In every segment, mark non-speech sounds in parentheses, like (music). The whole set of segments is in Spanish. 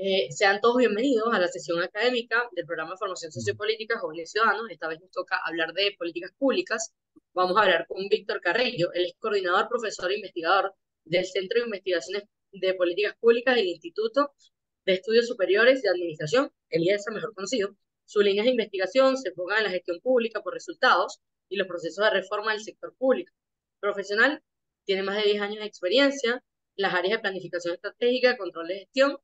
Eh, sean todos bienvenidos a la sesión académica del programa de Formación Sociopolítica Jóvenes Ciudadanos. Esta vez nos toca hablar de políticas públicas. Vamos a hablar con Víctor Carrillo, el es coordinador, profesor e investigador del Centro de Investigaciones de Políticas Públicas del Instituto de Estudios Superiores de Administración, el IESA mejor conocido. Sus líneas de investigación se enfocan en la gestión pública por resultados y los procesos de reforma del sector público. Profesional, tiene más de 10 años de experiencia en las áreas de planificación estratégica, control de gestión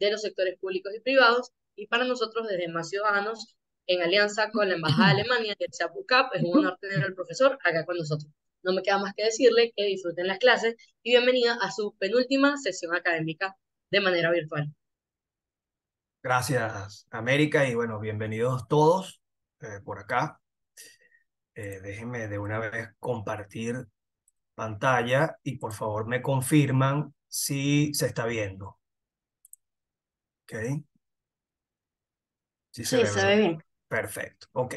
de los sectores públicos y privados. Y para nosotros, desde Más Ciudadanos, en alianza con la Embajada de Alemania y el es un honor tener al profesor acá con nosotros. No me queda más que decirle que disfruten las clases y bienvenida a su penúltima sesión académica de manera virtual. Gracias, América, y bueno, bienvenidos todos eh, por acá. Eh, déjenme de una vez compartir pantalla y por favor me confirman si se está viendo. Ok. Sí, se, ve, bien. Perfecto, ok.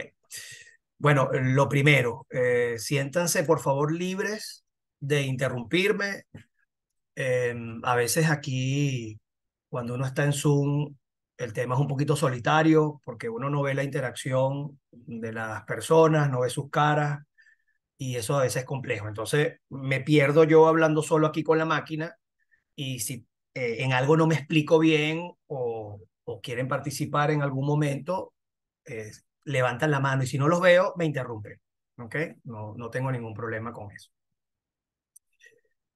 Bueno, lo primero, eh, siéntanse por favor libres de interrumpirme. Em, a veces aquí, cuando uno está en Zoom, el tema es un poquito solitario porque uno no ve la interacción de las personas, no ve sus caras y eso a veces es complejo. Entonces me pierdo yo hablando solo aquí con la máquina y si eh, en algo no me explico bien o, quieren participar en algún momento, eh, levantan la mano y si no los veo, me interrumpen. ¿Ok? No, no tengo ningún problema con eso.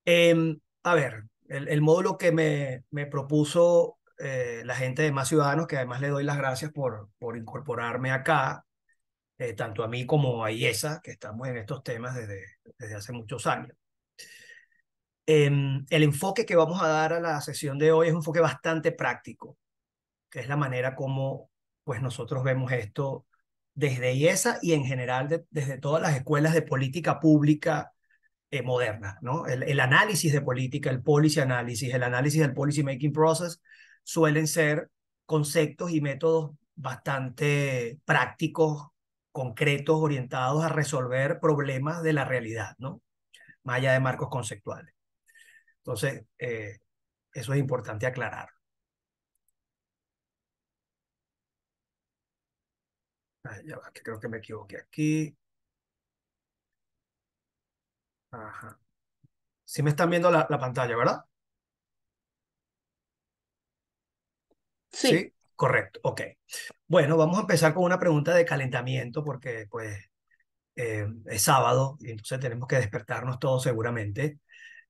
Em, a ver, el, módulo que me, propuso eh, la gente de Más Ciudadanos, que además le doy las gracias por, incorporarme acá, tanto a mí como a IESA, que estamos en estos temas desde, desde hace muchos años. Em, el enfoque que vamos a dar a la sesión de hoy es un enfoque bastante práctico, que es la manera como pues, nosotros vemos esto desde IESA y en general desde todas las escuelas de política pública eh, moderna. ¿no? El, el, análisis de política, el policy analysis, el análisis del policy making process suelen ser conceptos y métodos bastante prácticos, concretos, orientados a resolver problemas de la realidad, ¿no? más allá de marcos conceptuales. Entonces, eh, eso es importante aclarar. Ah, creo que me equivoqué aquí. Ajá. Sí me están viendo la, pantalla, ¿verdad? Sí. Correcto, ok. Bueno, vamos a empezar con una pregunta de calentamiento porque pues eh, es sábado y entonces tenemos que despertarnos todos seguramente.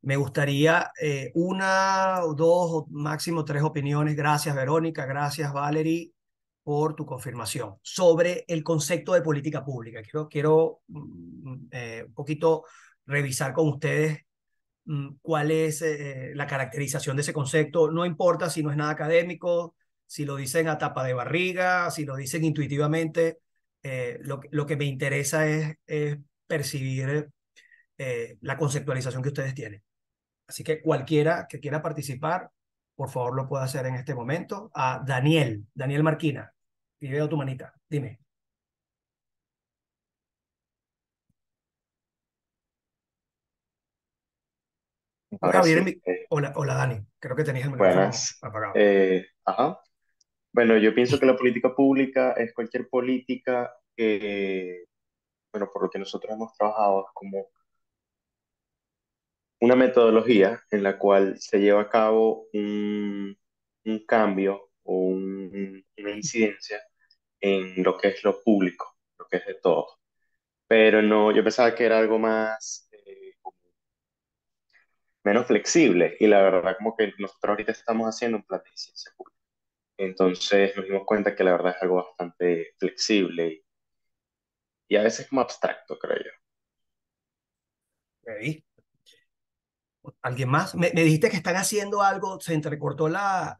Me gustaría una eh, una, dos o máximo tres opiniones. Gracias, Verónica. Gracias, Valerie, por tu confirmación sobre el concepto de política pública. Quiero, quiero mm, eh, un poquito revisar con ustedes mm, cuál es eh, la caracterización de ese concepto. No importa si no es nada académico, si lo dicen a tapa de barriga, si lo dicen intuitivamente. lo, que me interesa es, percibir la conceptualización que ustedes tienen. Así que cualquiera que quiera participar, por favor lo puede hacer en este momento. A Daniel, Daniel Marquina, pide tu manita, dime. Eh. hola, hola Dani, creo que tenías el micrófono apagado. Eh, bueno, yo pienso que la política pública es cualquier política que, bueno, por lo que nosotros hemos trabajado, es como una metodología en la cual se lleva a cabo un, cambio o una incidencia en lo que es lo público, lo que es de todo. Pero no, yo pensaba que era algo más, eh, menos flexible y la verdad como que nosotros ahorita estamos haciendo un plan de ciencia pública. Entonces nos dimos cuenta que la verdad es algo bastante flexible y, y a veces como abstracto, creo yo. ahí? ¿Alguien más? Me, dijiste que están haciendo algo, se entrecortó la,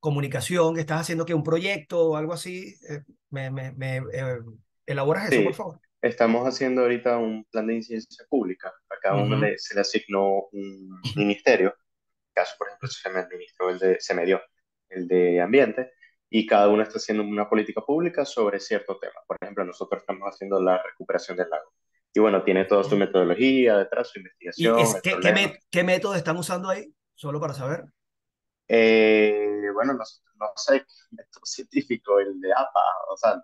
comunicación, que estás haciendo que un proyecto o algo así. Eh, me, me, eh, ¿Elaboras eso, por favor? Estamos haciendo ahorita un plan de incidencia pública. A cada uno se le asignó un ministerio. En caso, por ejemplo, se me el de, se me dio el de ambiente y cada uno está haciendo una política pública sobre cierto tema. Por ejemplo, nosotros estamos haciendo la recuperación del lago. Y bueno, tiene toda su eh. metodología detrás, su investigación. ¿qué, método están usando ahí? Solo para saber. Eh, bueno, no, sé, sé, (laughs) método científico, el de APA, o sea,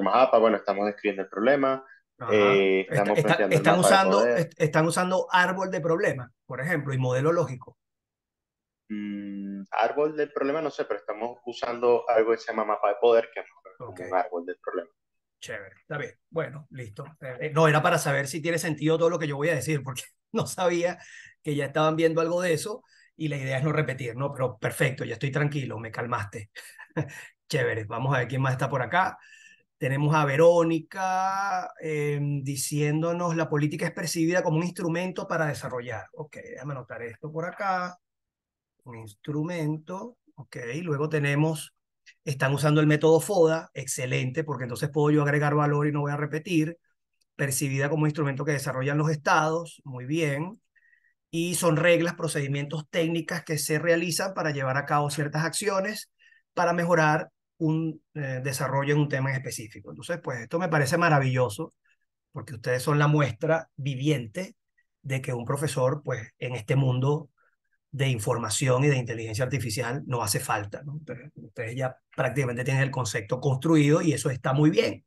más APA, bueno, estamos describiendo el problema. Eh, estamos están, usando, están usando árbol de problema, por ejemplo, y modelo lógico. Mm, árbol del problema, no sé, pero estamos usando algo que se llama mapa de poder, que es un árbol del problema. Chévere, está bien. Bueno, listo. Eh, no, era para saber si tiene sentido todo lo que yo voy a decir, porque (laughs) no sabía que ya estaban viendo algo de eso y la idea es no repetir, ¿no? Pero perfecto, ya estoy tranquilo, me calmaste. (laughs) Chévere, vamos a ver quién más está por acá. Tenemos a Verónica em, diciéndonos la política es percibida como un instrumento para desarrollar. Ok, déjame anotar esto por acá. Un instrumento. Ok, luego tenemos están usando el método FODA, excelente, porque entonces puedo yo agregar valor y no voy a repetir. Percibida como instrumento que desarrollan los estados, muy bien. Y son reglas, procedimientos, técnicas que se realizan para llevar a cabo ciertas acciones para mejorar un eh, desarrollo en un tema en específico. Entonces, pues esto me parece maravilloso porque ustedes son la muestra viviente de que un profesor, pues en este mundo de información y de inteligencia artificial no hace falta. ¿no? Ustedes, ya prácticamente tienen el concepto construido y eso está muy bien.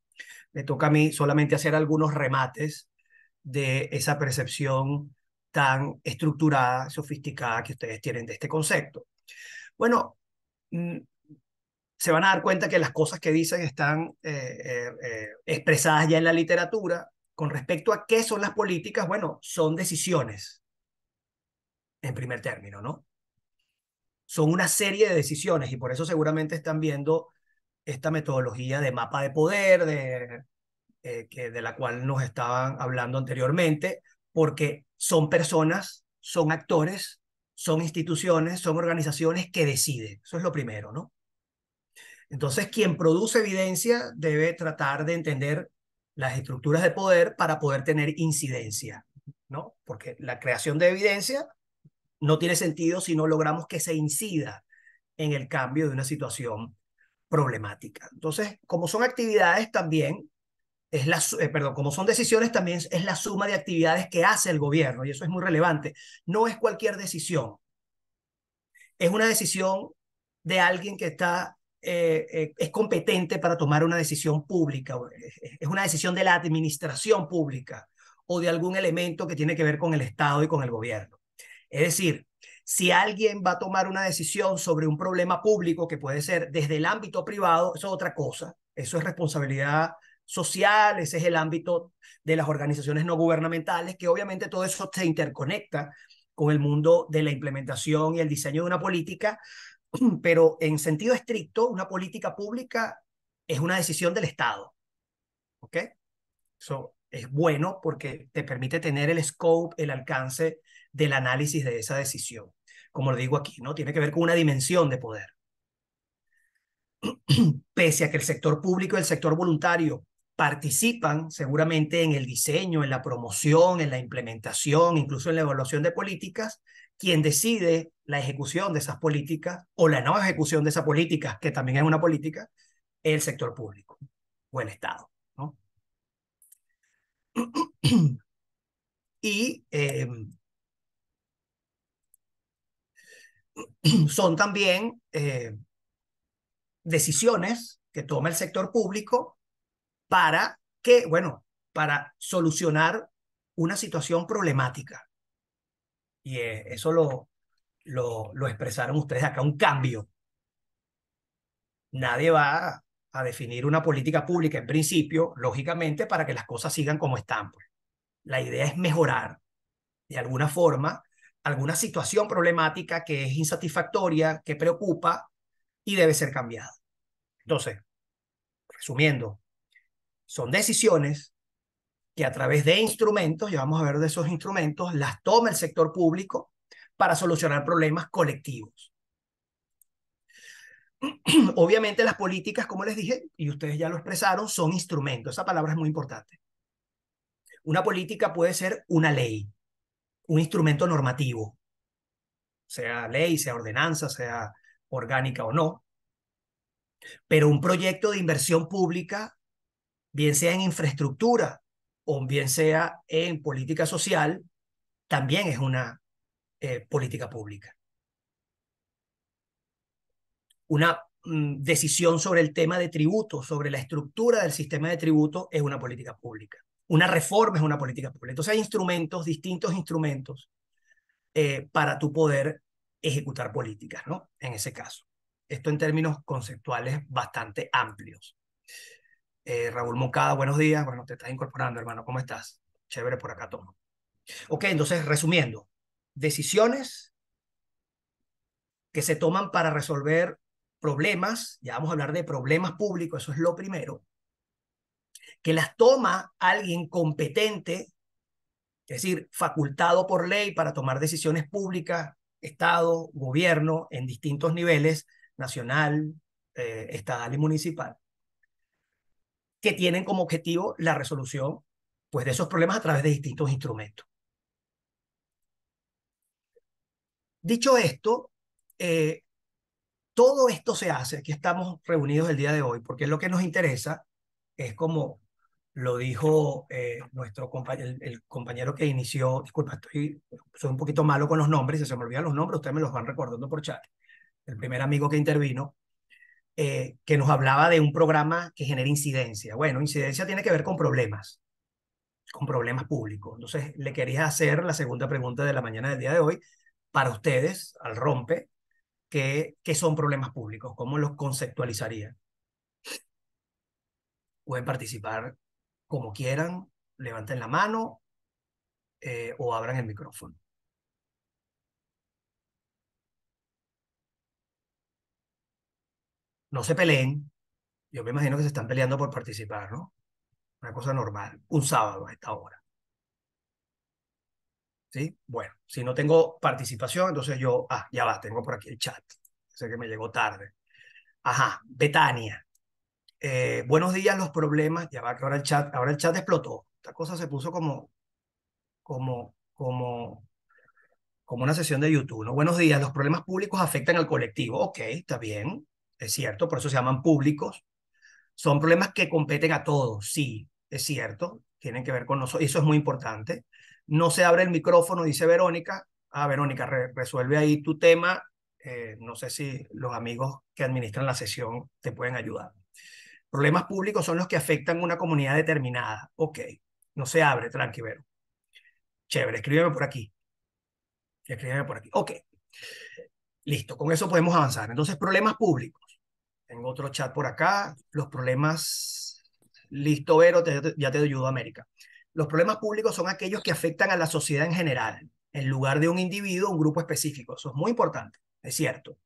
Me toca a mí solamente hacer algunos remates de esa percepción tan estructurada, sofisticada que ustedes tienen de este concepto. Bueno, mm, se van a dar cuenta que las cosas que dicen están eh, eh, eh, expresadas ya en la literatura. Con respecto a qué son las políticas, bueno, son decisiones en primer término, ¿no? Son una serie de decisiones y por eso seguramente están viendo esta metodología de mapa de poder, de, eh, que, de la cual nos estaban hablando anteriormente, porque son personas, son actores, son instituciones, son organizaciones que deciden. Eso es lo primero, ¿no? Entonces, quien produce evidencia debe tratar de entender las estructuras de poder para poder tener incidencia, ¿no? Porque la creación de evidencia no tiene sentido si no logramos que se incida en el cambio de una situación problemática. Entonces, como son actividades también, es la, eh, perdón, como son decisiones también es la suma de actividades que hace el gobierno y eso es muy relevante. No es cualquier decisión. Es una decisión de alguien que está eh, eh, es competente para tomar una decisión pública, es una decisión de la administración pública o de algún elemento que tiene que ver con el Estado y con el gobierno. Es decir, si alguien va a tomar una decisión sobre un problema público que puede ser desde el ámbito privado, eso es otra cosa. Eso es responsabilidad social, ese es el ámbito de las organizaciones no gubernamentales, que obviamente todo eso se interconecta con el mundo de la implementación y el diseño de una política, (clears throat) pero en sentido estricto, una política pública es una decisión del Estado. Eso es bueno porque te permite tener el scope, el alcance del análisis de esa decisión. Como lo digo aquí, ¿no? Tiene que ver con una dimensión de poder. (clears throat) Pese a que el sector público y el sector voluntario participan seguramente en el diseño, en la promoción, en la implementación, incluso en la evaluación de políticas, quien decide la ejecución de esas políticas o la no ejecución de esas políticas, que también es una política, el sector público o el Estado. ¿no? (clears throat) Y em, (clears throat) son también eh, decisiones que toma el sector público para que, bueno, para solucionar una situación problemática. Y eh, eso lo, lo, lo expresaron ustedes acá, un cambio. Nadie va a definir una política pública en principio, lógicamente, para que las cosas sigan como están. Pues. La idea es mejorar de alguna forma alguna situación problemática que es insatisfactoria, que preocupa y debe ser cambiada. Entonces, resumiendo, son decisiones que a través de instrumentos, y vamos a ver de esos instrumentos, las toma el sector público para solucionar problemas colectivos. (clears throat) Obviamente las políticas, como les dije, y ustedes ya lo expresaron, son instrumentos. Esa palabra es muy importante. Una política puede ser una ley, un instrumento normativo, sea ley, sea ordenanza, sea orgánica o no. Pero un proyecto de inversión pública, bien sea en infraestructura o bien sea en política social, también es una eh, política pública. Una mm, decisión sobre el tema de tributo, sobre la estructura del sistema de tributo, es una política pública. Una reforma es una política pública. Entonces hay instrumentos, distintos instrumentos eh, para tu poder ejecutar políticas, ¿no? En ese caso. Esto en términos conceptuales bastante amplios. Eh, Raúl Mocada buenos días. Bueno, te estás incorporando, hermano. ¿Cómo estás? Chévere por acá tomo. Ok, entonces, resumiendo. Decisiones que se toman para resolver problemas. Ya vamos a hablar de problemas públicos, eso es lo primero que las toma alguien competente, es decir, facultado por ley para tomar decisiones públicas, Estado, gobierno, en distintos niveles, nacional, eh, estatal estadal y municipal, que tienen como objetivo la resolución pues, de esos problemas a través de distintos instrumentos. Dicho esto, eh, todo esto se hace, aquí estamos reunidos el día de hoy, porque lo que nos interesa es como lo dijo eh, nuestro el, compañero que inició, disculpa, estoy, soy un poquito malo con los nombres, se me olvidan los nombres, ustedes me los van recordando por chat, el primer amigo que intervino, eh, que nos hablaba de un programa que genera incidencia. Bueno, incidencia tiene que ver con problemas, con problemas públicos. Entonces, le quería hacer la segunda pregunta de la mañana del día de hoy para ustedes, al rompe, ¿qué son problemas públicos, cómo los conceptualizarían. Pueden participar como quieran, levanten la mano eh, o abran el micrófono. No se peleen. Yo me imagino que se están peleando por participar, ¿no? Una cosa normal. Un sábado a esta hora. ¿Sí? Bueno, si no tengo participación, entonces yo, ah, ya va, tengo por aquí el chat. Sé que me llegó tarde. Ajá, Betania. Eh, buenos días, los problemas, ya va que ahora el chat, ahora el chat explotó. Esta cosa se puso como, como, como, como una sesión de YouTube, ¿no? Buenos días, los problemas públicos afectan al colectivo. Ok, está bien, es cierto, por eso se llaman públicos. Son problemas que competen a todos, sí, es cierto, tienen que ver con nosotros, eso es muy importante. No se abre el micrófono, dice Verónica. Ah, Verónica, resuelve ahí tu tema. Eh, no sé si los amigos que administran la sesión te pueden ayudar. Problemas públicos son los que afectan a una comunidad determinada. Ok, no se abre, Vero. Chévere, escríbeme por aquí. Escríbeme por aquí. Ok. Listo, con eso podemos avanzar. Entonces, problemas públicos. Tengo otro chat por acá. Los problemas. Listo, Vero, ya te ayuda, América. Los problemas públicos son aquellos que afectan a la sociedad en general, en lugar de un individuo, un grupo específico. Eso es muy importante, es cierto.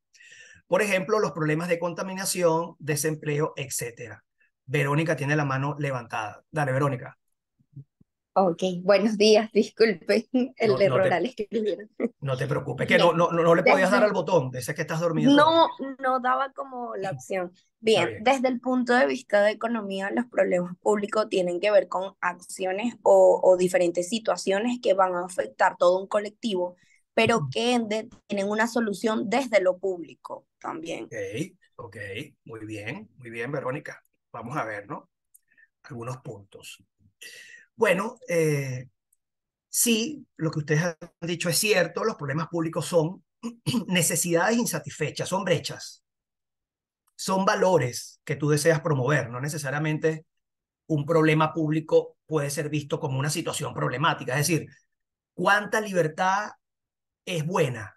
Por ejemplo, los problemas de contaminación, desempleo, etcétera. Verónica tiene la mano levantada. Dale, Verónica. Ok, buenos días, Disculpe. (laughs) el no, error te, al escribir. No te preocupes, que no, no, no, le podías dar al botón, Dices que estás durmiendo. No, no daba como la opción. Bien, desde el punto de vista de economía, los problemas públicos tienen que ver con acciones o, o diferentes situaciones que van a afectar todo un colectivo pero que tienen una solución desde lo público también. Ok, ok, muy bien, muy bien, Verónica. Vamos a ver, ¿no? Algunos puntos. Bueno, eh, sí, lo que ustedes han dicho es cierto, los problemas públicos son (clears throat) necesidades insatisfechas, son brechas, son valores que tú deseas promover, no necesariamente un problema público puede ser visto como una situación problemática, es decir, cuánta libertad es buena.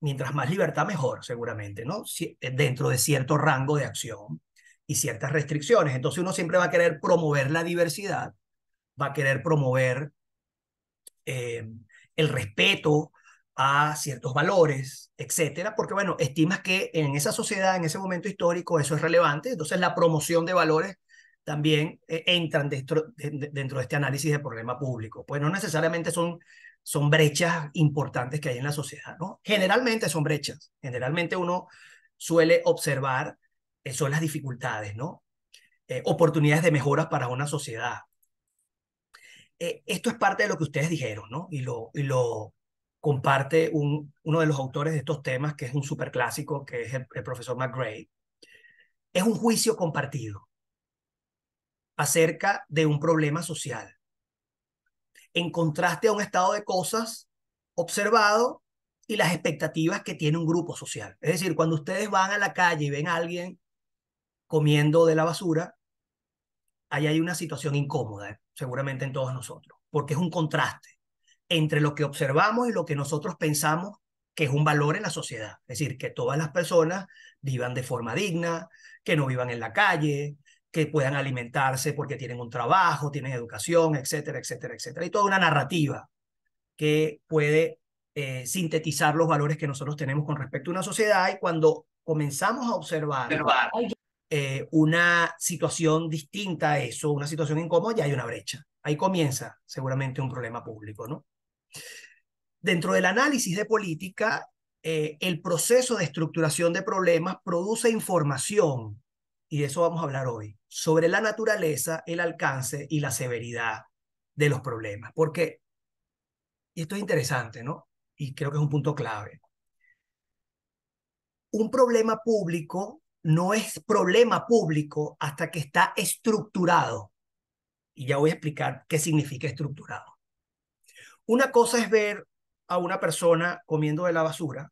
Mientras más libertad, mejor, seguramente, ¿no? Eh, dentro de cierto rango de acción y ciertas restricciones. Entonces uno siempre va a querer promover la diversidad, va a querer promover eh, el respeto a ciertos valores, etcétera, porque bueno, estimas que en esa sociedad, en ese momento histórico, eso es relevante, entonces la promoción de valores también eh, entran dentro, dentro de este análisis de problema público. Pues no necesariamente son son brechas importantes que hay en la sociedad, ¿no? Generalmente son brechas, generalmente uno suele observar eh, son las dificultades, ¿no? Eh, oportunidades de mejoras para una sociedad. Eh, esto es parte de lo que ustedes dijeron, ¿no? Y lo, y lo comparte un, uno de los autores de estos temas, que es un superclásico, que es el, profesor McGray. Es un juicio compartido acerca de un problema social en contraste a un estado de cosas observado y las expectativas que tiene un grupo social. Es decir, cuando ustedes van a la calle y ven a alguien comiendo de la basura, ahí hay una situación incómoda, seguramente en todos nosotros, porque es un contraste entre lo que observamos y lo que nosotros pensamos que es un valor en la sociedad. Es decir, que todas las personas vivan de forma digna, que no vivan en la calle, que puedan alimentarse porque tienen un trabajo, tienen educación, etcétera, etcétera, etcétera. Y toda una narrativa que puede eh, sintetizar los valores que nosotros tenemos con respecto a una sociedad y cuando comenzamos a observar, eh, una situación distinta a eso, una situación incómoda, ya hay una brecha. Ahí comienza seguramente un problema público, ¿no? Dentro del análisis de política, eh, el proceso de estructuración de problemas produce información y de eso vamos a hablar hoy sobre la naturaleza, el alcance y la severidad de los problemas. Porque, y esto es interesante, ¿no? Y creo que es un punto clave. Un problema público no es problema público hasta que está estructurado. Y ya voy a explicar qué significa estructurado. Una cosa es ver a una persona comiendo de la basura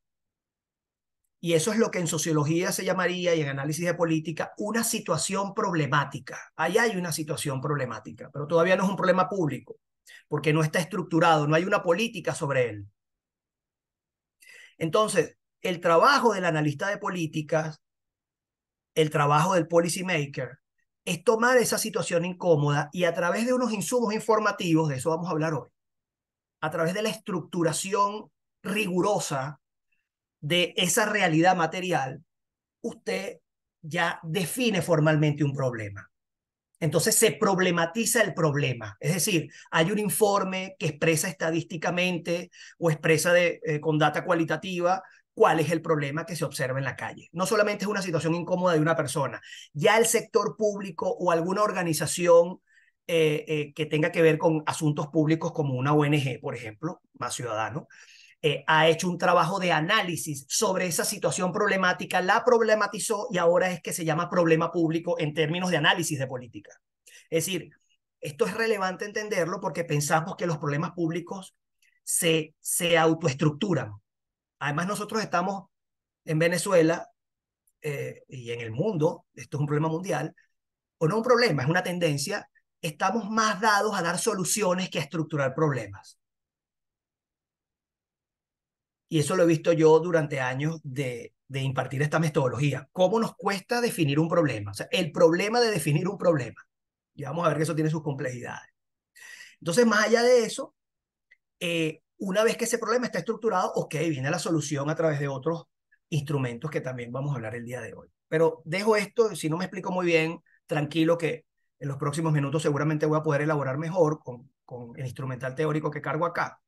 y eso es lo que en sociología se llamaría y en análisis de política una situación problemática. Ahí hay una situación problemática, pero todavía no es un problema público, porque no está estructurado, no hay una política sobre él. Entonces, el trabajo del analista de políticas, el trabajo del policy maker, es tomar esa situación incómoda y a través de unos insumos informativos, de eso vamos a hablar hoy, a través de la estructuración rigurosa de esa realidad material, usted ya define formalmente un problema. Entonces se problematiza el problema. Es decir, hay un informe que expresa estadísticamente o expresa eh, con data cualitativa cuál es el problema que se observa en la calle. No solamente es una situación incómoda de una persona, ya el sector público o alguna organización eh, eh, que tenga que ver con asuntos públicos como una ONG, por ejemplo, más ciudadano, eh, ha hecho un trabajo de análisis sobre esa situación problemática, la problematizó y ahora es que se llama problema público en términos de análisis de política. Es decir, esto es relevante entenderlo porque pensamos que los problemas públicos se, se autoestructuran. Además, nosotros estamos en Venezuela eh, y en el mundo, esto es un problema mundial, o no un problema, es una tendencia, estamos más dados a dar soluciones que a estructurar problemas y eso lo he visto yo durante años de, impartir esta metodología. ¿Cómo nos cuesta definir un problema? O sea, el problema de definir un problema. Y vamos a ver que eso tiene sus complejidades. Entonces, más allá de eso, eh, una vez que ese problema está estructurado, ok, viene la solución a través de otros instrumentos que también vamos a hablar el día de hoy. Pero dejo esto, si no me explico muy bien, tranquilo que en los próximos minutos seguramente voy a poder elaborar mejor con, el instrumental teórico que cargo acá.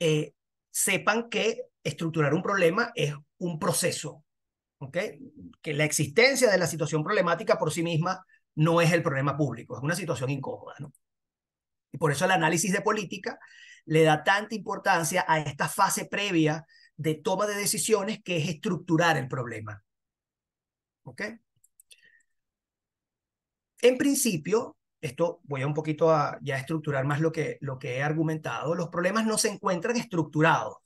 Eh, sepan que estructurar un problema es un proceso, ¿okay? que la existencia de la situación problemática por sí misma no es el problema público, es una situación incómoda. ¿no? Y por eso el análisis de política le da tanta importancia a esta fase previa de toma de decisiones que es estructurar el problema. ¿Ok? En principio, esto voy a un poquito a ya estructurar más lo que, lo que he argumentado, los problemas no se encuentran estructurados,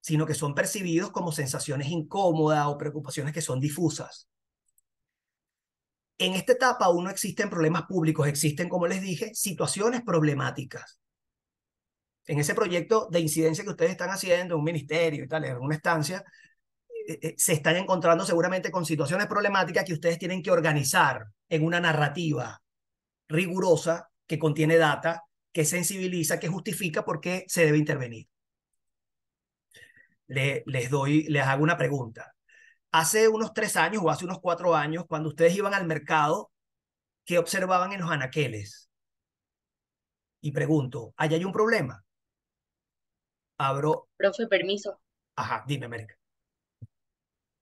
sino que son percibidos como sensaciones incómodas o preocupaciones que son difusas. En esta etapa aún no existen problemas públicos, existen, como les dije, situaciones problemáticas. En ese proyecto de incidencia que ustedes están haciendo, un ministerio y tal, en una estancia, eh, eh, se están encontrando seguramente con situaciones problemáticas que ustedes tienen que organizar en una narrativa, rigurosa, que contiene data, que sensibiliza, que justifica por qué se debe intervenir. Le, les doy, les hago una pregunta. Hace unos tres años o hace unos cuatro años, cuando ustedes iban al mercado, ¿qué observaban en los anaqueles? Y pregunto, ¿allá hay un problema? Abro. Profe, permiso. Ajá, dime, América.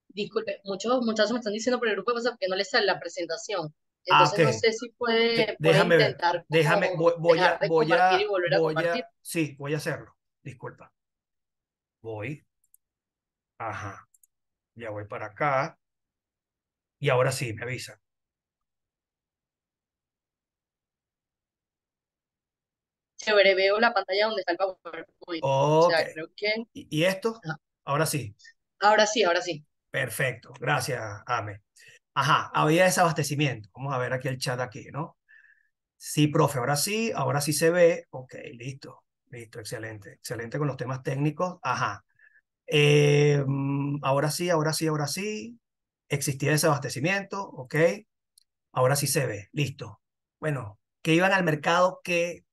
Disculpe, muchos muchachos me están diciendo por el grupo de WhatsApp que no les sale la presentación. Ah, Entonces no sé si puede, déjame intentar Déjame, voy, a, sí, voy a hacerlo. Disculpa. Voy. Ajá. Ya voy para acá. Y ahora sí, me avisa. Chévere, veo la pantalla donde está el PowerPoint. ¿Y esto? Ahora sí. Ahora sí, ahora sí. Perfecto. Gracias, Ame. Ajá, había desabastecimiento. Vamos a ver aquí el chat aquí, ¿no? Sí, profe, ahora sí, ahora sí se ve. Ok, listo, listo, excelente, excelente con los temas técnicos. Ajá. Em, ahora sí, ahora sí, ahora sí. Existía desabastecimiento, ok. Ahora sí se ve, listo. Bueno, que iban al mercado, qué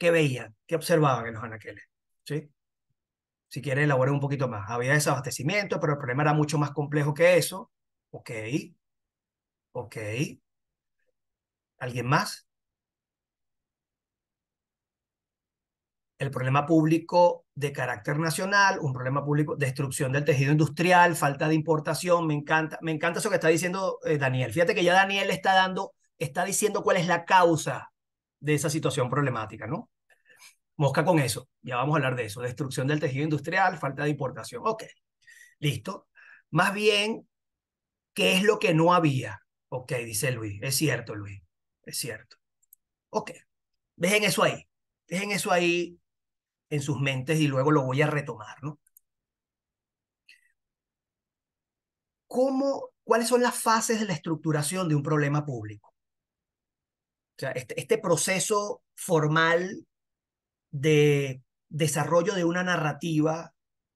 veían, qué observaban en los anaqueles, ¿sí? Si quiere elaborar un poquito más. Había desabastecimiento, pero el problema era mucho más complejo que eso. Ok, ok. ¿Alguien más? El problema público de carácter nacional, un problema público, destrucción del tejido industrial, falta de importación, me encanta, me encanta eso que está diciendo eh, Daniel. Fíjate que ya Daniel está dando, está diciendo cuál es la causa de esa situación problemática, ¿no? Mosca con eso, ya vamos a hablar de eso, destrucción del tejido industrial, falta de importación, ok, listo. Más bien, ¿Qué es lo que no había? Ok, dice Luis. Es cierto, Luis. Es cierto. Ok. Dejen eso ahí. Dejen eso ahí en sus mentes y luego lo voy a retomar, ¿no? ¿Cómo, ¿Cuáles son las fases de la estructuración de un problema público? O sea, este, este proceso formal de desarrollo de una narrativa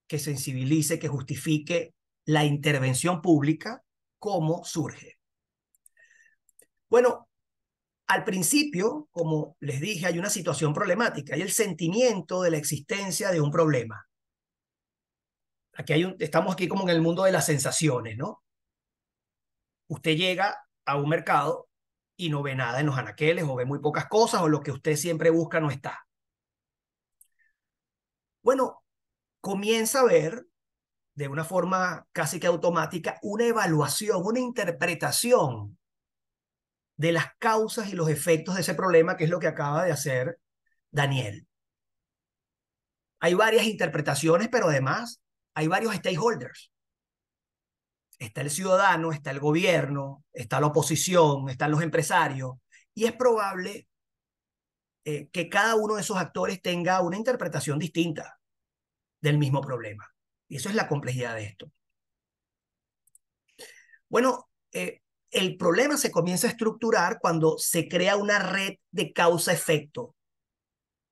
que sensibilice, que justifique la intervención pública, cómo surge. Bueno, al principio, como les dije, hay una situación problemática, hay el sentimiento de la existencia de un problema. Aquí hay un, estamos aquí como en el mundo de las sensaciones, ¿no? Usted llega a un mercado y no ve nada en los anaqueles o ve muy pocas cosas o lo que usted siempre busca no está. Bueno, comienza a ver de una forma casi que automática una evaluación, una interpretación de las causas y los efectos de ese problema, que es lo que acaba de hacer Daniel. Hay varias interpretaciones, pero además hay varios stakeholders. Está el ciudadano, está el gobierno, está la oposición, están los empresarios, y es probable eh, que cada uno de esos actores tenga una interpretación distinta del mismo problema eso es la complejidad de esto. Bueno, eh, el problema se comienza a estructurar cuando se crea una red de causa-efecto.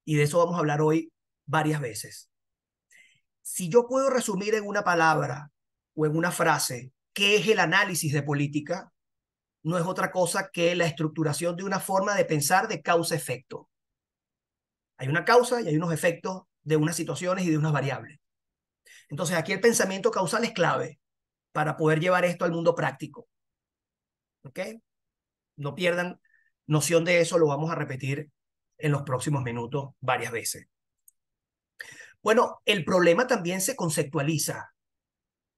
Y de eso vamos a hablar hoy varias veces. Si yo puedo resumir en una palabra o en una frase qué es el análisis de política, no es otra cosa que la estructuración de una forma de pensar de causa-efecto. Hay una causa y hay unos efectos de unas situaciones y de unas variables. Entonces aquí el pensamiento causal es clave para poder llevar esto al mundo práctico. ¿Ok? No pierdan noción de eso, lo vamos a repetir en los próximos minutos varias veces. Bueno, el problema también se conceptualiza.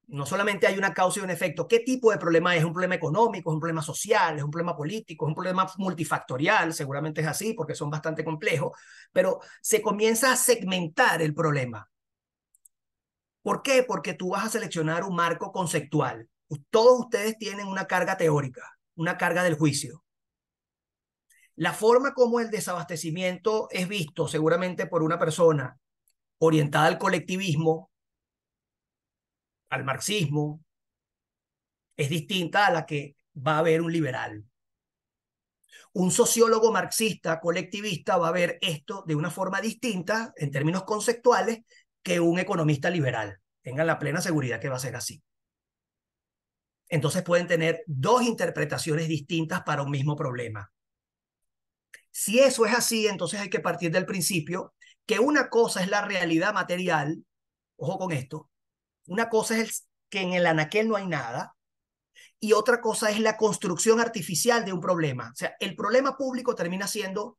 No solamente hay una causa y un efecto. ¿Qué tipo de problema es? un problema económico? ¿Es un problema social? ¿Es un problema político? ¿Es un problema multifactorial? Seguramente es así porque son bastante complejos, pero se comienza a segmentar el problema. ¿Por qué? Porque tú vas a seleccionar un marco conceptual. Todos ustedes tienen una carga teórica, una carga del juicio. La forma como el desabastecimiento es visto seguramente por una persona orientada al colectivismo, al marxismo, es distinta a la que va a ver un liberal. Un sociólogo marxista colectivista va a ver esto de una forma distinta en términos conceptuales que un economista liberal. Tengan la plena seguridad que va a ser así. Entonces pueden tener dos interpretaciones distintas para un mismo problema. Si eso es así, entonces hay que partir del principio que una cosa es la realidad material, ojo con esto, una cosa es que en el anaquel no hay nada y otra cosa es la construcción artificial de un problema. O sea, el problema público termina siendo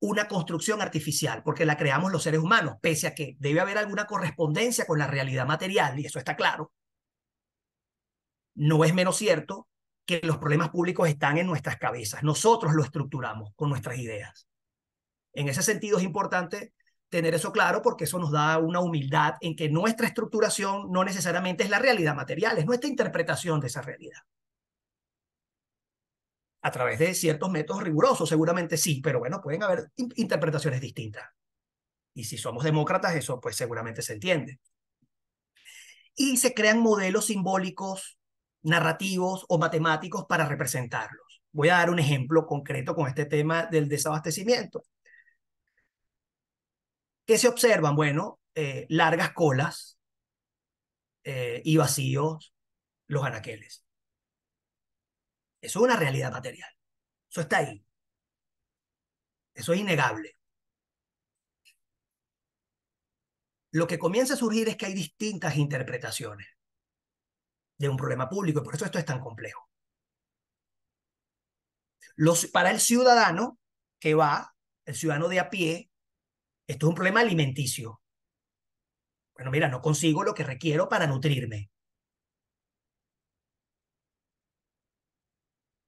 una construcción artificial, porque la creamos los seres humanos, pese a que debe haber alguna correspondencia con la realidad material, y eso está claro. No es menos cierto que los problemas públicos están en nuestras cabezas. Nosotros lo estructuramos con nuestras ideas. En ese sentido es importante tener eso claro porque eso nos da una humildad en que nuestra estructuración no necesariamente es la realidad material, es nuestra interpretación de esa realidad a través de ciertos métodos rigurosos, seguramente sí, pero bueno, pueden haber interpretaciones distintas. Y si somos demócratas, eso pues seguramente se entiende. Y se crean modelos simbólicos, narrativos o matemáticos para representarlos. Voy a dar un ejemplo concreto con este tema del desabastecimiento. ¿Qué se observan? Bueno, eh, largas colas eh, y vacíos los anaqueles. Eso es una realidad material. Eso está ahí. Eso es innegable. Lo que comienza a surgir es que hay distintas interpretaciones de un problema público y por eso esto es tan complejo. Los, para el ciudadano que va, el ciudadano de a pie, esto es un problema alimenticio. Bueno, mira, no consigo lo que requiero para nutrirme.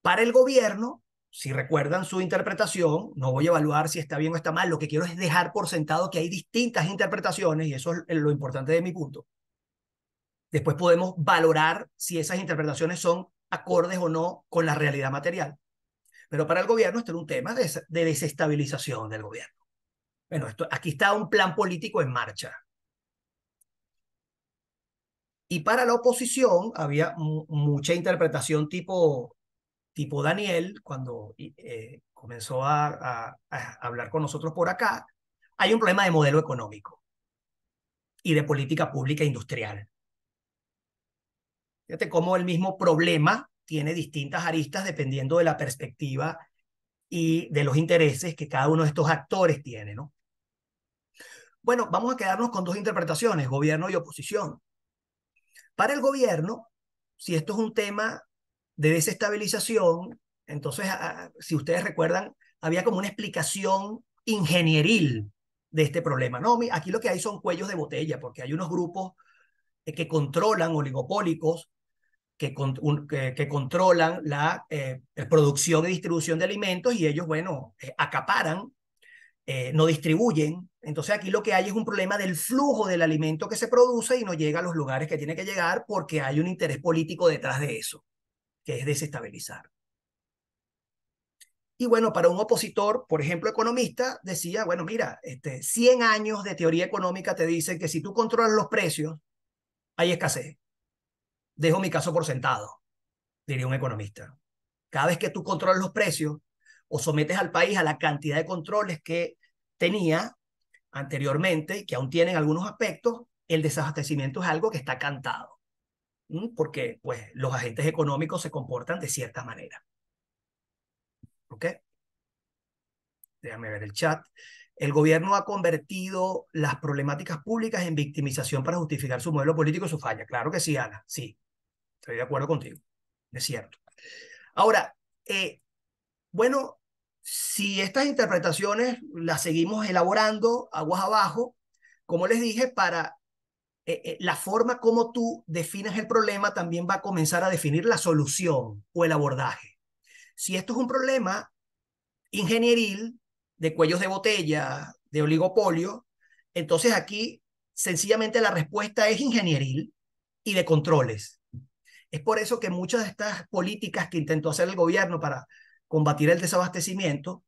Para el gobierno, si recuerdan su interpretación, no voy a evaluar si está bien o está mal, lo que quiero es dejar por sentado que hay distintas interpretaciones y eso es lo importante de mi punto. Después podemos valorar si esas interpretaciones son acordes o no con la realidad material. Pero para el gobierno esto era un tema de, desestabilización del gobierno. Bueno, esto, aquí está un plan político en marcha. Y para la oposición había mucha interpretación tipo tipo Daniel, cuando eh, comenzó a, hablar con nosotros por acá, hay un problema de modelo económico y de política pública industrial. Fíjate cómo el mismo problema tiene distintas aristas dependiendo de la perspectiva y de los intereses que cada uno de estos actores tiene, ¿no? Bueno, vamos a quedarnos con dos interpretaciones, gobierno y oposición. Para el gobierno, si esto es un tema de desestabilización, entonces, si ustedes recuerdan, había como una explicación ingenieril de este problema. No, aquí lo que hay son cuellos de botella, porque hay unos grupos eh, que controlan oligopólicos, que, controlan la eh, eh, producción y distribución de alimentos y ellos, bueno, acaparan, no distribuyen. Entonces aquí lo que hay es un problema del flujo del alimento que se produce y no llega a los lugares que tiene que llegar porque hay un interés político detrás de eso que es desestabilizar. Y bueno, para un opositor, por ejemplo, economista, decía, bueno, mira, este, 100 años de teoría económica te dicen que si tú controlas los precios, hay escasez. Dejo mi caso por sentado, diría un economista. Cada vez que tú controlas los precios o sometes al país a la cantidad de controles que tenía anteriormente, que aún tienen algunos aspectos, el desabastecimiento es algo que está cantado porque pues, los agentes económicos se comportan de cierta manera. ¿Ok? Déjame ver el chat. El gobierno ha convertido las problemáticas públicas en victimización para justificar su modelo político y su falla. Claro que sí, Ana, sí. Estoy de acuerdo contigo. Es cierto. Ahora, eh, bueno, si estas interpretaciones las seguimos elaborando aguas abajo, como les dije, para eh, eh, la forma como tú defines el problema también va a comenzar a definir la solución o el abordaje. Si esto es un problema ingenieril, de cuellos de botella, de oligopolio, entonces aquí sencillamente la respuesta es ingenieril y de controles. Es por eso que muchas de estas políticas que intentó hacer el gobierno para combatir el desabastecimiento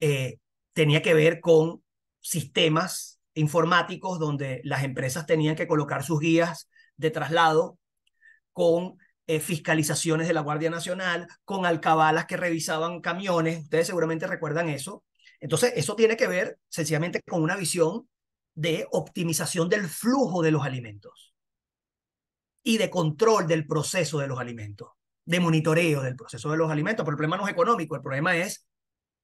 eh, tenía que ver con sistemas informáticos donde las empresas tenían que colocar sus guías de traslado con eh, fiscalizaciones de la Guardia Nacional, con alcabalas que revisaban camiones. Ustedes seguramente recuerdan eso. Entonces, eso tiene que ver sencillamente con una visión de optimización del flujo de los alimentos y de control del proceso de los alimentos, de monitoreo del proceso de los alimentos. Pero el problema no es económico, el problema es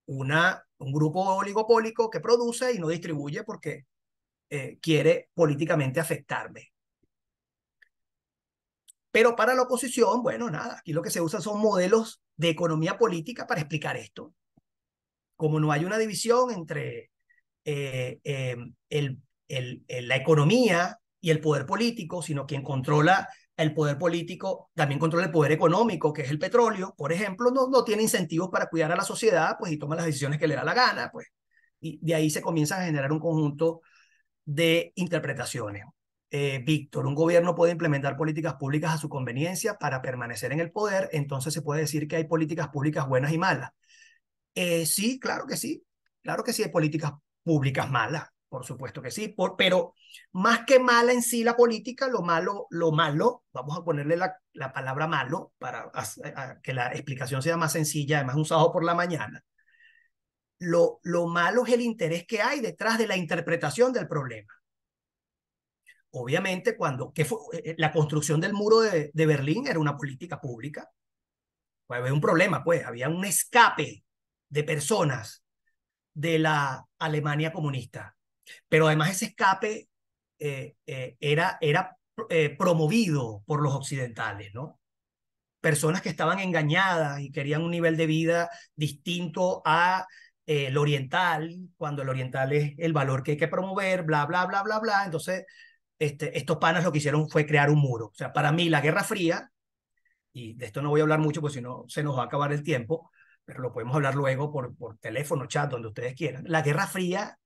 una, un grupo oligopólico que produce y no distribuye porque eh, quiere políticamente afectarme. Pero para la oposición, bueno, nada, aquí lo que se usa son modelos de economía política para explicar esto. Como no hay una división entre eh, eh, el, el, la economía y el poder político, sino quien controla el poder político también controla el poder económico, que es el petróleo, por ejemplo, no, no tiene incentivos para cuidar a la sociedad, pues y toma las decisiones que le da la gana, pues. Y de ahí se comienza a generar un conjunto de interpretaciones. Eh, Víctor, un gobierno puede implementar políticas públicas a su conveniencia para permanecer en el poder, entonces se puede decir que hay políticas públicas buenas y malas. Eh, sí, claro que sí, claro que sí hay políticas públicas malas, por supuesto que sí, pero más que mala en sí la política, lo malo, lo malo, vamos a ponerle la, palabra malo para que la explicación sea más sencilla, además usado por la mañana, lo, malo es el interés que hay detrás de la interpretación del problema. Obviamente, cuando fue, eh, eh, la construcción del muro de, Berlín era una política pública, pues había un problema, pues había un escape de personas de la Alemania comunista. Pero además ese escape eh, era, era promovido por los occidentales, ¿no? Personas que estaban engañadas y querían un nivel de vida distinto a eh, el oriental, cuando el oriental es el valor que hay que promover, bla, bla, bla, bla, bla. Entonces, este, estos panas lo que hicieron fue crear un muro. O sea, para mí la Guerra Fría, y de esto no voy a hablar mucho porque si no se nos va a acabar el tiempo, pero lo podemos hablar luego por, por teléfono, chat, donde ustedes quieran. La Guerra Fría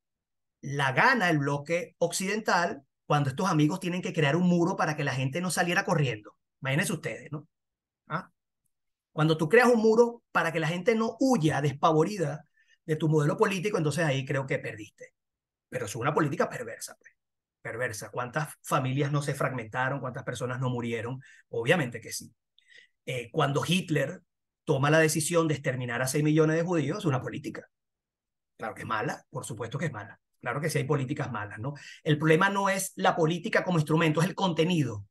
la gana el bloque occidental cuando estos amigos tienen que crear un muro para que la gente no saliera corriendo. Imagínense ustedes, ¿no? ¿Ah? Cuando tú creas un muro para que la gente no huya despavorida de tu modelo político, entonces ahí creo que perdiste. Pero es una política perversa, pues. Perversa. ¿Cuántas familias no se fragmentaron? ¿Cuántas personas no murieron? Obviamente que sí. Eh, cuando Hitler toma la decisión de exterminar a 6 millones de judíos, es una política. Claro que es mala, por supuesto que es mala. Claro que sí hay políticas malas, ¿no? El problema no es la política como instrumento, es el contenido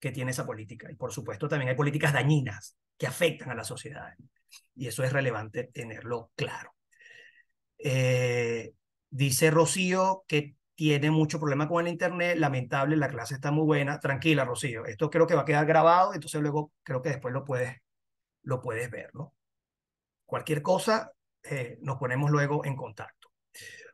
que tiene esa política. Y por supuesto también hay políticas dañinas que afectan a la sociedad. Y eso es relevante tenerlo claro. Eh, dice Rocío que tiene mucho problema con el internet, lamentable, la clase está muy buena, tranquila Rocío, esto creo que va a quedar grabado, entonces luego creo que después lo puedes, lo puedes ver, ¿no? Cualquier cosa, eh, nos ponemos luego en contacto.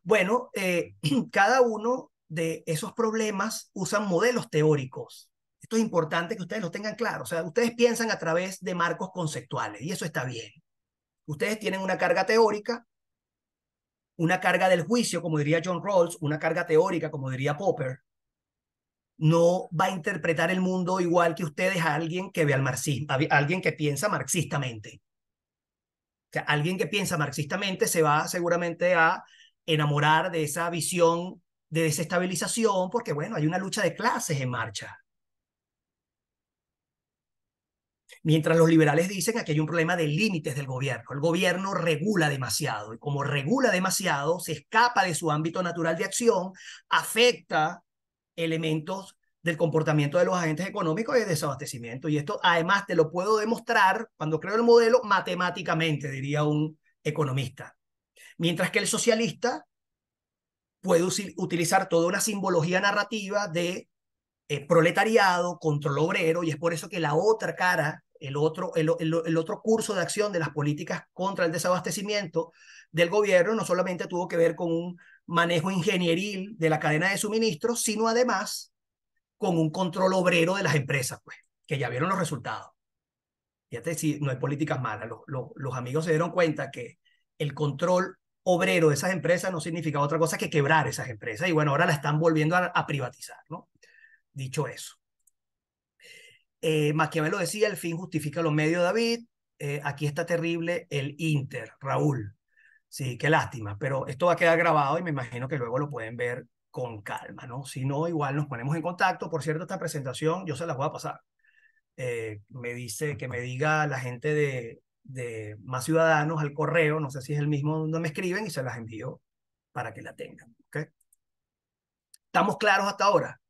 Bueno, eh, (clears throat) cada uno de esos problemas usan modelos teóricos. Esto es importante que ustedes lo tengan claro. O sea, ustedes piensan a través de marcos conceptuales y eso está bien. Ustedes tienen una carga teórica una carga del juicio, como diría John Rawls, una carga teórica, como diría Popper, no va a interpretar el mundo igual que ustedes a alguien que ve al marxismo, alguien que piensa marxistamente. O sea, alguien que piensa marxistamente se va seguramente a enamorar de esa visión de desestabilización, porque bueno, hay una lucha de clases en marcha. Mientras los liberales dicen que hay un problema de límites del gobierno. El gobierno regula demasiado y como regula demasiado, se escapa de su ámbito natural de acción, afecta elementos del comportamiento de los agentes económicos y de desabastecimiento. Y esto además te lo puedo demostrar cuando creo el modelo matemáticamente, diría un economista. Mientras que el socialista puede utilizar toda una simbología narrativa de eh, proletariado, control obrero, y es por eso que la otra cara el otro, el, otro curso de acción de las políticas contra el desabastecimiento del gobierno no solamente tuvo que ver con un manejo ingenieril de la cadena de suministros, sino además con un control obrero de las empresas, pues, que ya vieron los resultados. Fíjate si no hay políticas malas. Los, amigos se dieron cuenta que el control obrero de esas empresas no significaba otra cosa que quebrar esas empresas. Y bueno, ahora la están volviendo a, a privatizar, ¿no? Dicho eso. Eh, me lo decía, el fin justifica los medios, David. Eh, aquí está terrible el Inter, Raúl. Sí, qué lástima, pero esto va a quedar grabado y me imagino que luego lo pueden ver con calma, ¿no? Si no, igual nos ponemos en contacto. Por cierto, esta presentación yo se la voy a pasar. Eh, me dice que me diga la gente de, Más Ciudadanos al correo, no sé si es el mismo donde me escriben y se las envío para que la tengan, ¿Estamos claros hasta ahora?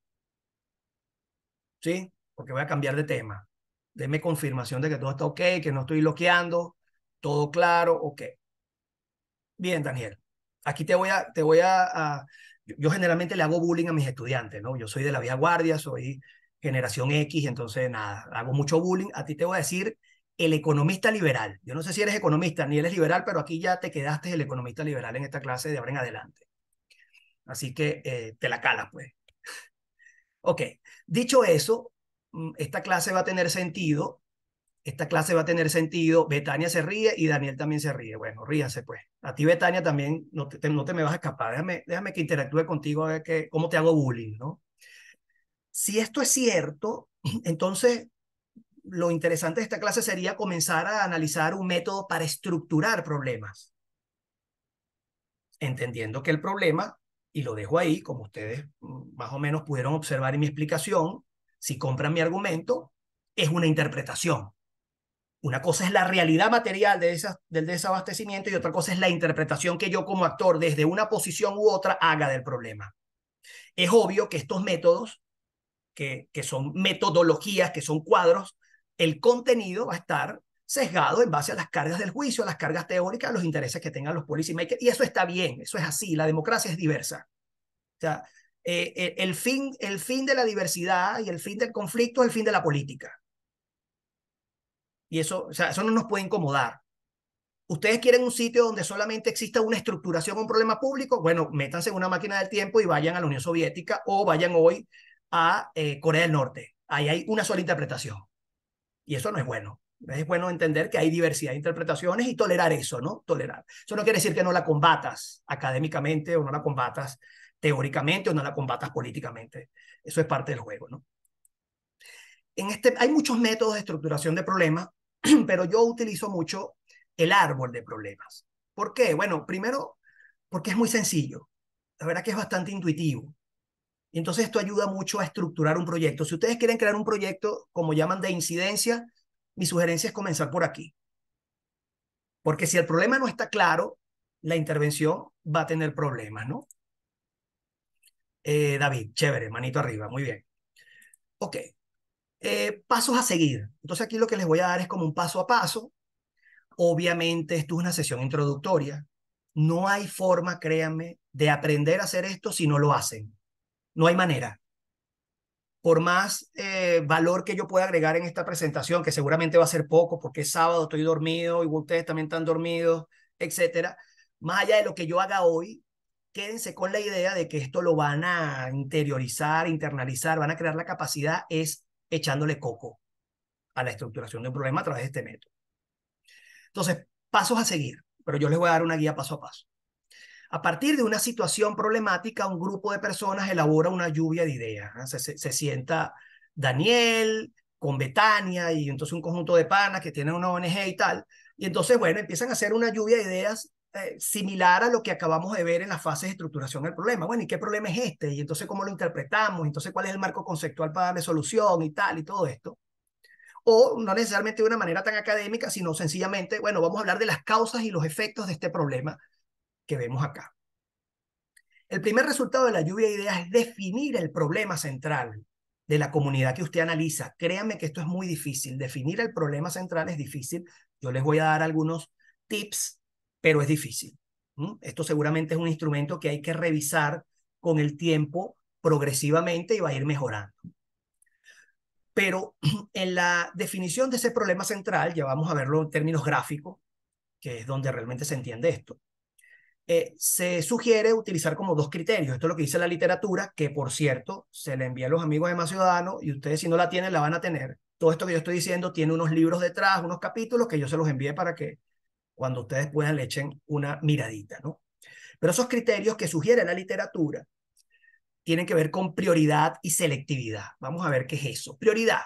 ¿Sí? porque voy a cambiar de tema. Deme confirmación de que todo está ok, que no estoy bloqueando, todo claro, ok. Bien, Daniel, aquí te voy a, te voy a, yo generalmente le hago bullying a mis estudiantes, ¿no? Yo soy de la vía guardia, soy generación X, entonces nada, hago mucho bullying. A ti te voy a decir el economista liberal. Yo no sé si eres economista ni eres liberal, pero aquí ya te quedaste el economista liberal en esta clase de ahora en adelante. Así que eh, te la calas, pues. Ok, dicho eso, Mm, esta clase va a tener sentido, esta clase va a tener sentido, Betania se ríe y Daniel también se ríe. Bueno, ríanse pues. A ti, Betania, también no te, me vas a escapar, déjame, que interactúe contigo a ver que, cómo te hago bullying, ¿no? Si esto es cierto, (clears throat) entonces lo interesante de esta clase sería comenzar a analizar un método para estructurar problemas. Entendiendo que el problema, y lo dejo ahí, como ustedes mm, más o menos pudieron observar en mi explicación, si compran mi argumento, es una interpretación. Una cosa es la realidad material de esa, del desabastecimiento y otra cosa es la interpretación que yo como actor desde una posición u otra haga del problema. Es obvio que estos métodos, que, que son metodologías, que son cuadros, el contenido va a estar sesgado en base a las cargas del juicio, a las cargas teóricas, a los intereses que tengan los policymakers. Y eso está bien, eso es así, la democracia es diversa. O sea, eh, eh, el, fin, el fin de la diversidad y el fin del conflicto es el fin de la política. Y eso, eso no nos puede incomodar. ¿Ustedes quieren un sitio donde solamente exista una estructuración o un problema público? Bueno, métanse en una máquina del tiempo y vayan a la Unión Soviética o vayan hoy a eh, Corea del Norte. Ahí hay una sola interpretación. Y eso no es bueno. Es bueno entender que hay diversidad de interpretaciones y tolerar eso, ¿no? Tolerar. Eso no quiere decir que no la combatas académicamente o no la combatas teóricamente o no la combatas políticamente. Eso es parte del juego, ¿no? En este, hay muchos métodos de estructuración de problemas, (clears throat) pero yo utilizo mucho el árbol de problemas. ¿Por qué? Bueno, primero, porque es muy sencillo. La verdad que es bastante intuitivo. entonces esto ayuda mucho a estructurar un proyecto. Si ustedes quieren crear un proyecto, como llaman, de incidencia, mi sugerencia es comenzar por aquí. Porque si el problema no está claro, la intervención va a tener problemas, ¿no? Eh, David, chévere, manito arriba, muy bien. Ok, eh, pasos a seguir. Entonces aquí lo que les voy a dar es como un paso a paso. Obviamente esto es una sesión introductoria. No hay forma, créanme, de aprender a hacer esto si no lo hacen. No hay manera. Por más eh, valor que yo pueda agregar en esta presentación, que seguramente va a ser poco porque es sábado, estoy dormido y ustedes también están dormidos, etcétera. Más allá de lo que yo haga hoy, quédense con la idea de que esto lo van a interiorizar, internalizar, van a crear la capacidad es echándole coco a la estructuración de un problema a través de este método. Entonces, pasos a seguir, pero yo les voy a dar una guía paso a paso. A partir de una situación problemática, un grupo de personas elabora una lluvia de ideas. se, sienta Daniel con Betania y entonces un conjunto de panas que tienen una ONG y tal. Y entonces, bueno, empiezan a hacer una lluvia de ideas eh, similar a lo que acabamos de ver en las fases de estructuración del problema. Bueno, ¿y qué problema es este? Y entonces, ¿cómo lo interpretamos? Entonces, ¿cuál es el marco conceptual para darle solución y tal y todo esto? O no necesariamente de una manera tan académica, sino sencillamente, bueno, vamos a hablar de las causas y los efectos de este problema que vemos acá. El primer resultado de la lluvia de ideas es definir el problema central de la comunidad que usted analiza. Créanme que esto es muy difícil. Definir el problema central es difícil. Yo les voy a dar algunos tips pero es difícil. Esto seguramente es un instrumento que hay que revisar con el tiempo progresivamente y va a ir mejorando. Pero (clears throat) en la definición de ese problema central, ya vamos a verlo en términos gráficos, que es donde realmente se entiende esto, eh, se sugiere utilizar como dos criterios. Esto es lo que dice la literatura, que por cierto, se le envía a los amigos de Más Ciudadanos y ustedes si no la tienen, la van a tener. Todo esto que yo estoy diciendo tiene unos libros detrás, unos capítulos que yo se los envié para que cuando ustedes puedan le echen una miradita, ¿no? Pero esos criterios que sugiere la literatura tienen que ver con prioridad y selectividad. Vamos a ver qué es eso. Prioridad.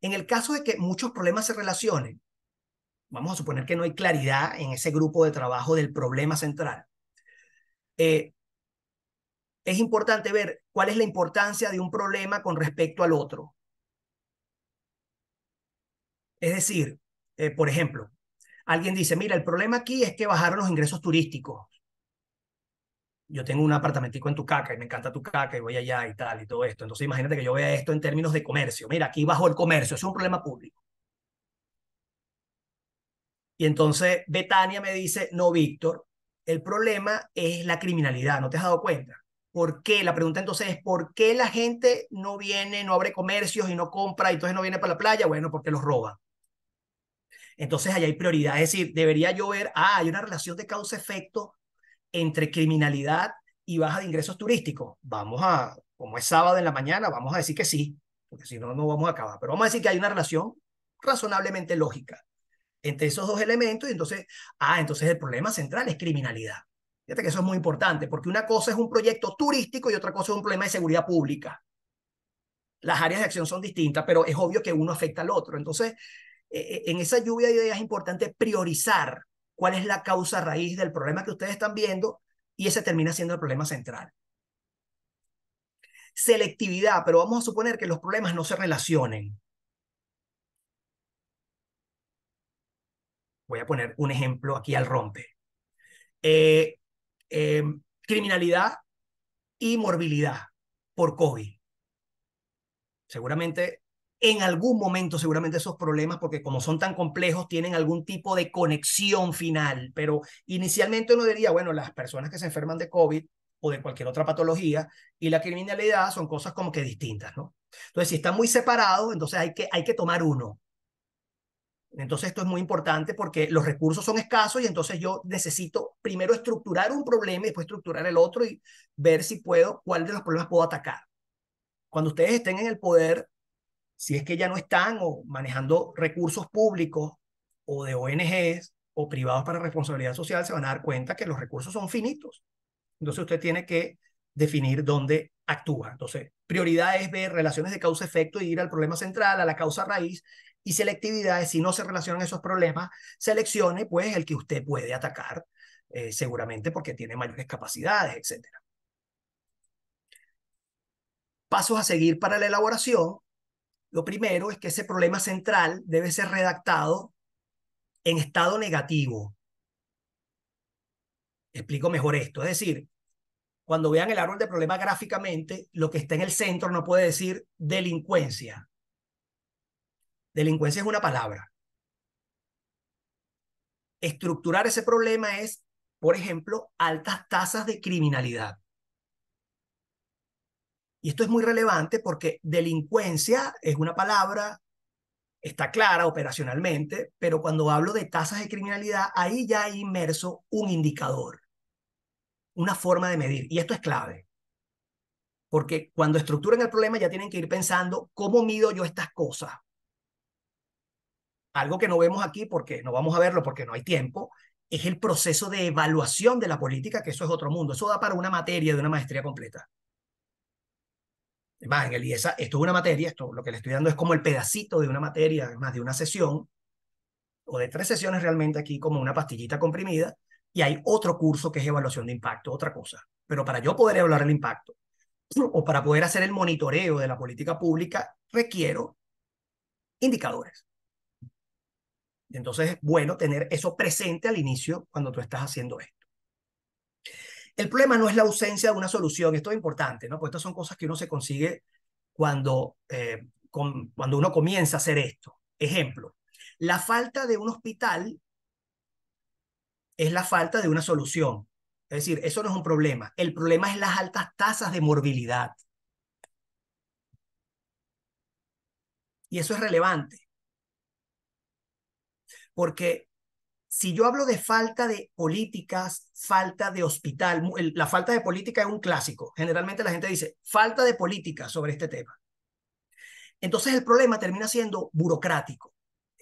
En el caso de que muchos problemas se relacionen, vamos a suponer que no hay claridad en ese grupo de trabajo del problema central. Eh, es importante ver cuál es la importancia de un problema con respecto al otro. Es decir, eh, por ejemplo, Alguien dice, mira, el problema aquí es que bajaron los ingresos turísticos. Yo tengo un apartamentico en Tucaca y me encanta Tucaca y voy allá y tal y todo esto. Entonces imagínate que yo vea esto en términos de comercio. Mira, aquí bajo el comercio, es un problema público. Y entonces Betania me dice, no, Víctor, el problema es la criminalidad, ¿no te has dado cuenta? ¿Por qué? La pregunta entonces es, ¿por qué la gente no viene, no abre comercios y no compra y entonces no viene para la playa? Bueno, porque los roban. Entonces, ahí hay prioridad. Es decir, debería yo ver, ah, hay una relación de causa-efecto entre criminalidad y baja de ingresos turísticos. Vamos a, como es sábado en la mañana, vamos a decir que sí, porque si no, no vamos a acabar. Pero vamos a decir que hay una relación razonablemente lógica entre esos dos elementos y entonces, ah, entonces el problema central es criminalidad. Fíjate que eso es muy importante, porque una cosa es un proyecto turístico y otra cosa es un problema de seguridad pública. Las áreas de acción son distintas, pero es obvio que uno afecta al otro. Entonces, eh, en esa lluvia de ideas es importante priorizar cuál es la causa raíz del problema que ustedes están viendo y ese termina siendo el problema central. Selectividad, pero vamos a suponer que los problemas no se relacionen. Voy a poner un ejemplo aquí al rompe. Eh, em, criminalidad y morbilidad por COVID. Seguramente en algún momento seguramente esos problemas, porque como son tan complejos, tienen algún tipo de conexión final, pero inicialmente uno diría, bueno, las personas que se enferman de COVID o de cualquier otra patología y la criminalidad son cosas como que distintas, ¿no? Entonces, si están muy separados, entonces hay que, hay que tomar uno. Entonces, esto es muy importante porque los recursos son escasos y entonces yo necesito primero estructurar un problema y después estructurar el otro y ver si puedo, cuál de los problemas puedo atacar. Cuando ustedes estén en el poder, si es que ya no están o manejando recursos públicos o de ONGs o privados para responsabilidad social, se van a dar cuenta que los recursos son finitos. Entonces usted tiene que definir dónde actúa. Entonces, prioridad es ver relaciones de causa-efecto y ir al problema central, a la causa raíz, y selectividad si no se relacionan esos problemas, seleccione pues el que usted puede atacar, eh, seguramente porque tiene mayores capacidades, etcétera. Pasos a seguir para la elaboración lo primero es que ese problema central debe ser redactado en estado negativo. Explico mejor esto. Es decir, cuando vean el árbol de problema gráficamente, lo que está en el centro no puede decir delincuencia. Delincuencia es una palabra. Estructurar ese problema es, por ejemplo, altas tasas de criminalidad. Y esto es muy relevante porque delincuencia es una palabra, está clara operacionalmente, pero cuando hablo de tasas de criminalidad, ahí ya hay inmerso un indicador, una forma de medir. Y esto es clave, porque cuando estructuran el problema ya tienen que ir pensando, ¿cómo mido yo estas cosas? Algo que no vemos aquí porque no vamos a verlo porque no hay tiempo, es el proceso de evaluación de la política, que eso es otro mundo. Eso da para una materia de una maestría completa más, en el IESA, esto es una materia, esto lo que le estoy dando es como el pedacito de una materia, más de una sesión, o de tres sesiones realmente aquí como una pastillita comprimida, y hay otro curso que es evaluación de impacto, otra cosa. Pero para yo poder evaluar el impacto (clears throat) o para poder hacer el monitoreo de la política pública, requiero indicadores. Entonces es bueno tener eso presente al inicio cuando tú estás haciendo esto. El problema no es la ausencia de una solución, esto es importante, ¿no? Porque estas son cosas que uno se consigue cuando, eh, cuando uno comienza a hacer esto. Ejemplo, la falta de un hospital es la falta de una solución. Es decir, eso no es un problema. El problema es las altas tasas de morbilidad. Y eso es relevante. Porque si yo hablo de falta de políticas, falta de hospital, la falta de política es un clásico. Generalmente la gente dice falta de política sobre este tema. Entonces el problema termina siendo burocrático. O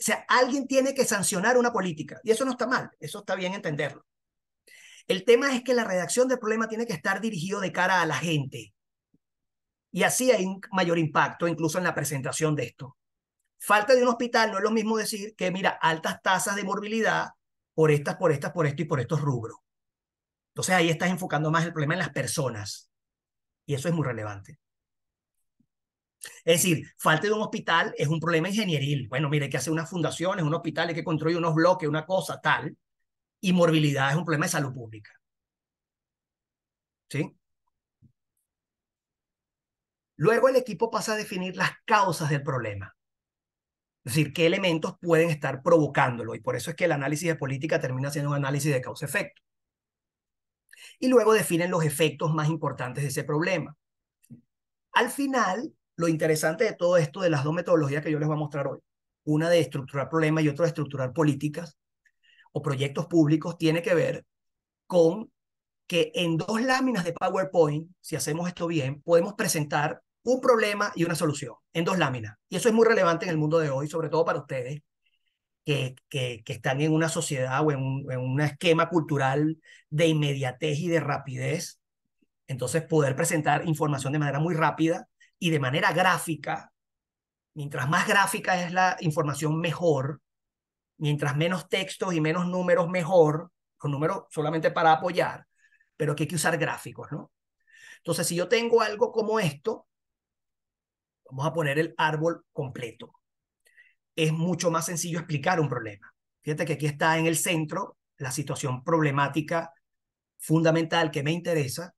sea, alguien tiene que sancionar una política y eso no está mal, eso está bien entenderlo. El tema es que la redacción del problema tiene que estar dirigido de cara a la gente. Y así hay un mayor impacto incluso en la presentación de esto falta de un hospital no es lo mismo decir que, mira, altas tasas de morbilidad, por estas, por estas, por esto y por estos rubros. Entonces ahí estás enfocando más el problema en las personas. Y eso es muy relevante. Es decir, falta de un hospital es un problema ingenieril. Bueno, mire, hay que hacer unas fundaciones, un hospital, hay que construir unos bloques, una cosa tal. Y morbilidad es un problema de salud pública. ¿Sí? Luego el equipo pasa a definir las causas del problema. Es decir, qué elementos pueden estar provocándolo. Y por eso es que el análisis de política termina siendo un análisis de causa-efecto. Y luego definen los efectos más importantes de ese problema. Al final, lo interesante de todo esto, de las dos metodologías que yo les voy a mostrar hoy, una de estructurar problemas y otra de estructurar políticas o proyectos públicos, tiene que ver con que en dos láminas de PowerPoint, si hacemos esto bien, podemos presentar un problema y una solución en dos láminas. Y eso es muy relevante en el mundo de hoy, sobre todo para ustedes que, que, están en una sociedad o en un, esquema cultural de inmediatez y de rapidez. Entonces, poder presentar información de manera muy rápida y de manera gráfica. Mientras más gráfica es la información, mejor. Mientras menos textos y menos números, mejor. con números solamente para apoyar, pero que hay que usar gráficos, ¿no? Entonces, si yo tengo algo como esto, Vamos a poner el árbol completo. Es mucho más sencillo explicar un problema. Fíjate que aquí está en el centro la situación problemática fundamental que me interesa,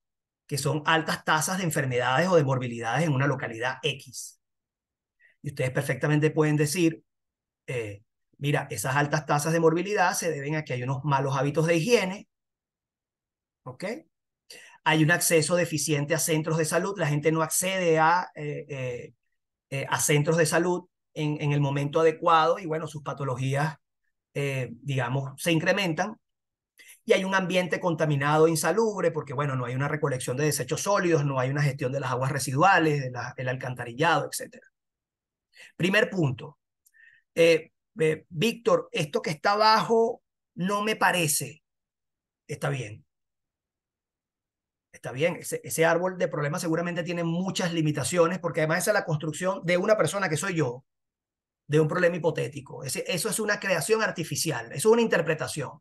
que son altas tasas de enfermedades o de morbilidades en una localidad X. Y ustedes perfectamente pueden decir, eh, mira, esas altas tasas de morbilidad se deben a que hay unos malos hábitos de higiene, ¿ok? Hay un acceso deficiente a centros de salud, la gente no accede a eh, eh, eh, a centros de salud en, el momento adecuado y bueno, sus patologías, eh, digamos, se incrementan. Y hay un ambiente contaminado e insalubre porque, bueno, no hay una recolección de desechos sólidos, no hay una gestión de las aguas residuales, el alcantarillado, etc. Primer punto. Eh, Víctor, esto que está abajo no me parece. Está bien. Está bien, ese, árbol de problemas seguramente tiene muchas limitaciones porque además es la construcción de una persona que soy yo, de un problema hipotético. Ese, eso es una creación artificial, eso es una interpretación.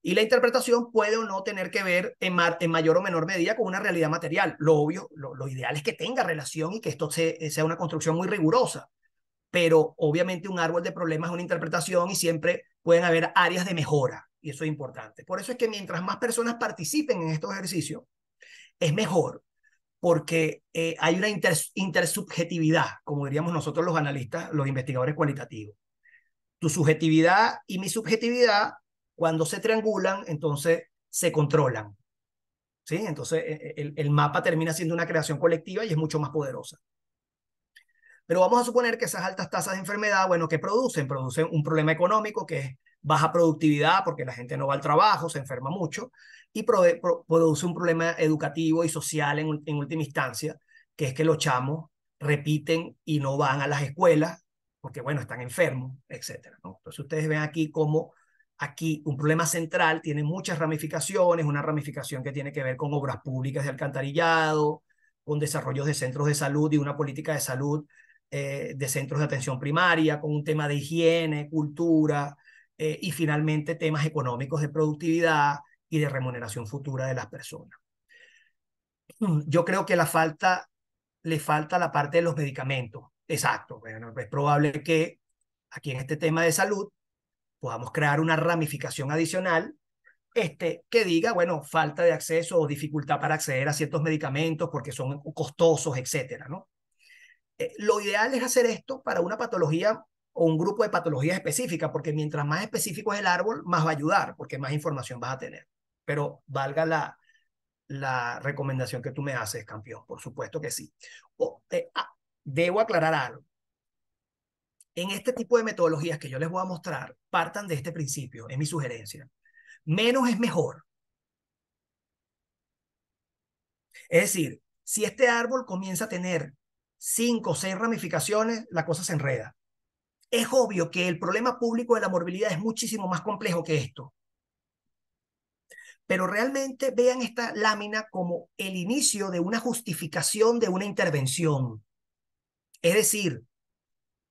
Y la interpretación puede o no tener que ver en, mayor o menor medida con una realidad material. Lo obvio, lo, ideal es que tenga relación y que esto sea una construcción muy rigurosa pero obviamente un árbol de problemas es una interpretación y siempre pueden haber áreas de mejora, y eso es importante. Por eso es que mientras más personas participen en estos ejercicios, es mejor, porque eh, hay una intersubjetividad, como diríamos nosotros los analistas, los investigadores cualitativos. Tu subjetividad y mi subjetividad, cuando se triangulan, entonces se controlan. ¿Sí? Entonces e, e, el mapa termina siendo una creación colectiva y es mucho más poderosa. Pero vamos a suponer que esas altas tasas de enfermedad, bueno, ¿qué producen? Producen un problema económico que es baja productividad porque la gente no va al trabajo, se enferma mucho, y produce un problema educativo y social en, última instancia, que es que los chamos repiten y no van a las escuelas porque, bueno, están enfermos, etc. Entonces ustedes ven aquí cómo aquí un problema central tiene muchas ramificaciones, una ramificación que tiene que ver con obras públicas de alcantarillado, con desarrollos de centros de salud y una política de salud eh, de centros de atención primaria, con un tema de higiene, cultura eh, y finalmente temas económicos de productividad y de remuneración futura de las personas. (clears throat) Yo creo que la falta, le falta la parte de los medicamentos. Exacto. Pues es probable que aquí en este tema de salud podamos crear una ramificación adicional este, que diga, bueno, falta de acceso o dificultad para acceder a ciertos medicamentos porque son costosos, etcétera, ¿no? Eh, lo ideal es hacer esto para una patología o un grupo de patologías específicas, porque mientras más específico es el árbol, más va a ayudar, porque más información vas a tener. Pero valga la, la recomendación que tú me haces, campeón, por supuesto que sí. Eh, ah, debo aclarar algo. En este tipo de metodologías que yo les voy a mostrar, partan de este principio, es mi sugerencia. Menos es mejor. Es decir, si este árbol comienza a tener cinco o seis ramificaciones, la cosa se enreda. Es obvio que el problema público de la morbilidad es muchísimo más complejo que esto. Pero realmente vean esta lámina como el inicio de una justificación de una intervención. Es decir,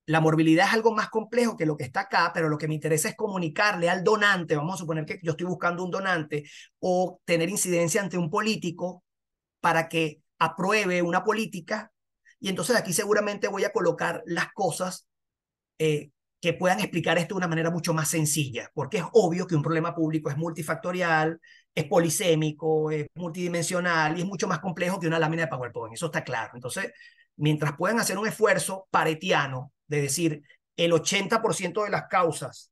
la morbilidad es algo más complejo que lo que está acá, pero lo que me interesa es comunicarle al donante, vamos a suponer que yo estoy buscando un donante, o tener incidencia ante un político para que apruebe una política y entonces aquí seguramente voy a colocar las cosas eh, que puedan explicar esto de una manera mucho más sencilla, porque es obvio que un problema público es multifactorial, es polisémico, es multidimensional y es mucho más complejo que una lámina de PowerPoint, eso está claro. Entonces, mientras puedan hacer un esfuerzo paretiano de decir el 80% de las causas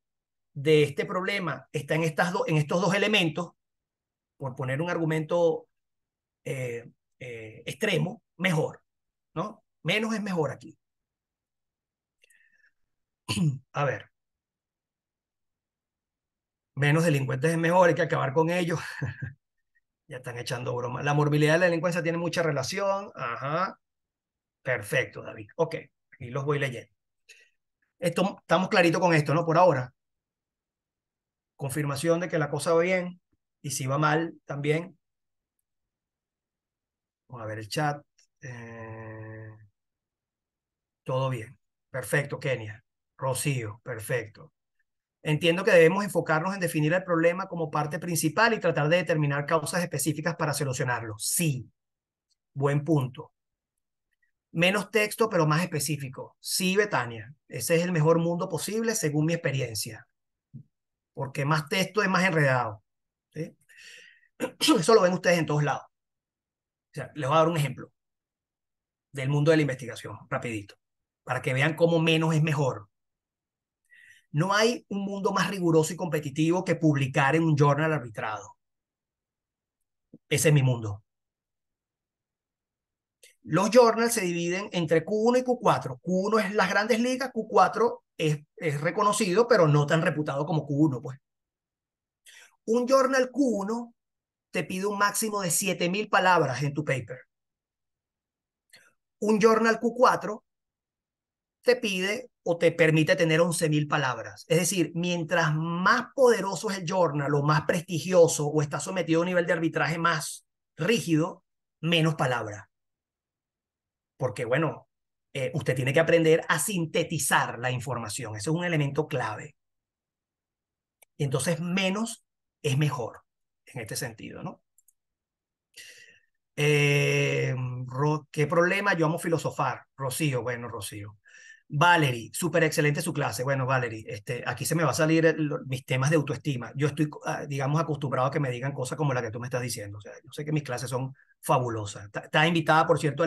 de este problema está en, en estos dos elementos, por poner un argumento eh, eh, extremo, mejor. ¿no? Menos es mejor aquí. (clears throat) A ver. Menos delincuentes es mejor, hay que acabar con ellos. (laughs) ya están echando broma. La morbilidad de la delincuencia tiene mucha relación. Ajá. Perfecto, David. Ok, aquí los voy leyendo. Esto, estamos clarito con esto, ¿no? Por ahora. Confirmación de que la cosa va bien y si va mal también. Vamos a ver el chat. Eh... Todo bien. Perfecto, Kenia. Rocío, perfecto. Entiendo que debemos enfocarnos en definir el problema como parte principal y tratar de determinar causas específicas para solucionarlo. Sí, buen punto. Menos texto, pero más específico. Sí, Betania, ese es el mejor mundo posible según mi experiencia. Porque más texto es más enredado. (clears throat) Eso lo ven ustedes en todos lados. les voy a dar un ejemplo del mundo de la investigación, rapidito para que vean cómo menos es mejor. No hay un mundo más riguroso y competitivo que publicar en un journal arbitrado. Ese es mi mundo. Los journals se dividen entre Q1 y Q4. Q1 es las grandes ligas, Q4 es, reconocido, pero no tan reputado como Q1, pues. Un journal Q1 te pide un máximo de 7000 palabras en tu paper. Un journal Q4 te pide o te permite tener 11.000 palabras. Es decir, mientras más poderoso es el journal o más prestigioso o está sometido a un nivel de arbitraje más rígido, menos palabra. Porque bueno, eh, usted tiene que aprender a sintetizar la información. Ese es un elemento clave. Y entonces menos es mejor en este sentido, ¿no? Eh, ¿Qué problema? Yo amo filosofar. Rocío, bueno, Rocío. Valerie, súper excelente su clase. Bueno, Valerie, este, aquí se me va a salir mis temas de autoestima. Yo estoy, ah, digamos, acostumbrado a que me digan cosas como la que tú me estás diciendo. O sea, yo sé que mis clases son fabulosas. Estás invitada, por cierto, a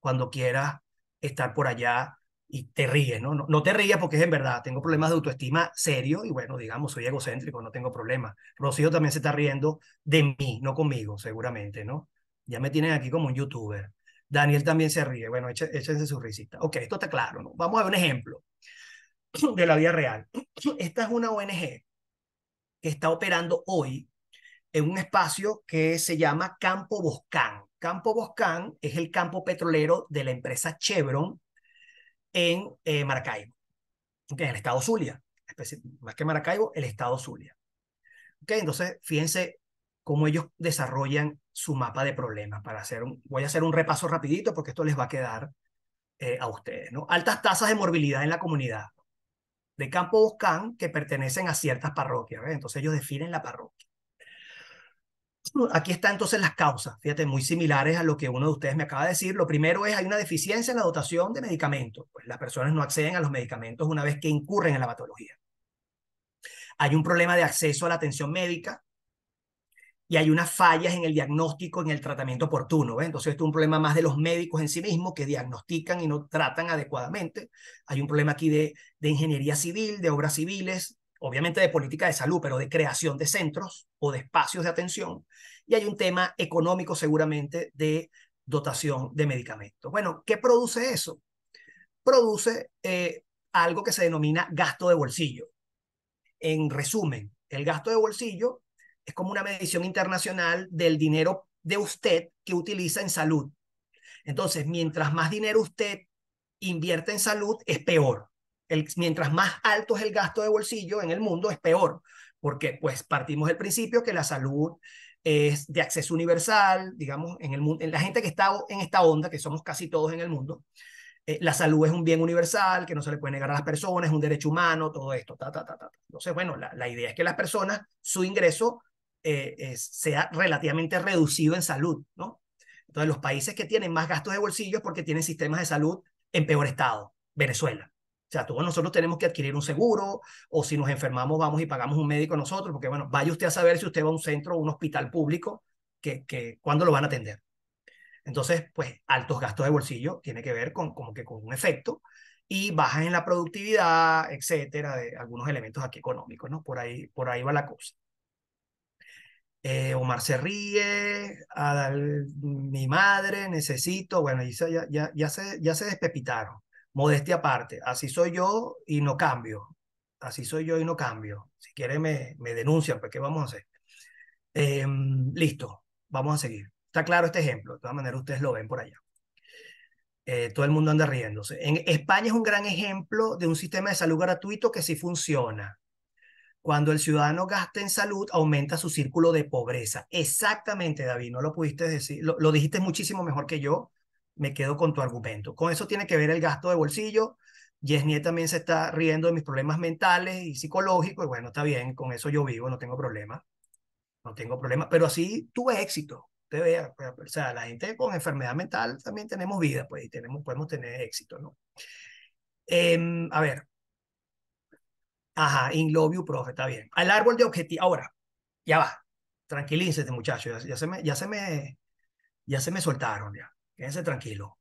cuando quieras estar por allá y te ríes, ¿no? ¿no? te rías porque es en verdad, tengo problemas de autoestima serio y bueno, digamos, soy egocéntrico, no tengo problema. Rocío también se está riendo de mí, no conmigo, seguramente, ¿no? Ya me tienen aquí como un youtuber. Daniel también se ríe. Bueno, échense su risita. Ok, esto está claro, ¿no? Vamos a ver un ejemplo (clears throat) de la vida real. (clears throat) Esta es una ONG que está operando hoy en un espacio que se llama Campo Boscán. Campo Boscán es el campo petrolero de la empresa Chevron en eh, Maracaibo, que en el estado Zulia, más que Maracaibo, el estado Zulia. Okay, entonces, fíjense cómo ellos desarrollan su mapa de problemas. Para hacer un, voy a hacer un repaso rapidito porque esto les va a quedar eh, a ustedes. ¿no? Altas tasas de morbilidad en la comunidad de Campo Boscán que pertenecen a ciertas parroquias. Entonces ellos definen la parroquia. Aquí están entonces las causas, fíjate, muy similares a lo que uno de ustedes me acaba de decir. Lo primero es, hay una deficiencia en la dotación de medicamentos. Pues las personas no acceden a los medicamentos una vez que incurren en la patología. Hay un problema de acceso a la atención médica, y hay unas fallas en el diagnóstico, en el tratamiento oportuno. Entonces, esto es un problema más de los médicos en sí mismos que diagnostican y no tratan adecuadamente. Hay un problema aquí de, de ingeniería civil, de obras civiles, obviamente de política de salud, pero de creación de centros o de espacios de atención. Y hay un tema económico seguramente de dotación de medicamentos. Bueno, ¿qué produce eso? Produce eh, algo que se denomina gasto de bolsillo. En resumen, el gasto de bolsillo es como una medición internacional del dinero de usted que utiliza en salud. Entonces, mientras más dinero usted invierte en salud, es peor. mientras más alto es el gasto de bolsillo en el mundo, es peor, porque pues partimos del principio que la salud es de acceso universal, digamos, en el mundo, en la gente que está en esta onda, que somos casi todos en el mundo, eh, la salud es un bien universal que no se le puede negar a las personas, es un derecho humano, todo esto, Entonces, bueno, la, la idea es que las personas, su ingreso eh, eh, sea relativamente reducido en salud, ¿no? Entonces, los países que tienen más gastos de bolsillo porque tienen sistemas de salud en peor estado, Venezuela. O sea, todos nosotros tenemos que adquirir un seguro, o si nos enfermamos, vamos y pagamos un médico nosotros, porque bueno, vaya usted a saber si usted va a un centro o un hospital público, que, que cuándo lo van a atender. Entonces, pues altos gastos de bolsillo tiene que ver con como que con un efecto y bajas en la productividad, etcétera, de algunos elementos aquí económicos, ¿no? Por ahí, por ahí va la cosa. Eh, Omar se ríe, mi madre, necesito, bueno, ya, ya, se, ya se despepitaron. Modestia aparte, así soy yo y no cambio. Así soy yo y no cambio. Si quieren me, me denuncian, pues ¿qué vamos a hacer? Em, listo, vamos a seguir. Está claro este ejemplo, de todas maneras ustedes lo ven por allá. Eh, todo el mundo anda riéndose. En España es un gran ejemplo de un sistema de salud gratuito que sí funciona. Cuando el ciudadano gasta en salud, aumenta su círculo de pobreza. Exactamente, David, no lo pudiste decir, lo, dijiste muchísimo mejor que yo. Me quedo con tu argumento. Con eso tiene que ver el gasto de bolsillo. Yesnie también se está riendo de mis problemas mentales y psicológicos. Y bueno, está bien, con eso yo vivo, no tengo problema. No tengo problema, pero así tuve éxito. Te vea, pues, o sea, la gente con enfermedad mental también tenemos vida, pues, y tenemos, podemos tener éxito, ¿no? Em, a ver, Ajá, in love you, profe, está bien. Al árbol de objetivos. Ahora, ya va. Tranquilícese, muchachos. Ya, se me, ya, se me, ya se me soltaron, ya. Quédense tranquilo.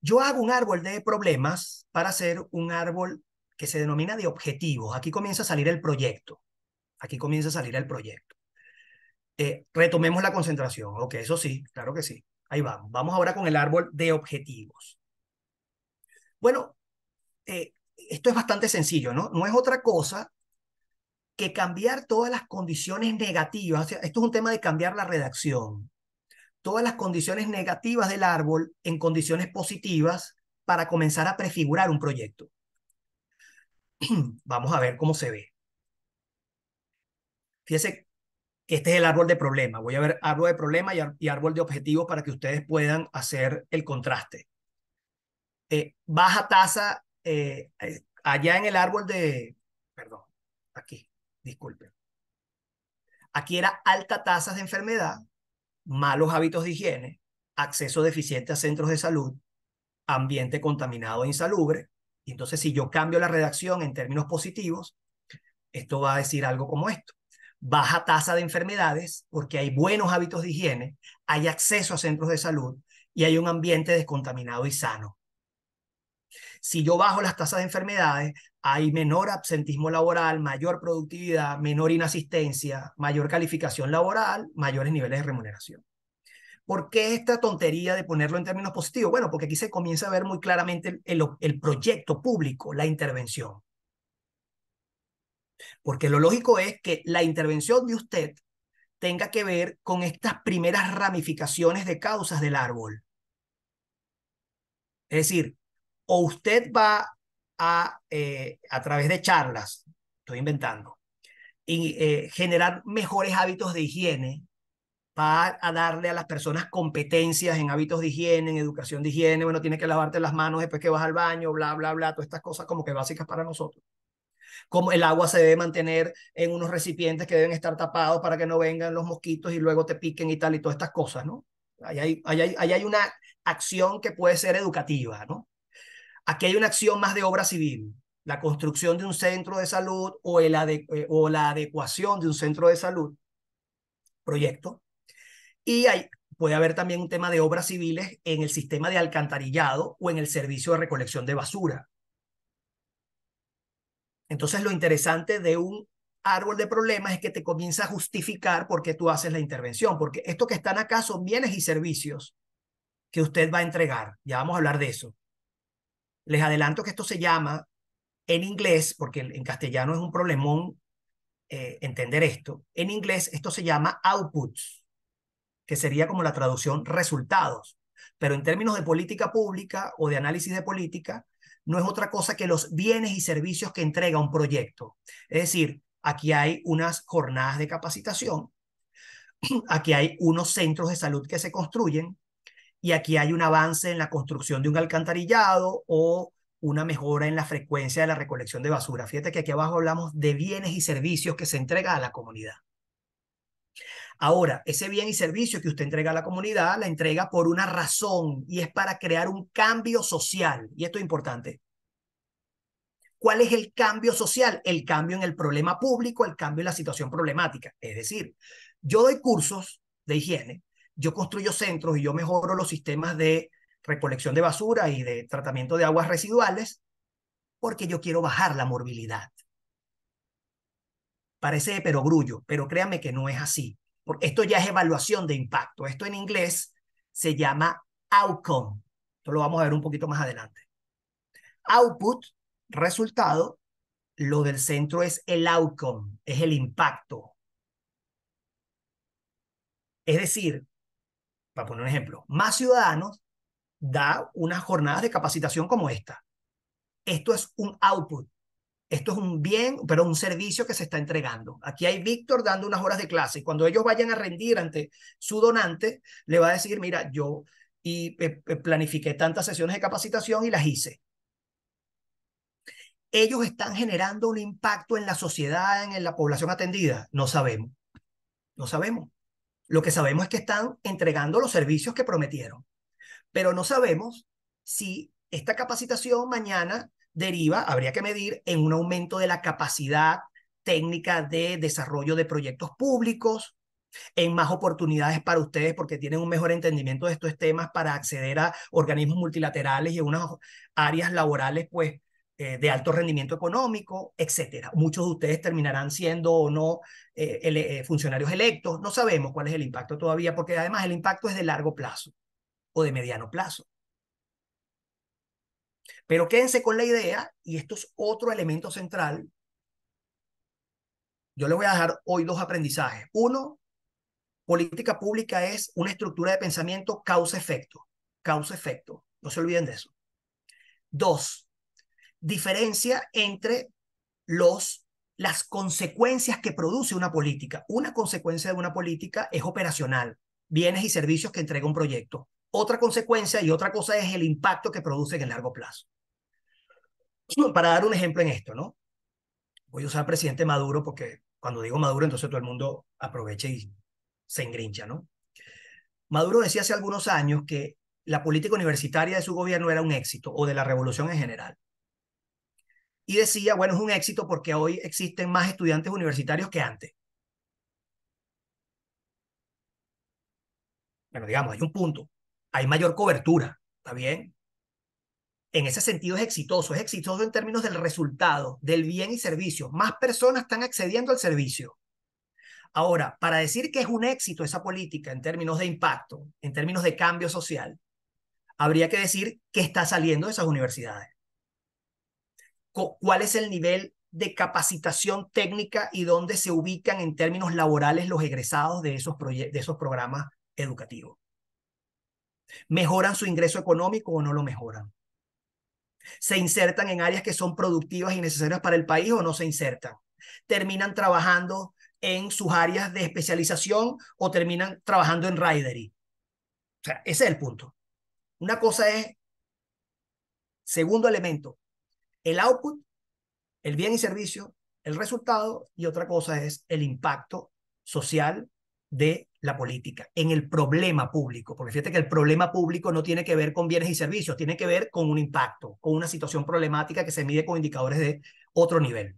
Yo hago un árbol de problemas para hacer un árbol que se denomina de objetivos. Aquí comienza a salir el proyecto. Aquí comienza a salir el proyecto. Eh, retomemos la concentración. Ok, eso sí, claro que sí. Ahí vamos. Vamos ahora con el árbol de objetivos. Bueno, es bastante sencillo, ¿no? No es otra cosa que cambiar todas las condiciones negativas. esto es un tema de cambiar la redacción. Todas las condiciones negativas del árbol en condiciones positivas para comenzar a prefigurar un proyecto. (clears throat) Vamos a ver cómo se ve. Fíjense que este es el árbol de problema. Voy a ver árbol de problema y, árbol de objetivos para que ustedes puedan hacer el contraste. Eh, baja tasa eh, eh, allá en el árbol de, perdón, aquí, disculpen. Aquí era alta tasa de enfermedad, malos hábitos de higiene, acceso deficiente a centros de salud, ambiente contaminado e insalubre. Y entonces si yo cambio la redacción en términos positivos, esto va a decir algo como esto. Baja tasa de enfermedades porque hay buenos hábitos de higiene, hay acceso a centros de salud y hay un ambiente descontaminado y sano. Si yo bajo las tasas de enfermedades, hay menor absentismo laboral, mayor productividad, menor inasistencia, mayor calificación laboral, mayores niveles de remuneración. ¿Por qué esta tontería de ponerlo en términos positivos? Bueno, porque aquí se comienza a ver muy claramente el, proyecto público, la intervención. Porque lo lógico es que la intervención de usted tenga que ver con estas primeras ramificaciones de causas del árbol. Es decir, o usted va a, eh, a través de charlas, estoy inventando, y eh, generar mejores hábitos de higiene para darle a las personas competencias en hábitos de higiene, en educación de higiene, bueno, tienes que lavarte las manos después que vas al baño, bla, bla, bla, todas estas cosas como que básicas para nosotros. Como el agua se debe mantener en unos recipientes que deben estar tapados para que no vengan los mosquitos y luego te piquen y tal y todas estas cosas, ¿no? hay, hay, hay una acción que puede ser educativa, ¿no? Aquí hay una acción más de obra civil, la construcción de un centro de salud eh, o, la adecuación de un centro de salud, proyecto. Y hay, puede haber también un tema de obras civiles en el sistema de alcantarillado o en el servicio de recolección de basura. Entonces, lo interesante de un árbol de problemas es que te comienza a justificar por qué tú haces la intervención, porque esto que están acá son bienes y servicios que usted va a entregar. Ya vamos a hablar de eso. Les adelanto que esto se llama en inglés, porque en castellano es un problemón eh, entender esto, en inglés esto se llama outputs, que sería como la traducción resultados, pero en términos de política pública o de análisis de política, no es otra cosa que los bienes y servicios que entrega un proyecto. Es decir, aquí hay unas jornadas de capacitación, (clears throat) aquí hay unos centros de salud que se construyen, y aquí hay un avance en la construcción de un alcantarillado o una mejora en la frecuencia de la recolección de basura. Fíjate que aquí abajo hablamos de bienes y servicios que se entrega a la comunidad. Ahora, ese bien y servicio que usted entrega a la comunidad, la entrega por una razón y es para crear un cambio social. Y esto es importante. ¿Cuál es el cambio social? El cambio en el problema público, el cambio en la situación problemática. Es decir, yo doy cursos de higiene yo construyo centros y yo mejoro los sistemas de recolección de basura y de tratamiento de aguas residuales porque yo quiero bajar la morbilidad. Parece pero grullo, pero créanme que no es así. Porque Esto ya es evaluación de impacto. Esto en inglés se llama outcome. Esto lo vamos a ver un poquito más adelante. Output, resultado, lo del centro es el outcome, es el impacto. Es decir, para poner un ejemplo, Más Ciudadanos da unas jornadas de capacitación como esta. Esto es un output, esto es un bien, pero un servicio que se está entregando. Aquí hay Víctor dando unas horas de clase cuando ellos vayan a rendir ante su donante, le va a decir, mira, yo y, eh, eh, planifiqué tantas sesiones de capacitación y las hice. Ellos están generando un impacto en la sociedad, en la población atendida. No sabemos. No sabemos. Lo que sabemos es que están entregando los servicios que prometieron, pero no sabemos si esta capacitación mañana deriva, habría que medir, en un aumento de la capacidad técnica de desarrollo de proyectos públicos, en más oportunidades para ustedes porque tienen un mejor entendimiento de estos temas para acceder a organismos multilaterales y a unas áreas laborales pues eh, de alto rendimiento económico, etcétera. Muchos de ustedes terminarán siendo o no eh, eh, funcionarios electos, no sabemos cuál es el impacto todavía, porque además el impacto es de largo plazo o de mediano plazo. Pero quédense con la idea, y esto es otro elemento central. Yo les voy a dejar hoy dos aprendizajes. Uno, política pública es una estructura de pensamiento causa-efecto. Causa-efecto. No se olviden de eso. Dos, diferencia entre los las consecuencias que produce una política. Una consecuencia de una política es operacional, bienes y servicios que entrega un proyecto. Otra consecuencia y otra cosa es el impacto que produce en el largo plazo. (clears throat) Para dar un ejemplo en esto, ¿no? Voy a usar presidente Maduro porque cuando digo Maduro, entonces todo el mundo aprovecha y se engrincha, ¿no? Maduro decía hace algunos años que la política universitaria de su gobierno era un éxito o de la revolución en general y decía, bueno, es un éxito porque hoy existen más estudiantes universitarios que antes. Bueno, digamos, hay un punto. Hay mayor cobertura, ¿está bien? En ese sentido es exitoso, es exitoso en términos del resultado, del bien y servicio. Más personas están accediendo al servicio. Ahora, para decir que es un éxito esa política en términos de impacto, en términos de cambio social, habría que decir que está saliendo de esas universidades cuál es el nivel de capacitación técnica y dónde se ubican en términos laborales los egresados de esos, de esos programas educativos. ¿Mejoran su ingreso económico o no lo mejoran? ¿Se insertan en áreas que son productivas y necesarias para el país o no se insertan? ¿Terminan trabajando en sus áreas de especialización o terminan trabajando en ridery? O sea, ese es el punto. Una cosa es, segundo elemento, el output, el bien y servicio, el resultado y otra cosa es el impacto social de la política, en el problema público, porque fíjate que el problema público no tiene que ver con bienes y servicios, tiene que ver con un impacto, con una situación problemática que se mide con indicadores de otro nivel.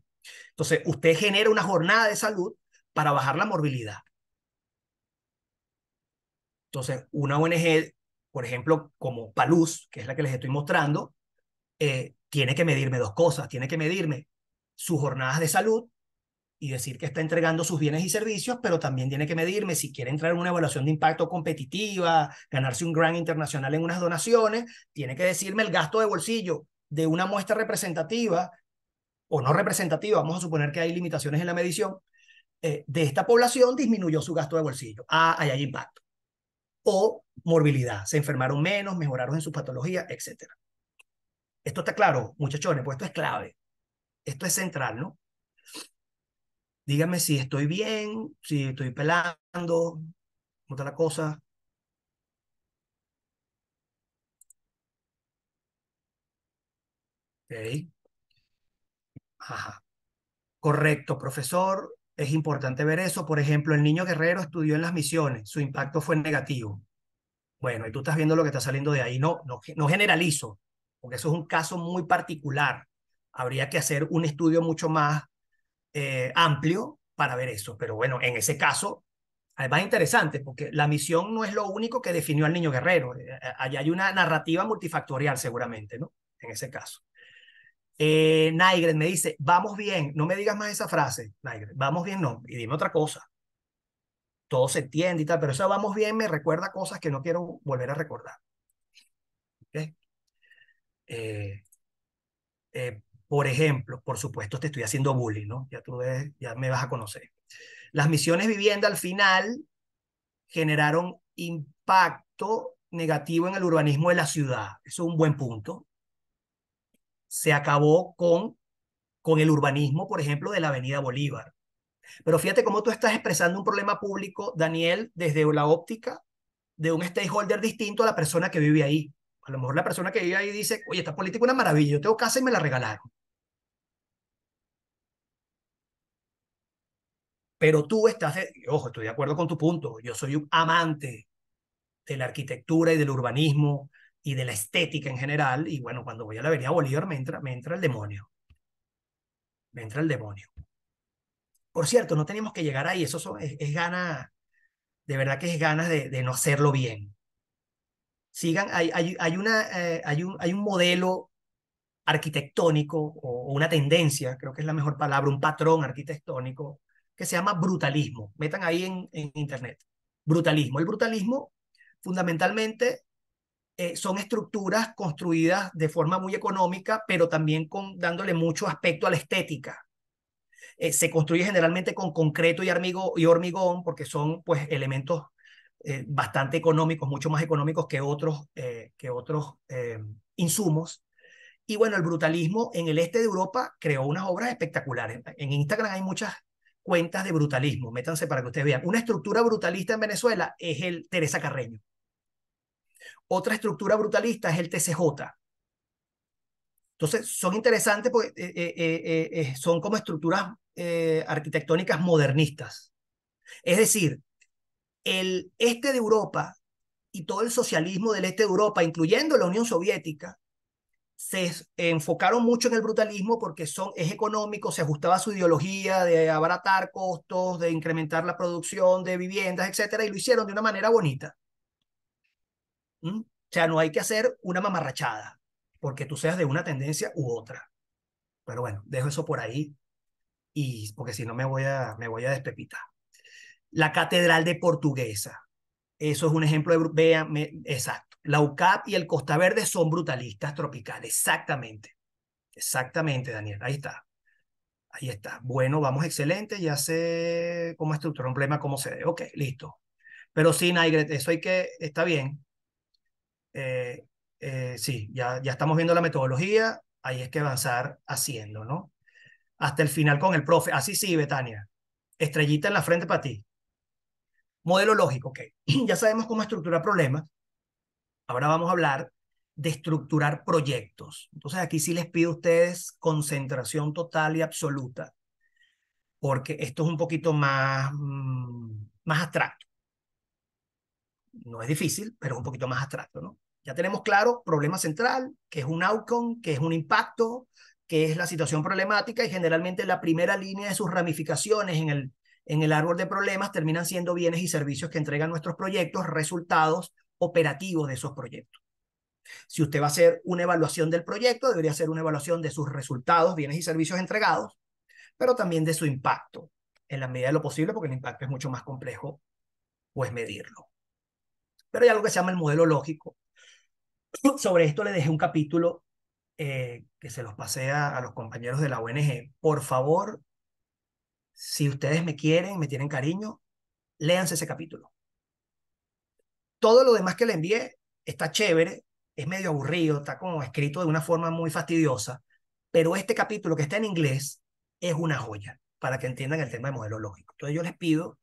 Entonces, usted genera una jornada de salud para bajar la morbilidad. Entonces, una ONG, por ejemplo, como Paluz, que es la que les estoy mostrando, eh, tiene que medirme dos cosas, tiene que medirme sus jornadas de salud y decir que está entregando sus bienes y servicios, pero también tiene que medirme si quiere entrar en una evaluación de impacto competitiva, ganarse un gran internacional en unas donaciones, tiene que decirme el gasto de bolsillo de una muestra representativa o no representativa, vamos a suponer que hay limitaciones en la medición, eh, de esta población disminuyó su gasto de bolsillo. Ah, ahí hay impacto. O morbilidad, se enfermaron menos, mejoraron en su patología, etcétera. Esto está claro, muchachones, pues esto es clave. Esto es central, ¿no? Dígame si estoy bien, si estoy pelando, otra cosa. Ajá. Correcto, profesor. Es importante ver eso. Por ejemplo, el niño guerrero estudió en las misiones. Su impacto fue negativo. Bueno, y tú estás viendo lo que está saliendo de ahí. no, no generalizo porque eso es un caso muy particular. Habría que hacer un estudio mucho más eh, amplio para ver eso. Pero bueno, en ese caso, además es interesante, porque la misión no es lo único que definió al niño guerrero. Eh, eh, Allá hay una narrativa multifactorial seguramente, ¿no? En ese caso. Eh, me dice, vamos bien, no me digas más esa frase, Naigre, vamos bien, no, y dime otra cosa. Todo se entiende y tal, pero eso vamos bien me recuerda cosas que no quiero volver a recordar. ¿Okay? Eh, eh, por ejemplo, por supuesto te estoy haciendo bullying, ¿no? Ya tú ya me vas a conocer. Las misiones vivienda al final generaron impacto negativo en el urbanismo de la ciudad. Eso es un buen punto. Se acabó con, con el urbanismo, por ejemplo, de la Avenida Bolívar. Pero fíjate cómo tú estás expresando un problema público, Daniel, desde la óptica de un stakeholder distinto a la persona que vive ahí. A lo mejor la persona que vive ahí dice, oye, esta política es una maravilla, yo tengo casa y me la regalaron. Pero tú estás, ojo, estoy de acuerdo con tu punto, yo soy un amante de la arquitectura y del urbanismo y de la estética en general, y bueno, cuando voy a la avenida Bolívar me entra, me entra el demonio. Me entra el demonio. Por cierto, no tenemos que llegar ahí, eso es, gana, de verdad que es ganas de no hacerlo bien sigan, hay, hay, una, eh, hay, un, hay un modelo arquitectónico o, una tendencia, creo que es la mejor palabra, un patrón arquitectónico que se llama brutalismo. Metan ahí en, en internet. Brutalismo. El brutalismo fundamentalmente eh, son estructuras construidas de forma muy económica, pero también con, dándole mucho aspecto a la estética. Eh, se construye generalmente con concreto y, y hormigón porque son pues elementos eh, bastante económicos, mucho más económicos que otros, eh, que otros eh, insumos. Y bueno, el brutalismo en el este de Europa creó unas obras espectaculares. En Instagram hay muchas cuentas de brutalismo, métanse para que ustedes vean. Una estructura brutalista en Venezuela es el Teresa Carreño. Otra estructura brutalista es el TCJ. Entonces, son interesantes porque son como estructuras arquitectónicas modernistas. Es decir, el este de Europa y todo el socialismo del este de Europa, incluyendo la Unión Soviética, se enfocaron mucho en el brutalismo porque son, es económico, se ajustaba a su ideología de abaratar costos, de incrementar la producción de viviendas, etcétera, y lo hicieron de una manera bonita. ¿Mm? O sea, no hay que hacer una mamarrachada porque tú seas de una tendencia u otra. Pero bueno, dejo eso por ahí y porque si no me voy a me voy a despepitar la Catedral de Portuguesa. Eso es un ejemplo de... Vean, exacto. La UCAP y el Costa Verde son brutalistas tropicales, exactamente. Exactamente, Daniel. Ahí está. Ahí está. Bueno, vamos excelente. Ya sé cómo estructurar un problema, cómo se ve. Ok, listo. Pero sí, Naigret, eso hay que, está bien. Eh, eh, sí, ya, ya estamos viendo la metodología. Ahí es que avanzar haciendo, ¿no? Hasta el final con el profe. Así sí, Betania. Estrellita en la frente para ti. Modelo lógico, ok. (clears throat) ya sabemos cómo estructurar problemas. Ahora vamos a hablar de estructurar proyectos. Entonces aquí sí les pido a ustedes concentración total y absoluta, porque esto es un poquito más, mm, más abstracto. No es difícil, pero es un poquito más abstracto, ¿no? Ya tenemos claro problema central, que es un outcome, que es un impacto, que es la situación problemática y generalmente la primera línea de sus ramificaciones en el en el árbol de problemas terminan siendo bienes y servicios que entregan nuestros proyectos, resultados operativos de esos proyectos. Si usted va a hacer una evaluación del proyecto, debería hacer una evaluación de sus resultados, bienes y servicios entregados, pero también de su impacto, en la medida de lo posible, porque el impacto es mucho más complejo, pues medirlo. Pero hay algo que se llama el modelo lógico. (coughs) Sobre esto le dejé un capítulo eh, que se los pasé a los compañeros de la ONG. Por favor, si ustedes me quieren, me tienen cariño, léanse ese capítulo. Todo lo demás que le envié está chévere, es medio aburrido, está como escrito de una forma muy fastidiosa, pero este capítulo que está en inglés es una joya para que entiendan el tema de modelo lógico. Entonces yo les pido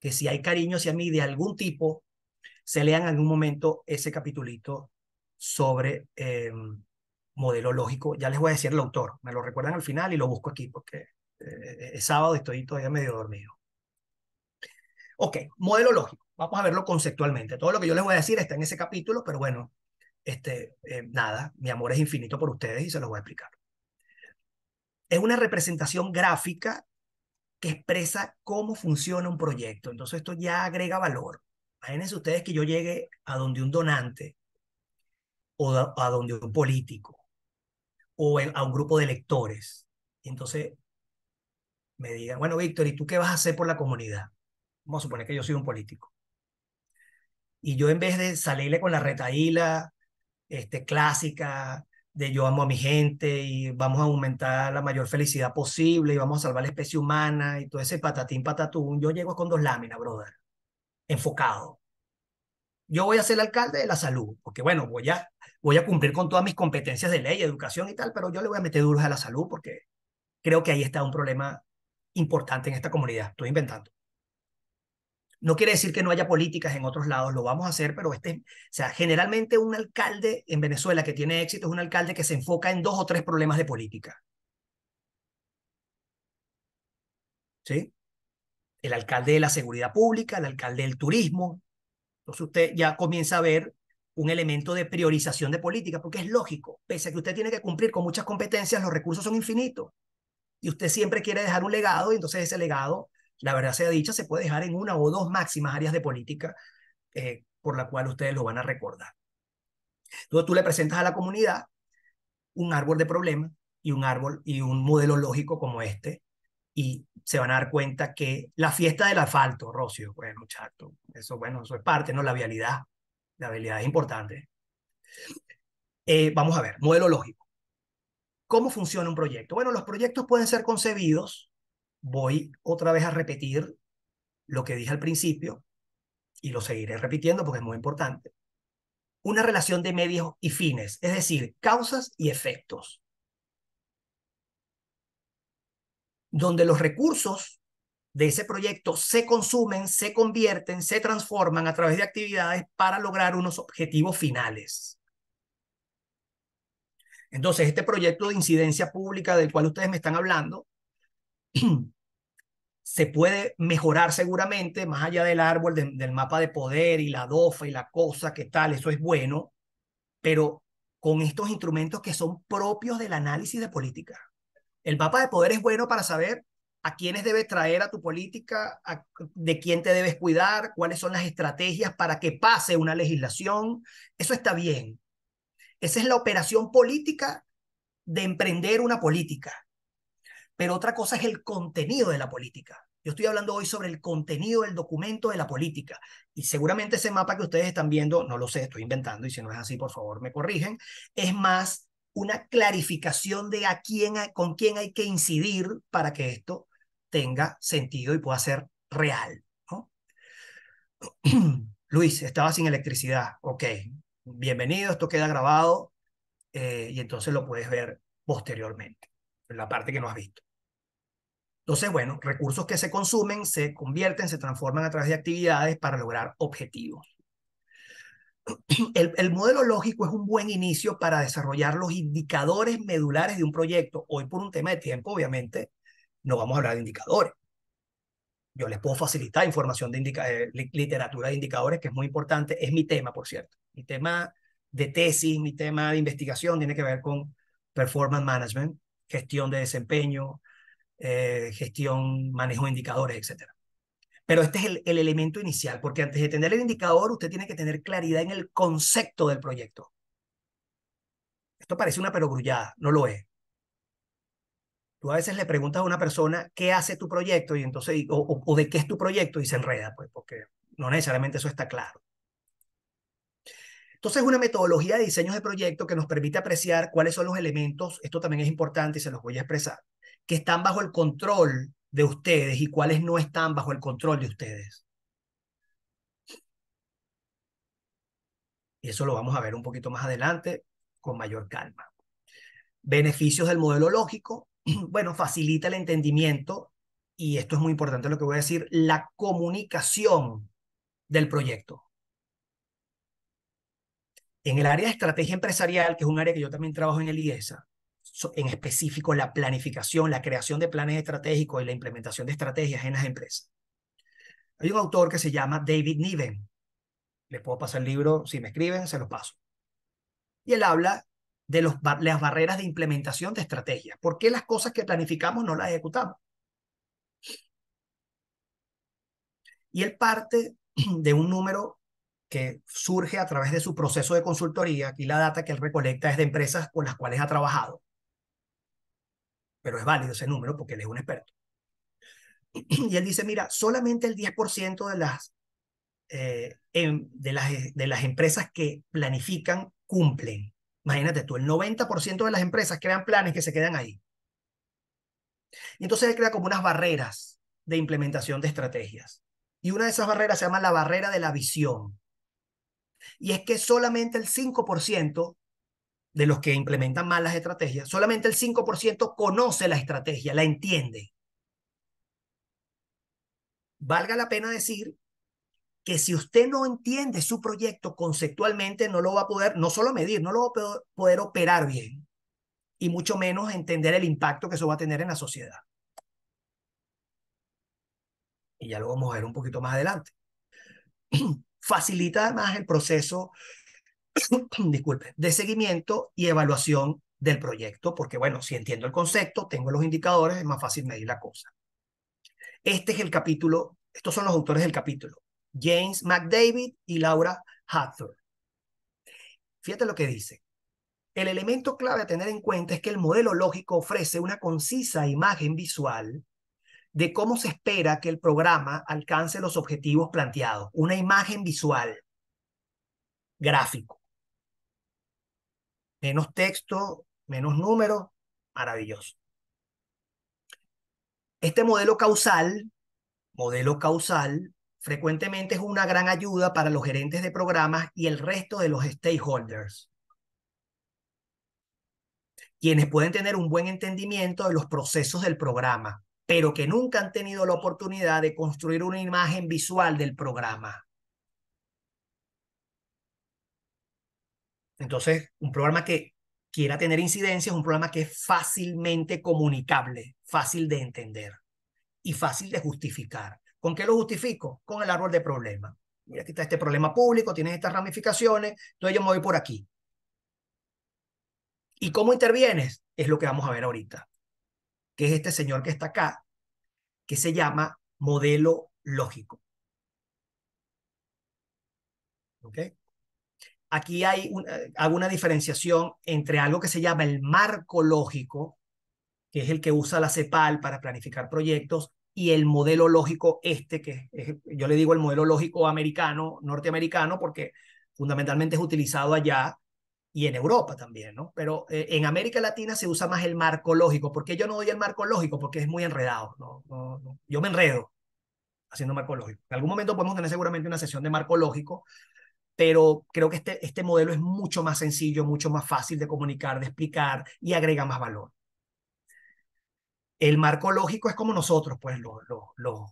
que si hay cariño hacia mí de algún tipo, se lean en algún momento ese capitulito sobre eh, modelo lógico. Ya les voy a decir el autor, me lo recuerdan al final y lo busco aquí porque eh, es sábado y estoy todavía medio dormido. Ok, modelo lógico. Vamos a verlo conceptualmente. Todo lo que yo les voy a decir está en ese capítulo, pero bueno, este, eh, nada, mi amor es infinito por ustedes y se los voy a explicar. Es una representación gráfica que expresa cómo funciona un proyecto. Entonces esto ya agrega valor. Imagínense ustedes que yo llegue a donde un donante o a donde un político o a un grupo de lectores. Entonces me digan, bueno, Víctor, ¿y tú qué vas a hacer por la comunidad? Vamos a suponer que yo soy un político. Y yo en vez de salirle con la retaíla este, clásica de yo amo a mi gente y vamos a aumentar la mayor felicidad posible y vamos a salvar la especie humana y todo ese patatín patatún, yo llego con dos láminas, brother, enfocado. Yo voy a ser el alcalde de la salud, porque bueno, voy a, voy a cumplir con todas mis competencias de ley, educación y tal, pero yo le voy a meter duros a la salud porque creo que ahí está un problema importante en esta comunidad. Estoy inventando. No quiere decir que no haya políticas en otros lados, lo vamos a hacer, pero este, o sea, generalmente un alcalde en Venezuela que tiene éxito es un alcalde que se enfoca en dos o tres problemas de política. ¿Sí? El alcalde de la seguridad pública, el alcalde del turismo. Entonces usted ya comienza a ver un elemento de priorización de política, porque es lógico, pese a que usted tiene que cumplir con muchas competencias, los recursos son infinitos y usted siempre quiere dejar un legado, y entonces ese legado, la verdad sea dicha, se puede dejar en una o dos máximas áreas de política eh, por la cual ustedes lo van a recordar. Entonces tú le presentas a la comunidad un árbol de problemas y un árbol y un modelo lógico como este, y se van a dar cuenta que la fiesta del asfalto, Rocio, bueno, pues, chato, eso, bueno, eso es parte, ¿no? La vialidad, la vialidad es importante. Eh, vamos a ver, modelo lógico. ¿Cómo funciona un proyecto? Bueno, los proyectos pueden ser concebidos. Voy otra vez a repetir lo que dije al principio y lo seguiré repitiendo porque es muy importante. Una relación de medios y fines, es decir, causas y efectos. Donde los recursos de ese proyecto se consumen, se convierten, se transforman a través de actividades para lograr unos objetivos finales. Entonces, este proyecto de incidencia pública del cual ustedes me están hablando, (clears throat) se puede mejorar seguramente, más allá del árbol, del mapa de poder y la DOFA y la cosa que tal, eso es bueno, pero con estos instrumentos que son propios del análisis de política. El mapa de poder es bueno para saber a quiénes debes traer a tu política, de quién te debes cuidar, cuáles son las estrategias para que pase una legislación. Eso está bien, esa es la operación política de emprender una política. Pero otra cosa es el contenido de la política. Yo estoy hablando hoy sobre el contenido del documento de la política. Y seguramente ese mapa que ustedes están viendo, no lo sé, estoy inventando y si no es así, por favor, me corrigen, es más una clarificación de a quién, con quién hay que incidir para que esto tenga sentido y pueda ser real. (clears throat) Luis, estaba sin electricidad. Ok, bienvenido, esto queda grabado eh, y entonces lo puedes ver posteriormente, en la parte que no has visto. Entonces, bueno, recursos que se consumen, se convierten, se transforman a través de actividades para lograr objetivos. (clears throat) El, el, modelo lógico es un buen inicio para desarrollar los indicadores medulares de un proyecto. Hoy por un tema de tiempo, obviamente, no vamos a hablar de indicadores. Yo les puedo facilitar información de eh, literatura de indicadores, que es muy importante. Es mi tema, por cierto. Mi tema de tesis, mi tema de investigación tiene que ver con performance management, gestión de desempeño, eh, gestión, manejo de indicadores, etc. Pero este es el, elemento inicial, porque antes de tener el indicador, usted tiene que tener claridad en el concepto del proyecto. Esto parece una perogrullada, no lo es. Tú a veces le preguntas a una persona qué hace tu proyecto y entonces, o, o, de qué es tu proyecto y se enreda, pues, porque no necesariamente eso está claro. Entonces, una metodología de diseños de proyecto que nos permite apreciar cuáles son los elementos, esto también es importante y se los voy a expresar, que están bajo el control de ustedes y cuáles no están bajo el control de ustedes. Y eso lo vamos a ver un poquito más adelante con mayor calma. Beneficios del modelo lógico. (clears throat) Bueno, facilita el entendimiento y esto es muy importante lo que voy a decir, la comunicación del proyecto. En el área de estrategia empresarial, que es un área que yo también trabajo en el IESA, en específico la planificación, la creación de planes estratégicos y la implementación de estrategias en las empresas. Hay un autor que se llama David Niven. Les puedo pasar el libro, si me escriben, se los paso. Y él habla de los, las barreras de implementación de estrategias. ¿Por qué las cosas que planificamos no las ejecutamos? Y él parte (clears throat) de un número que surge a través de su proceso de consultoría. Aquí la data que él recolecta es de empresas con las cuales ha trabajado. Pero es válido ese número porque él es un experto. Y él dice, mira, solamente el 10% de las, eh, em, de, las, de las empresas que planifican cumplen. Imagínate tú, el 90% de las empresas crean planes que se quedan ahí. Y entonces él crea como unas barreras de implementación de estrategias. Y una de esas barreras se llama la barrera de la visión. Y es que solamente el 5% de los que implementan malas estrategias, solamente el 5% conoce la estrategia, la entiende. Valga la pena decir que si usted no entiende su proyecto conceptualmente, no lo va a poder, no solo medir, no lo va a poder operar bien y mucho menos entender el impacto que eso va a tener en la sociedad. Y ya lo vamos a ver un poquito más adelante. (clears throat) facilita más el proceso, (clears throat) disculpe, de seguimiento y evaluación del proyecto, porque bueno, si entiendo el concepto, tengo los indicadores, es más fácil medir la cosa. Este es el capítulo, estos son los autores del capítulo, James McDavid y Laura Hathor. Fíjate lo que dice. El elemento clave a tener en cuenta es que el modelo lógico ofrece una concisa imagen visual de cómo se espera que el programa alcance los objetivos planteados. Una imagen visual, gráfico. Menos texto, menos número, maravilloso. Este modelo causal, modelo causal, frecuentemente es una gran ayuda para los gerentes de programas y el resto de los stakeholders, quienes pueden tener un buen entendimiento de los procesos del programa pero que nunca han tenido la oportunidad de construir una imagen visual del programa. Entonces, un programa que quiera tener incidencia es un programa que es fácilmente comunicable, fácil de entender y fácil de justificar. ¿Con qué lo justifico? Con el árbol de problema. Mira, aquí está este problema público, tienes estas ramificaciones, entonces yo me voy por aquí. ¿Y cómo intervienes? Es lo que vamos a ver ahorita que es este señor que está acá, que se llama modelo lógico. ¿Ok? Aquí hay eh, una, hago diferenciación entre algo que se llama el marco lógico, que es el que usa la CEPAL para planificar proyectos, y el modelo lógico este, que yo le digo el modelo lógico americano, norteamericano, porque fundamentalmente es utilizado allá y en Europa también, ¿no? Pero eh, en América Latina se usa más el marco lógico. ¿Por qué yo no doy el marco lógico? Porque es muy enredado. ¿no? yo me enredo haciendo marco lógico. En algún momento podemos tener seguramente una sesión de marco lógico, pero creo que este, este modelo es mucho más sencillo, mucho más fácil de comunicar, de explicar y agrega más valor. El marco lógico es como nosotros, pues los, los,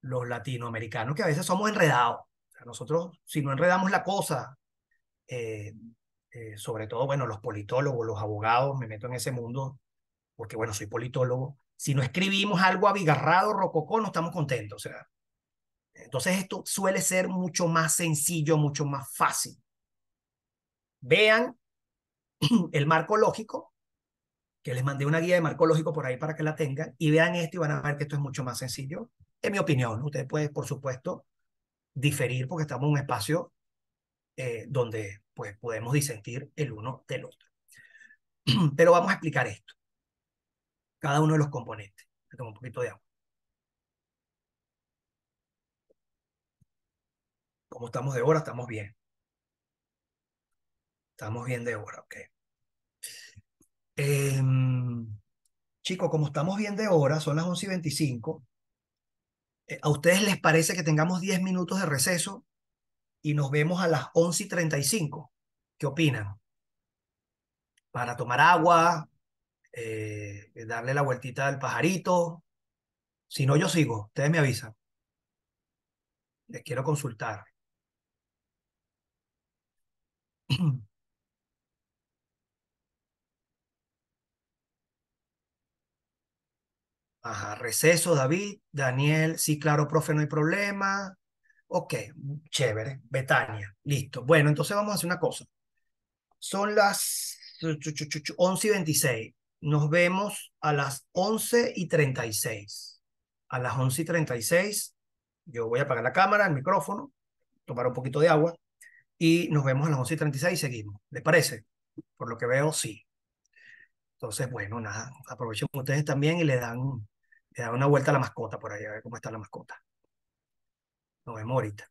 los, latinoamericanos, que a veces somos enredados. nosotros, si no enredamos la cosa, eh, eh, sobre todo, bueno, los politólogos, los abogados, me meto en ese mundo, porque bueno, soy politólogo, si no escribimos algo abigarrado, rococó, no estamos contentos. O sea, entonces esto suele ser mucho más sencillo, mucho más fácil. Vean (clears throat) el marco lógico, que les mandé una guía de marco lógico por ahí para que la tengan, y vean esto y van a ver que esto es mucho más sencillo, en mi opinión. Ustedes pueden, por supuesto, diferir porque estamos en un espacio eh, donde pues podemos disentir el uno del otro. (clears throat) Pero vamos a explicar esto. Cada uno de los componentes. Me un poquito de agua. ¿Cómo estamos de hora? Estamos bien. Estamos bien de hora, ok. Em, chicos, como estamos bien de hora, son las 11 y 25. Eh, ¿A ustedes les parece que tengamos 10 minutos de receso y nos vemos a las 11 y 35. ¿Qué opinan? Para tomar agua, eh, eh, darle la vueltita al pajarito. Si no, yo sigo. Ustedes me avisan. Les quiero consultar. (clears throat) Ajá, receso, David, Daniel, sí, claro, profe, no hay problema. Ok, chévere, Betania, listo. Bueno, entonces vamos a hacer una cosa. Son las 11 y 26. Nos vemos a las 11 y 36. A las 11 y 36 yo voy a apagar la cámara, el micrófono, tomar un poquito de agua y nos vemos a las 11 y 36 y seguimos. ¿Les parece? Por lo que veo, sí. Entonces, bueno, nada, aprovechen ustedes también y le dan, le dan una vuelta a la mascota por ahí, a ver cómo está la mascota no vemos ahorita.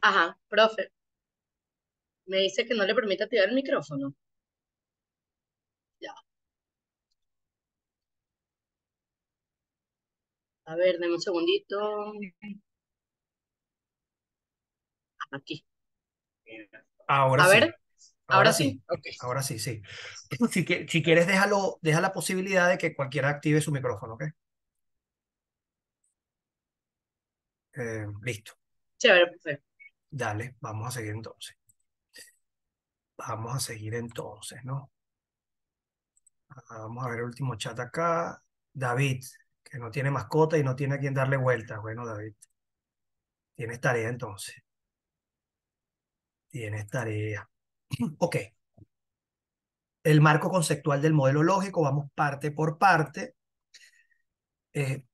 Ajá, profe, me dice que no le permite activar el micrófono. Ya. A ver, denme un segundito. Aquí. Ahora A sí. ver. Ahora, sí. Ahora sí, sí. (laughs) Si, si quieres, déjalo, deja la posibilidad de que cualquiera active su micrófono, ¿ok? Sí, eh, listo. ver, profe. Dale, vamos a seguir entonces. Vamos a seguir entonces, ¿no? Vamos a ver el último chat acá. David, que no tiene mascota y no tiene a quien darle vuelta. Bueno, David, tienes tarea entonces. Tienes tarea. (clears throat) Ok. El marco conceptual del modelo lógico, vamos parte por parte. Eh,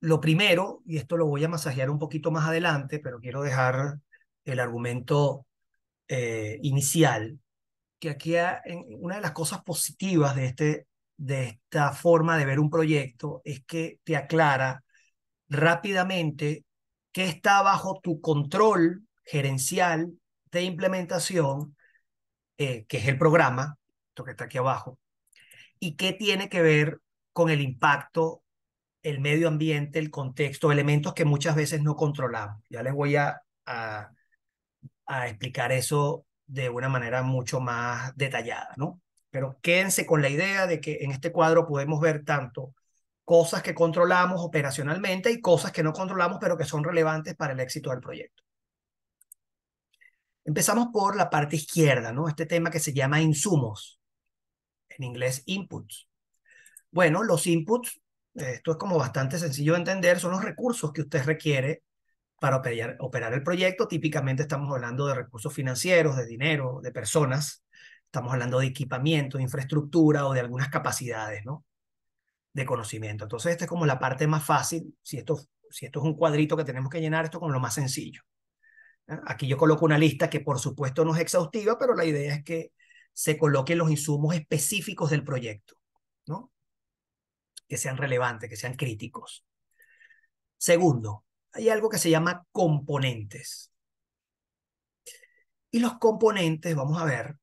lo primero, y esto lo voy a masajear un poquito más adelante, pero quiero dejar el argumento eh, inicial, que aquí una de las cosas positivas de, este, de esta forma de ver un proyecto es que te aclara rápidamente qué está bajo tu control gerencial de implementación, eh, que es el programa, esto que está aquí abajo, y qué tiene que ver con el impacto, el medio ambiente, el contexto, elementos que muchas veces no controlamos. Ya les voy a a explicar eso de una manera mucho más detallada, ¿no? Pero quédense con la idea de que en este cuadro podemos ver tanto cosas que controlamos operacionalmente y cosas que no controlamos, pero que son relevantes para el éxito del proyecto. Empezamos por la parte izquierda, ¿no? Este tema que se llama insumos, en inglés inputs. Bueno, los inputs, esto es como bastante sencillo de entender, son los recursos que usted requiere para operar, el proyecto. Típicamente estamos hablando de recursos financieros, de dinero, de personas. Estamos hablando de equipamiento, de infraestructura o de algunas capacidades, ¿no? De conocimiento. Entonces, esta es como la parte más fácil. Si esto, si esto es un cuadrito que tenemos que llenar, esto con lo más sencillo. Aquí yo coloco una lista que por supuesto no es exhaustiva, pero la idea es que se coloquen los insumos específicos del proyecto, ¿no? Que sean relevantes, que sean críticos. Segundo, hay algo que se llama componentes. Y los componentes, vamos a ver,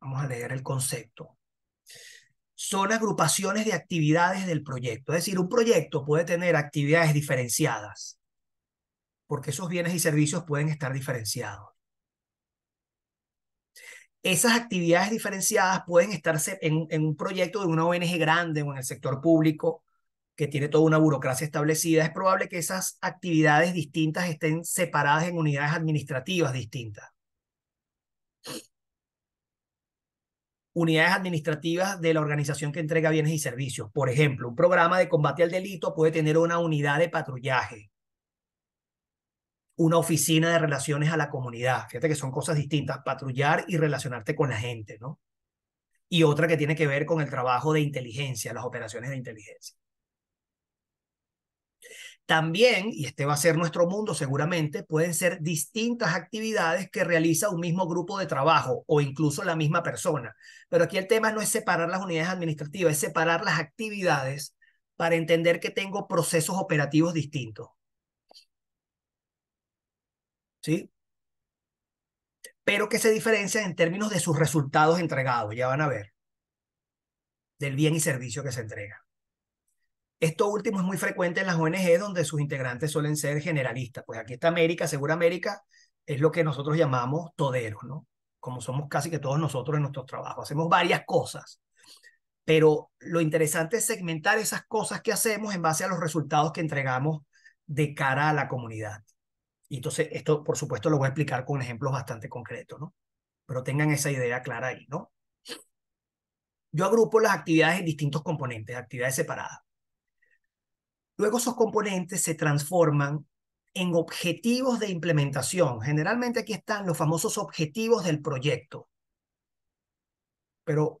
vamos a leer el concepto, son agrupaciones de actividades del proyecto. Es decir, un proyecto puede tener actividades diferenciadas, porque esos bienes y servicios pueden estar diferenciados. Esas actividades diferenciadas pueden estar en, en un proyecto de una ONG grande o en el sector público que tiene toda una burocracia establecida, es probable que esas actividades distintas estén separadas en unidades administrativas distintas. Unidades administrativas de la organización que entrega bienes y servicios. Por ejemplo, un programa de combate al delito puede tener una unidad de patrullaje, una oficina de relaciones a la comunidad. Fíjate que son cosas distintas, patrullar y relacionarte con la gente, ¿no? Y otra que tiene que ver con el trabajo de inteligencia, las operaciones de inteligencia. También, y este va a ser nuestro mundo seguramente, pueden ser distintas actividades que realiza un mismo grupo de trabajo o incluso la misma persona. Pero aquí el tema no es separar las unidades administrativas, es separar las actividades para entender que tengo procesos operativos distintos. ¿Sí? Pero que se diferencian en términos de sus resultados entregados, ya van a ver, del bien y servicio que se entrega. Esto último es muy frecuente en las ONG donde sus integrantes suelen ser generalistas. Pues aquí está América, Segura América, es lo que nosotros llamamos toderos, ¿no? Como somos casi que todos nosotros en nuestro trabajo. Hacemos varias cosas, pero lo interesante es segmentar esas cosas que hacemos en base a los resultados que entregamos de cara a la comunidad. Y entonces, esto, por supuesto, lo voy a explicar con ejemplos bastante concretos, ¿no? Pero tengan esa idea clara ahí, ¿no? Yo agrupo las actividades en distintos componentes, actividades separadas. Luego esos componentes se transforman en objetivos de implementación. Generalmente aquí están los famosos objetivos del proyecto. Pero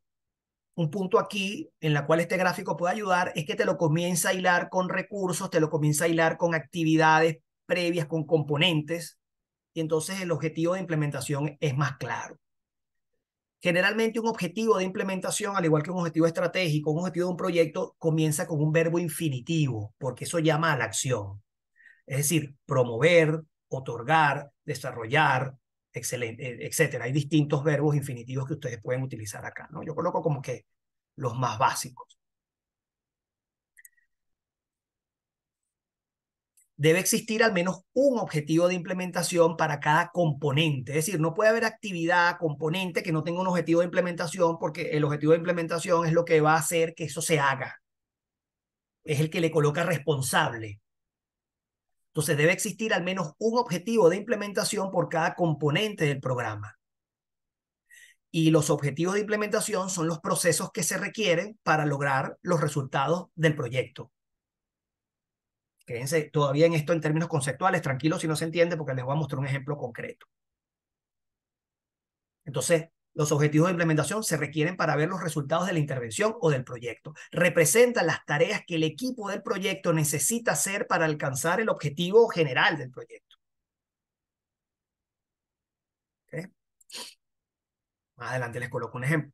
un punto aquí en la cual este gráfico puede ayudar es que te lo comienza a hilar con recursos, te lo comienza a hilar con actividades previas, con componentes, y entonces el objetivo de implementación es más claro. Generalmente un objetivo de implementación, al igual que un objetivo estratégico, un objetivo de un proyecto, comienza con un verbo infinitivo, porque eso llama a la acción. Es decir, promover, otorgar, desarrollar, eh, etc. Hay distintos verbos infinitivos que ustedes pueden utilizar acá, ¿no? Yo coloco como que los más básicos. debe existir al menos un objetivo de implementación para cada componente. Es decir, no puede haber actividad, componente que no tenga un objetivo de implementación porque el objetivo de implementación es lo que va a hacer que eso se haga. Es el que le coloca responsable. Entonces debe existir al menos un objetivo de implementación por cada componente del programa. Y los objetivos de implementación son los procesos que se requieren para lograr los resultados del proyecto. Quédense todavía en esto en términos conceptuales, tranquilos si no se entiende, porque les voy a mostrar un ejemplo concreto. Entonces, los objetivos de implementación se requieren para ver los resultados de la intervención o del proyecto. Representan las tareas que el equipo del proyecto necesita hacer para alcanzar el objetivo general del proyecto. Más adelante les coloco un ejemplo.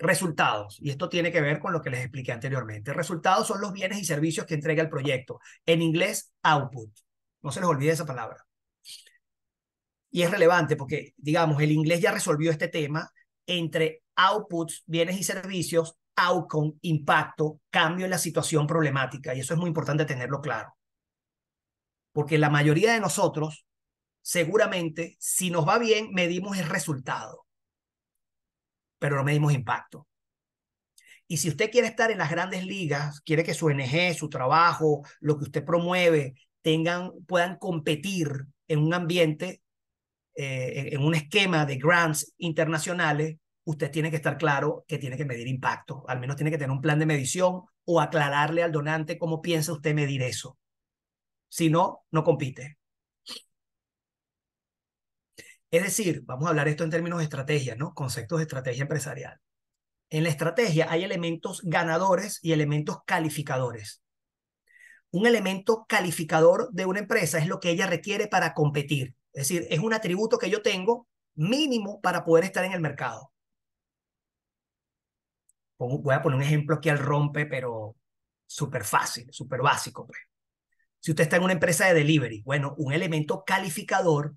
Resultados, y esto tiene que ver con lo que les expliqué anteriormente. Resultados son los bienes y servicios que entrega el proyecto. En inglés, output. No se les olvide esa palabra. Y es relevante porque, digamos, el inglés ya resolvió este tema entre outputs, bienes y servicios, outcome, impacto, cambio en la situación problemática. Y eso es muy importante tenerlo claro. Porque la mayoría de nosotros, seguramente, si nos va bien, medimos el resultado pero no medimos impacto. Y si usted quiere estar en las grandes ligas, quiere que su NG, su trabajo, lo que usted promueve, tengan, puedan competir en un ambiente, eh, en un esquema de grants internacionales, usted tiene que estar claro que tiene que medir impacto. Al menos tiene que tener un plan de medición o aclararle al donante cómo piensa usted medir eso. Si no, no compite. Es decir, vamos a hablar esto en términos de estrategia, ¿no? Conceptos de estrategia empresarial. En la estrategia hay elementos ganadores y elementos calificadores. Un elemento calificador de una empresa es lo que ella requiere para competir. Es decir, es un atributo que yo tengo mínimo para poder estar en el mercado. Voy a poner un ejemplo aquí al rompe, pero súper fácil, súper básico. Pues. Si usted está en una empresa de delivery, bueno, un elemento calificador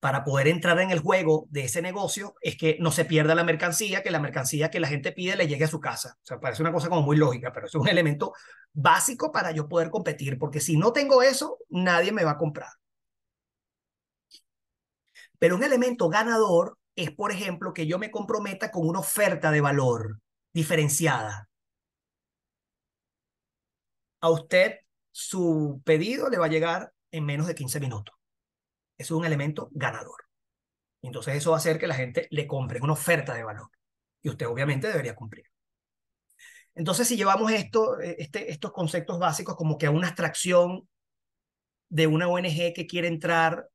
para poder entrar en el juego de ese negocio es que no se pierda la mercancía, que la mercancía que la gente pide le llegue a su casa. O sea, parece una cosa como muy lógica, pero es un elemento básico para yo poder competir, porque si no tengo eso, nadie me va a comprar. Pero un elemento ganador es, por ejemplo, que yo me comprometa con una oferta de valor diferenciada. A usted su pedido le va a llegar en menos de 15 minutos. Eso es un elemento ganador. Entonces eso va a hacer que la gente le compre una oferta de valor y usted obviamente debería cumplir. Entonces si llevamos eh, este, estos conceptos básicos como que a una abstracción de una ONG que quiere entrar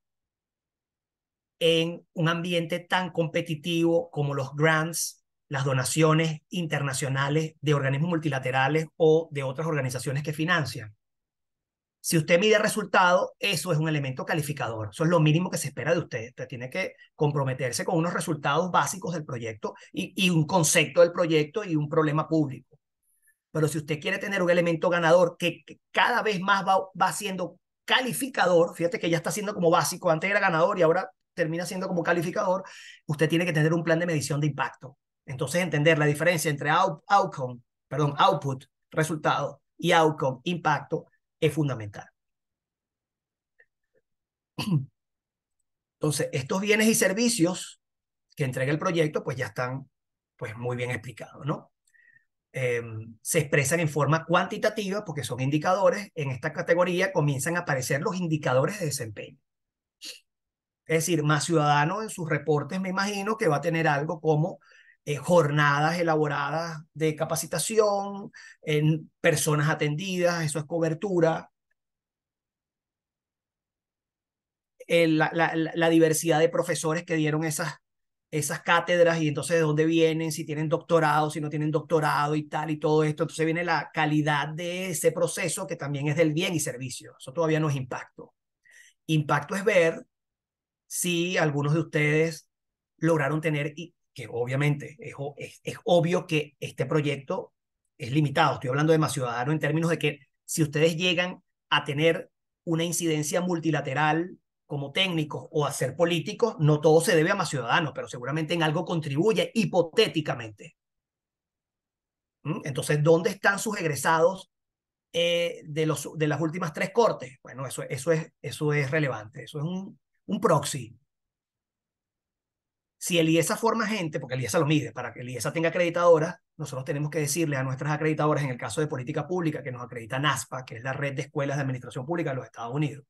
en un ambiente tan competitivo como los grants, las donaciones internacionales de organismos multilaterales o de otras organizaciones que financian. Si usted mide resultado, eso es un elemento calificador. Eso es lo mínimo que se espera de usted. Usted tiene que comprometerse con unos resultados básicos del proyecto y, un concepto del proyecto y un problema público. Pero si usted quiere tener un elemento ganador que, cada vez más va, siendo calificador, fíjate que ya está siendo como básico, antes era ganador y ahora termina siendo como calificador, usted tiene que tener un plan de medición de impacto. Entonces, entender la diferencia entre outcome, perdón, output, resultado, y outcome, impacto, es fundamental. Entonces, estos bienes y servicios que entrega el proyecto, pues ya están pues, muy bien explicados, ¿no? Em, se expresan en forma cuantitativa porque son indicadores. En esta categoría comienzan a aparecer los indicadores de desempeño. Es decir, más ciudadanos en sus reportes me imagino que va a tener algo como eh, jornadas elaboradas de capacitación, en personas atendidas, eso es cobertura. Eh, la, diversidad de profesores que dieron esas, esas cátedras y entonces de dónde vienen, si tienen doctorado, si no tienen doctorado y tal y todo esto. Entonces viene la calidad de ese proceso que también es del bien y servicio. Eso todavía no es impacto. Impacto es ver si algunos de ustedes lograron tener que obviamente es, es, obvio que este proyecto es limitado. Estoy hablando de más ciudadano en términos de que si ustedes llegan a tener una incidencia multilateral como técnicos o a ser políticos, no todo se debe a más ciudadanos, pero seguramente en algo contribuye hipotéticamente. ¿Mm? Entonces, ¿dónde están sus egresados eh, de, los, de las últimas tres cortes? Bueno, eso, eso, es, eso es relevante, eso es un, un proxy. Si el IESA forma gente, porque el IESA lo mide, para que el IESA tenga acreditadoras, nosotros tenemos que decirle a nuestras acreditadoras, en el caso de política pública, que nos acredita NASPA, que es la red de escuelas de administración pública de los Estados Unidos.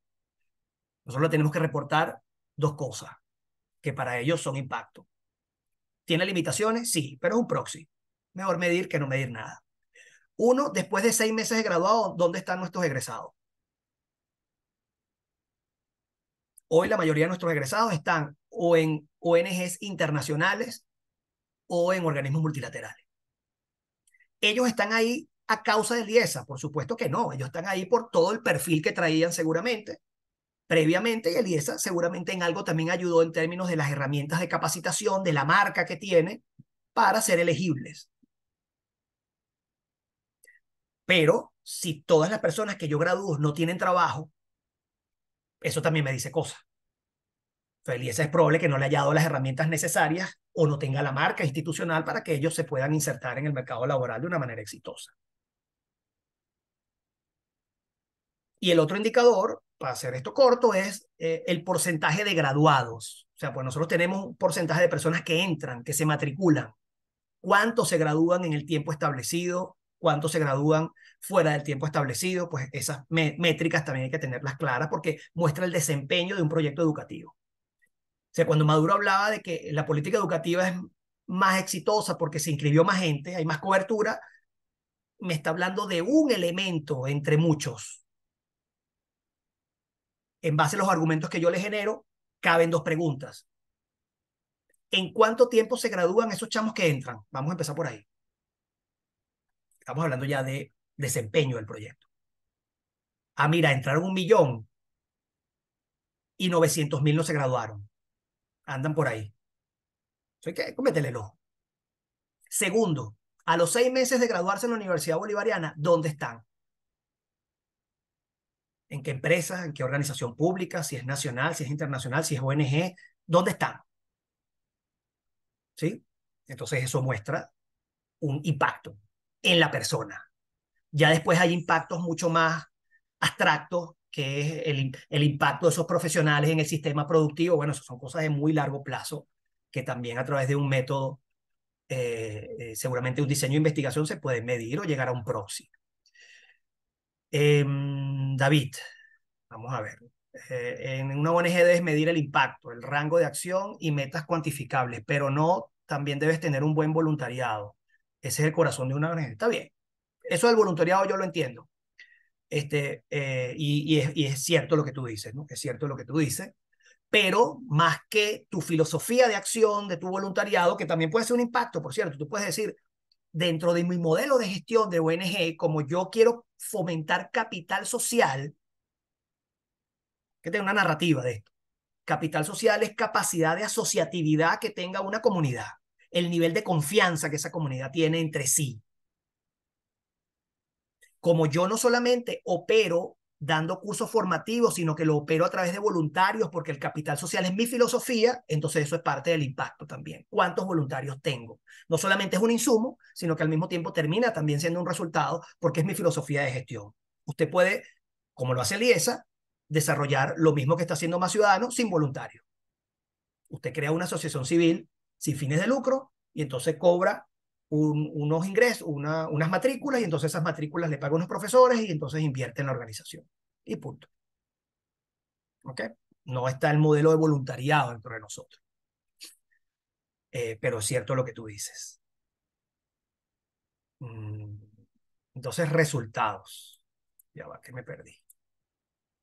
Nosotros tenemos que reportar dos cosas que para ellos son impacto. ¿Tiene limitaciones? Sí, pero es un proxy. Mejor medir que no medir nada. Uno, después de seis meses de graduado, ¿dónde están nuestros egresados? Hoy la mayoría de nuestros egresados están o en ONGs internacionales o en organismos multilaterales. ¿Ellos están ahí a causa de Liesa? Por supuesto que no, ellos están ahí por todo el perfil que traían seguramente previamente y Eliesa seguramente en algo también ayudó en términos de las herramientas de capacitación, de la marca que tiene para ser elegibles. Pero si todas las personas que yo gradúo no tienen trabajo, eso también me dice cosas. Feliz es probable que no le haya dado las herramientas necesarias o no tenga la marca institucional para que ellos se puedan insertar en el mercado laboral de una manera exitosa. Y el otro indicador, para hacer esto corto, es eh, el porcentaje de graduados. O sea, pues nosotros tenemos un porcentaje de personas que entran, que se matriculan. ¿Cuántos se gradúan en el tiempo establecido? ¿Cuántos se gradúan fuera del tiempo establecido? Pues esas métricas también hay que tenerlas claras porque muestra el desempeño de un proyecto educativo. O sea, cuando Maduro hablaba de que la política educativa es más exitosa porque se inscribió más gente, hay más cobertura, me está hablando de un elemento entre muchos. En base a los argumentos que yo le genero, caben dos preguntas. ¿En cuánto tiempo se gradúan esos chamos que entran? Vamos a empezar por ahí. Estamos hablando ya de desempeño del proyecto. Ah, mira, entraron un millón y 900 mil no se graduaron andan por ahí. Así que cómetele el ojo. Segundo, a los seis meses de graduarse en la Universidad Bolivariana, ¿dónde están? ¿En qué empresa? ¿En qué organización pública? Si es nacional, si es internacional, si es ONG, ¿dónde están? ¿Sí? Entonces eso muestra un impacto en la persona. Ya después hay impactos mucho más abstractos que es el, impacto de esos profesionales en el sistema productivo. Bueno, son cosas de muy largo plazo que también a través de un método, eh, eh, seguramente un diseño de investigación se puede medir o llegar a un proxy. Em, David, vamos a ver. Eh, en una ONG debes medir el impacto, el rango de acción y metas cuantificables, pero no, también debes tener un buen voluntariado. Ese es el corazón de una ONG. Está bien. Eso del voluntariado yo lo entiendo. Este, eh, y, es, cierto lo que tú dices, ¿no? Es cierto lo que tú dices, pero más que tu filosofía de acción, de tu voluntariado, que también puede ser un impacto, por cierto, tú puedes decir, dentro de mi modelo de gestión de ONG, como yo quiero fomentar capital social, que tenga una narrativa de esto. Capital social es capacidad de asociatividad que tenga una comunidad, el nivel de confianza que esa comunidad tiene entre sí, como yo no solamente opero dando cursos formativos, sino que lo opero a través de voluntarios, porque el capital social es mi filosofía, entonces eso es parte del impacto también. ¿Cuántos voluntarios tengo? No solamente es un insumo, sino que al mismo tiempo termina también siendo un resultado, porque es mi filosofía de gestión. Usted puede, como lo hace Liesa, desarrollar lo mismo que está haciendo Más Ciudadanos sin voluntarios. Usted crea una asociación civil sin fines de lucro y entonces cobra unos ingresos, una, unas matrículas, y entonces esas matrículas le pagan los profesores y entonces invierte en la organización. Y punto. ¿Ok? No está el modelo de voluntariado dentro de nosotros. Eh, pero es cierto lo que tú dices. Mm, entonces, resultados. Ya va, que me perdí.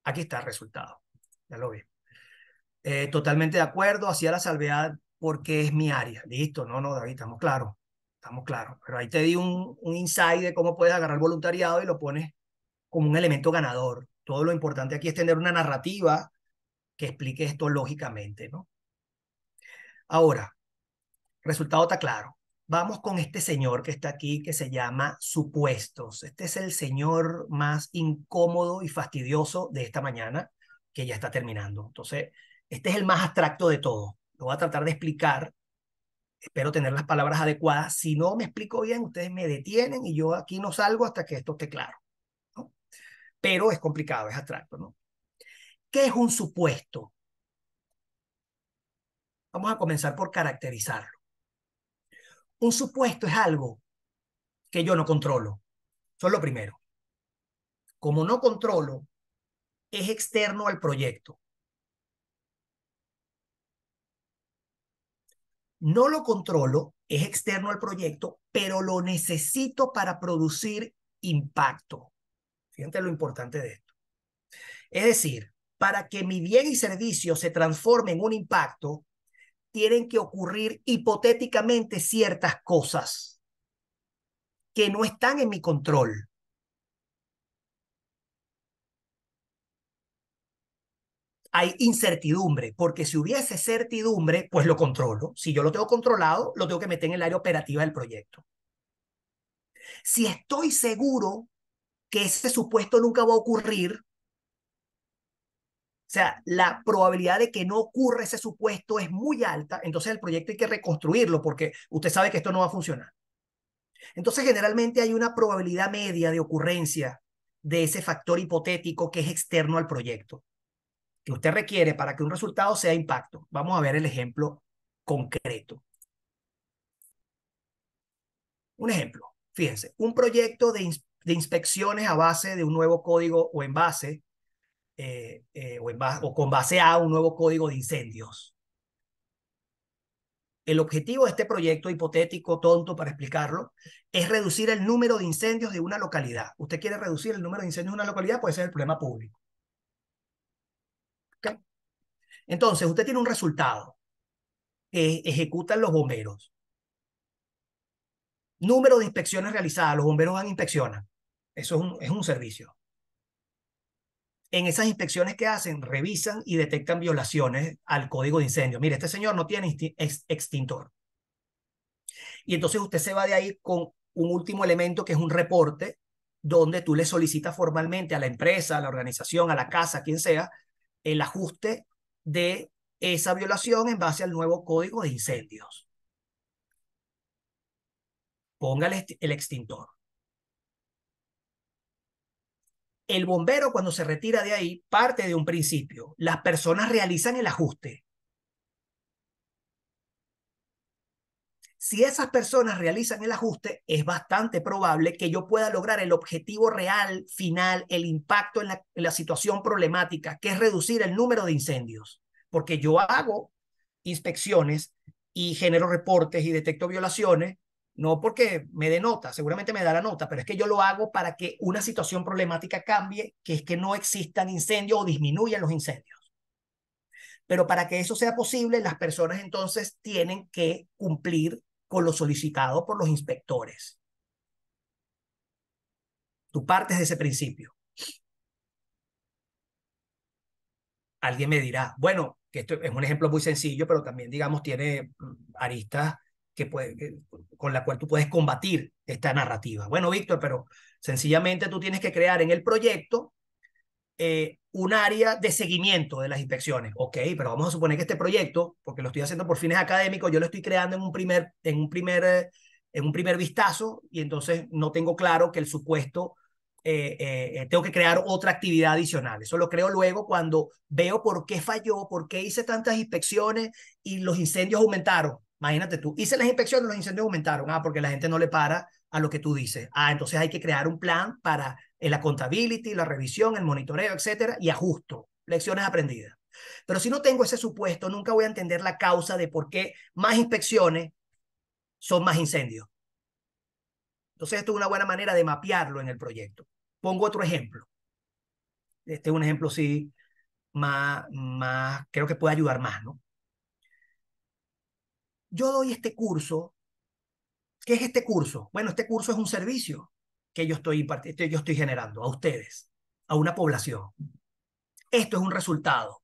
Aquí está, el resultado. Ya lo vi. Eh, totalmente de acuerdo, hacía la salvedad porque es mi área. Listo, no, no, David, estamos claros estamos claros. Pero ahí te di un, un insight de cómo puedes agarrar voluntariado y lo pones como un elemento ganador. Todo lo importante aquí es tener una narrativa que explique esto lógicamente, ¿no? Ahora, resultado está claro. Vamos con este señor que está aquí, que se llama Supuestos. Este es el señor más incómodo y fastidioso de esta mañana, que ya está terminando. Entonces, este es el más abstracto de todo. Lo voy a tratar de explicar espero tener las palabras adecuadas. Si no me explico bien, ustedes me detienen y yo aquí no salgo hasta que esto esté claro. ¿no? Pero es complicado, es abstracto. ¿no? ¿Qué es un supuesto? Vamos a comenzar por caracterizarlo. Un supuesto es algo que yo no controlo. Eso es lo primero. Como no controlo, es externo al proyecto. no lo controlo, es externo al proyecto, pero lo necesito para producir impacto. Fíjate lo importante de esto. Es decir, para que mi bien y servicio se transforme en un impacto, tienen que ocurrir hipotéticamente ciertas cosas que no están en mi control. hay incertidumbre, porque si hubiese certidumbre, pues lo controlo. Si yo lo tengo controlado, lo tengo que meter en el área operativa del proyecto. Si estoy seguro que ese supuesto nunca va a ocurrir, o sea, la probabilidad de que no ocurra ese supuesto es muy alta, entonces el proyecto hay que reconstruirlo porque usted sabe que esto no va a funcionar. Entonces, generalmente hay una probabilidad media de ocurrencia de ese factor hipotético que es externo al proyecto usted requiere para que un resultado sea impacto. Vamos a ver el ejemplo concreto. Un ejemplo, fíjense, un proyecto de, inspecciones a base de un nuevo código o en base, eh, eh, o, en o con base a un nuevo código de incendios. El objetivo de este proyecto hipotético, tonto para explicarlo, es reducir el número de incendios de una localidad. Usted quiere reducir el número de incendios de una localidad, puede ser el problema público. Entonces, usted tiene un resultado que ejecutan los bomberos. Número de inspecciones realizadas, los bomberos van inspeccionan. Eso es un, es un servicio. En esas inspecciones que hacen, revisan y detectan violaciones al código de incendio. Mire, este señor no tiene extintor. Y entonces usted se va de ahí con un último elemento que es un reporte donde tú le solicitas formalmente a la empresa, a la organización, a la casa, quien sea, el ajuste de esa violación en base al nuevo código de incendios. Póngale el extintor. El bombero cuando se retira de ahí parte de un principio. Las personas realizan el ajuste. Si esas personas realizan el ajuste, es bastante probable que yo pueda lograr el objetivo real, final, el impacto en la, situación problemática, que es reducir el número de incendios. Porque yo hago inspecciones y genero reportes y detecto violaciones, no porque me denota, seguramente me dará nota, pero es que yo lo hago para que una situación problemática cambie, que es que no existan incendios o disminuyan los incendios. Pero para que eso sea posible, las personas entonces tienen que cumplir con lo solicitado por los inspectores. Tú partes de ese principio. Alguien me dirá, bueno, que esto es un ejemplo muy sencillo, pero también, digamos, tiene mm, aristas que con la cual tú puedes combatir esta narrativa. Bueno, Víctor, pero sencillamente tú tienes que crear en el proyecto eh, un área de seguimiento de las inspecciones. Ok, pero vamos a suponer que este proyecto, porque lo estoy haciendo por fines académicos, yo lo estoy creando en un primer, en un primer, eh, en un primer vistazo y entonces no tengo claro que el supuesto, eh, tengo que crear otra actividad adicional. Eso lo creo luego cuando veo por qué falló, por qué hice tantas inspecciones y los incendios aumentaron. Imagínate tú, hice las inspecciones, los incendios aumentaron. Ah, porque la gente no le para a lo que tú dices. Ah, entonces hay que crear un plan para eh, la contabilidad, la revisión, el monitoreo, etcétera, y ajusto. Lecciones aprendidas. Pero si no tengo ese supuesto, nunca voy a entender la causa de por qué más inspecciones son más incendios. Entonces, esto es una buena manera de mapearlo en el proyecto. Pongo otro ejemplo. Este es un ejemplo, sí, más, más, creo que puede ayudar más, ¿no? Yo doy este curso ¿Qué es este curso? Bueno, este curso es un servicio que yo estoy, este, yo estoy generando a ustedes, a una población. Esto es un resultado.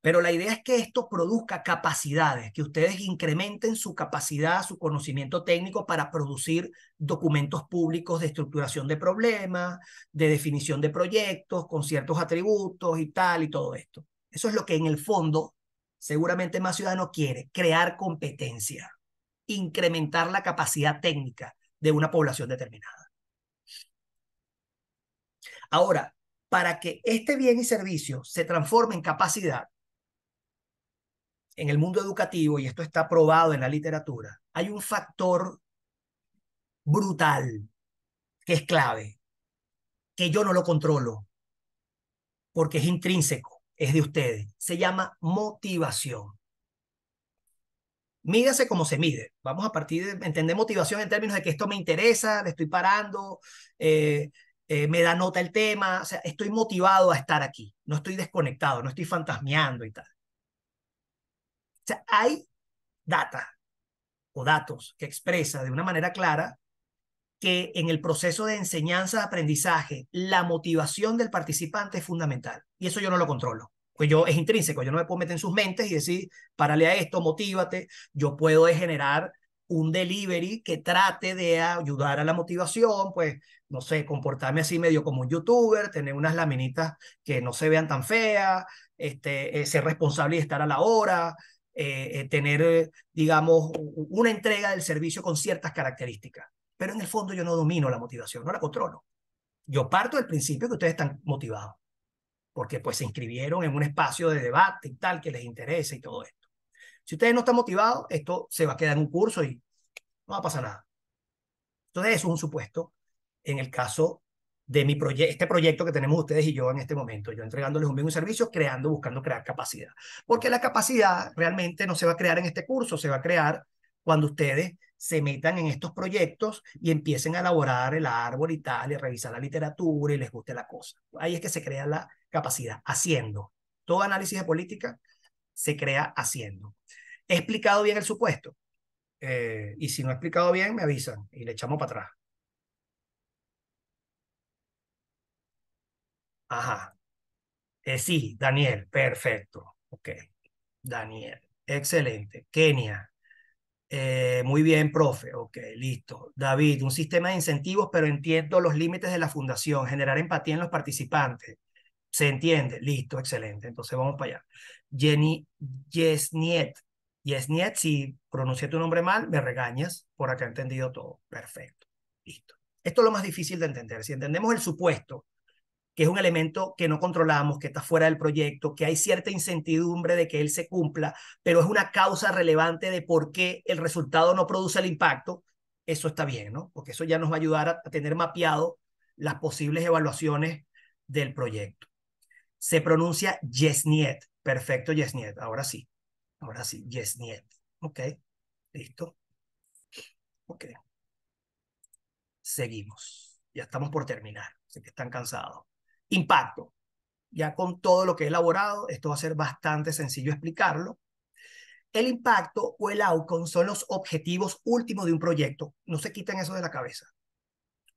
Pero la idea es que esto produzca capacidades, que ustedes incrementen su capacidad, su conocimiento técnico para producir documentos públicos de estructuración de problemas, de definición de proyectos, con ciertos atributos y tal y todo esto. Eso es lo que en el fondo seguramente más ciudadano quiere crear competencia, incrementar la capacidad técnica de una población determinada. Ahora, para que este bien y servicio se transforme en capacidad, en el mundo educativo, y esto está probado en la literatura, hay un factor brutal que es clave, que yo no lo controlo, porque es intrínseco es de ustedes. Se llama motivación. Mídase como se mide. Vamos a partir de entender motivación en términos de que esto me interesa, le estoy parando, eh, eh, me da nota el tema, o sea, estoy motivado a estar aquí, no estoy desconectado, no estoy fantasmeando y tal. O sea, hay data o datos que expresa de una manera clara que en el proceso de enseñanza-aprendizaje la motivación del participante es fundamental. Y eso yo no lo controlo pues yo es intrínseco, yo no me puedo meter en sus mentes y decir, párale a esto, motívate, yo puedo generar un delivery que trate de ayudar a la motivación, pues, no sé, comportarme así medio como un youtuber, tener unas laminitas que no se vean tan feas, este, eh, ser responsable y estar a la hora, eh, eh, tener, digamos, una entrega del servicio con ciertas características. Pero en el fondo yo no domino la motivación, no la controlo. Yo parto del principio que ustedes están motivados porque pues se inscribieron en un espacio de debate y tal que les interesa y todo esto. Si ustedes no están motivados, esto se va a quedar en un curso y no va a pasar nada. Entonces, es un supuesto en el caso de mi este proyecto que tenemos ustedes y yo en este momento, yo entregándoles un bien y un servicio, creando, buscando crear capacidad. Porque la capacidad realmente no se va a crear en este curso, se va a crear cuando ustedes se metan en estos proyectos y empiecen a elaborar el árbol y tal, y revisar la literatura y les guste la cosa. Ahí es que se crea la capacidad, haciendo. Todo análisis de política se crea haciendo. He explicado bien el supuesto. Eh, y si no he explicado bien, me avisan y le echamos para atrás. Ajá. Eh, sí, Daniel, perfecto. Ok. Daniel, excelente. Kenia, eh, muy bien, profe. Ok, listo. David, un sistema de incentivos, pero entiendo los límites de la fundación, generar empatía en los participantes. Se entiende, listo, excelente. Entonces vamos para allá. Jenny Yesniet. Yesniet, si pronuncié tu nombre mal, me regañas por acá he entendido todo. Perfecto, listo. Esto es lo más difícil de entender. Si entendemos el supuesto que es un elemento que no controlamos, que está fuera del proyecto, que hay cierta incertidumbre de que él se cumpla, pero es una causa relevante de por qué el resultado no produce el impacto, eso está bien, ¿no? Porque eso ya nos va a ayudar a, tener mapeado las posibles evaluaciones del proyecto. Se pronuncia Yesniet. Perfecto, Yesniet. Ahora sí. Ahora sí, Yesniet. Ok. Listo. Ok. Seguimos. Ya estamos por terminar. Sé que están cansados impacto. Ya con todo lo que he elaborado, esto va a ser bastante sencillo explicarlo. El impacto o el outcome son los objetivos últimos de un proyecto. No se quiten eso de la cabeza.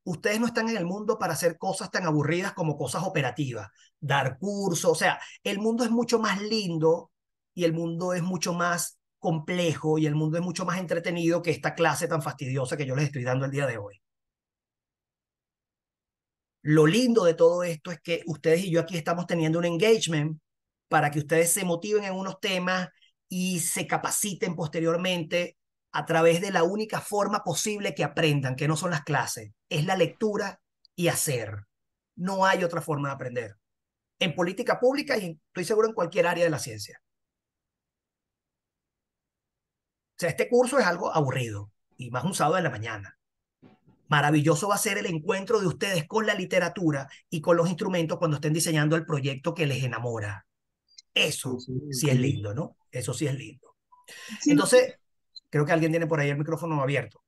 Ustedes no están en el mundo para hacer cosas tan aburridas como cosas operativas, dar cursos, o sea, el mundo es mucho más lindo y el mundo es mucho más complejo y el mundo es mucho más entretenido que esta clase tan fastidiosa que yo les estoy dando el día de hoy. Lo lindo de todo esto es que ustedes y yo aquí estamos teniendo un engagement para que ustedes se motiven en unos temas y se capaciten posteriormente a través de la única forma posible que aprendan, que no son las clases, es la lectura y hacer. No hay otra forma de aprender. En política pública y estoy seguro en cualquier área de la ciencia. O sea, este curso es algo aburrido y más un sábado de la mañana. Maravilloso va a ser el encuentro de ustedes con la literatura y con los instrumentos cuando estén diseñando el proyecto que les enamora. Eso sí, es lindo, ¿no? Eso sí es lindo. Entonces, creo que alguien tiene por ahí el micrófono abierto.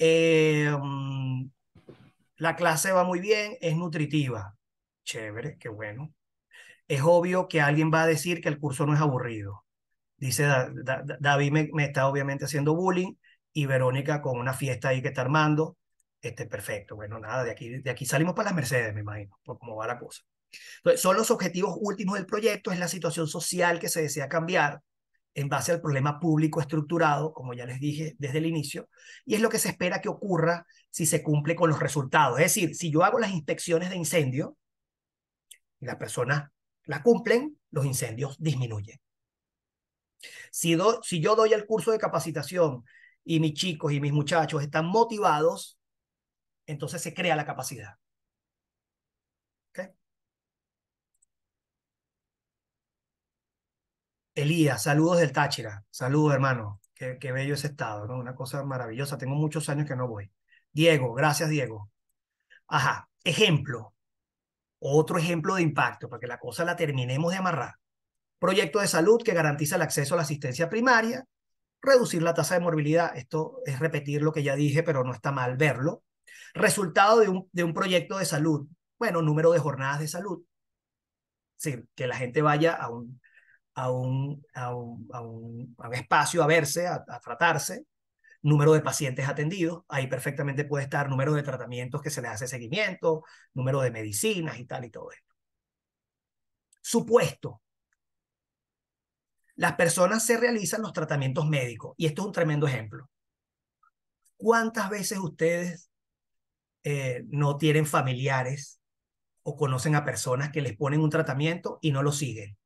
Em, la clase va muy bien, es nutritiva. Chévere, qué bueno. Es obvio que alguien va a decir que el curso no es aburrido. Dice David, me está obviamente haciendo bullying y Verónica con una fiesta ahí que está armando. Este, perfecto, bueno, nada, de aquí, de aquí salimos para las Mercedes, me imagino, por cómo va la cosa. son los objetivos últimos del proyecto, es la situación social que se desea cambiar en base al problema público estructurado, como ya les dije desde el inicio, y es lo que se espera que ocurra si se cumple con los resultados. Es decir, si yo hago las inspecciones de incendio y las personas las cumplen, los incendios disminuyen. Si, si yo doy el curso de capacitación y mis chicos y mis muchachos están motivados, entonces se crea la capacidad. Elías, saludos del Táchira, saludos hermano, qué, qué bello ese estado, ¿no? una cosa maravillosa, tengo muchos años que no voy. Diego, gracias Diego. Ajá, ejemplo, otro ejemplo de impacto para que la cosa la terminemos de amarrar. Proyecto de salud que garantiza el acceso a la asistencia primaria reducir la tasa de morbilidad. Esto es repetir lo que ya dije, pero no está mal verlo. Resultado de un, de un proyecto de salud. Bueno, número de jornadas de salud. Sí, que la gente vaya a un, a un, a espacio a verse, a, a tratarse. Número de pacientes atendidos. Ahí perfectamente puede estar número de tratamientos que se les hace seguimiento, número de medicinas y tal y todo esto. Supuesto, las personas se realizan los tratamientos médicos. Y esto es un tremendo ejemplo. ¿Cuántas veces ustedes eh, no tienen familiares o conocen a personas que les ponen un tratamiento y no lo siguen?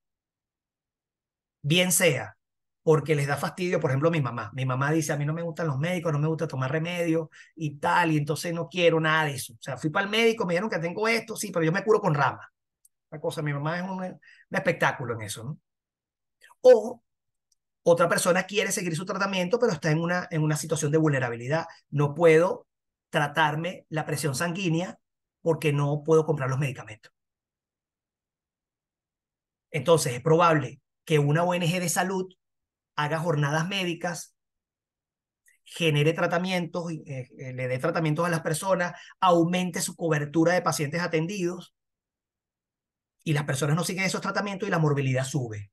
Bien sea porque les da fastidio, por ejemplo, mi mamá. Mi mamá dice, a mí no me gustan los médicos, no me gusta tomar remedios y tal, y entonces no quiero nada de eso. O sea, fui para el médico, me dijeron que tengo esto, sí, pero yo me curo con rama. La cosa, mi mamá es un, un espectáculo en eso, ¿no? O otra persona quiere seguir su tratamiento, pero está en una, en una situación de vulnerabilidad. No puedo tratarme la presión sanguínea porque no puedo comprar los medicamentos. Entonces, es probable que una ONG de salud haga jornadas médicas, genere tratamientos, eh, eh, le dé tratamientos a las personas, aumente su cobertura de pacientes atendidos y las personas no siguen esos tratamientos y la morbilidad sube.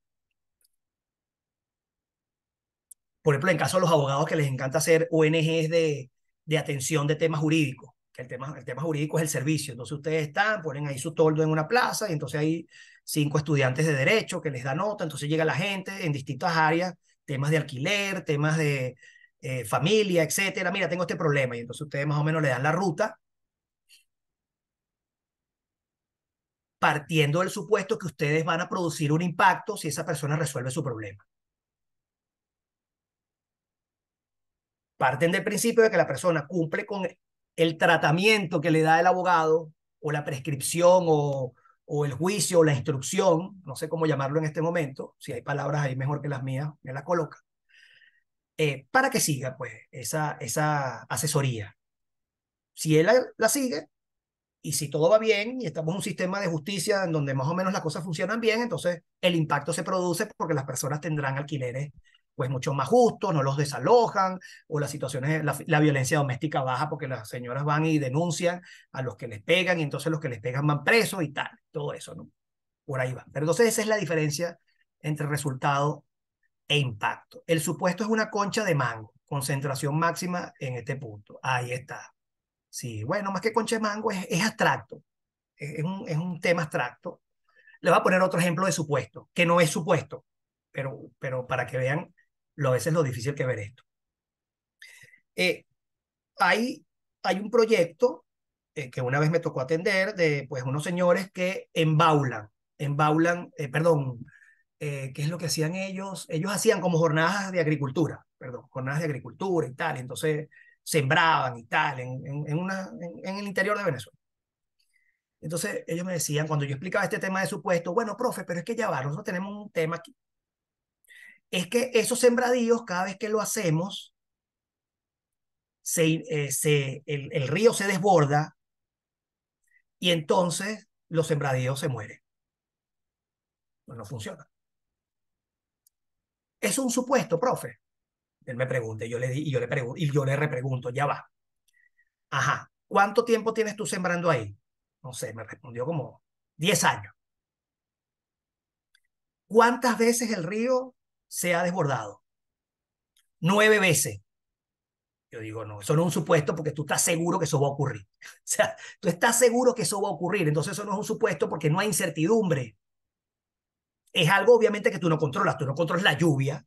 por ejemplo, en caso de los abogados que les encanta hacer ONGs de, de atención de temas jurídicos, que el tema, el tema jurídico es el servicio. Entonces ustedes están, ponen ahí su toldo en una plaza y entonces hay cinco estudiantes de derecho que les dan nota, entonces llega la gente en distintas áreas, temas de alquiler, temas de eh, familia, etcétera. Mira, tengo este problema y entonces ustedes más o menos le dan la ruta partiendo del supuesto que ustedes van a producir un impacto si esa persona resuelve su problema. Parten del principio de que la persona cumple con el tratamiento que le da el abogado o la prescripción o, o el juicio o la instrucción, no sé cómo llamarlo en este momento, si hay palabras ahí mejor que las mías, me las coloca, eh, para que siga pues esa, esa asesoría. Si él la, la sigue, y si todo va bien y estamos en un sistema de justicia en donde más o menos las cosas funcionan bien, entonces el impacto se produce porque las personas tendrán alquileres pues mucho más justo, no los desalojan, o las situaciones, la, violencia doméstica baja porque las señoras van y denuncian a los que les pegan y entonces los que les pegan van presos y tal, todo eso, ¿no? Por ahí va. Pero entonces esa es la diferencia entre resultado e impacto. El supuesto es una concha de mango, concentración máxima en este punto. Ahí está. Sí, bueno, más que concha de mango es, abstracto, es, un, tema abstracto. Le voy a poner otro ejemplo de supuesto, que no es supuesto, pero, pero para que vean lo, a veces lo difícil que ver esto. Eh, hay, hay un proyecto eh, que una vez me tocó atender de pues, unos señores que embaulan, embaulan, eh, perdón, ¿qué es lo que hacían ellos? Ellos hacían como jornadas de agricultura, perdón, jornadas de agricultura y tal, entonces sembraban y tal en, en, el interior de Venezuela. Entonces ellos me decían, cuando yo explicaba este tema de supuesto, bueno, profe, pero es que ya va, nosotros tenemos un tema aquí es que esos sembradíos, cada vez que lo hacemos, se, eh, se, el, río se desborda y entonces los sembradíos se mueren. Pues no funciona. Es un supuesto, profe. Él me pregunta yo le, y yo le, pregunto, y yo le repregunto, ya va. Ajá, ¿cuánto tiempo tienes tú sembrando ahí? No sé, me respondió como 10 años. ¿Cuántas veces el río se ha desbordado. Nueve veces. Yo digo, no, eso no es un supuesto porque tú estás seguro que eso va a ocurrir. (laughs) O sea, tú estás seguro que eso va a ocurrir. Entonces eso no es un supuesto porque no hay incertidumbre. Es algo obviamente que tú no controlas. Tú no controlas la lluvia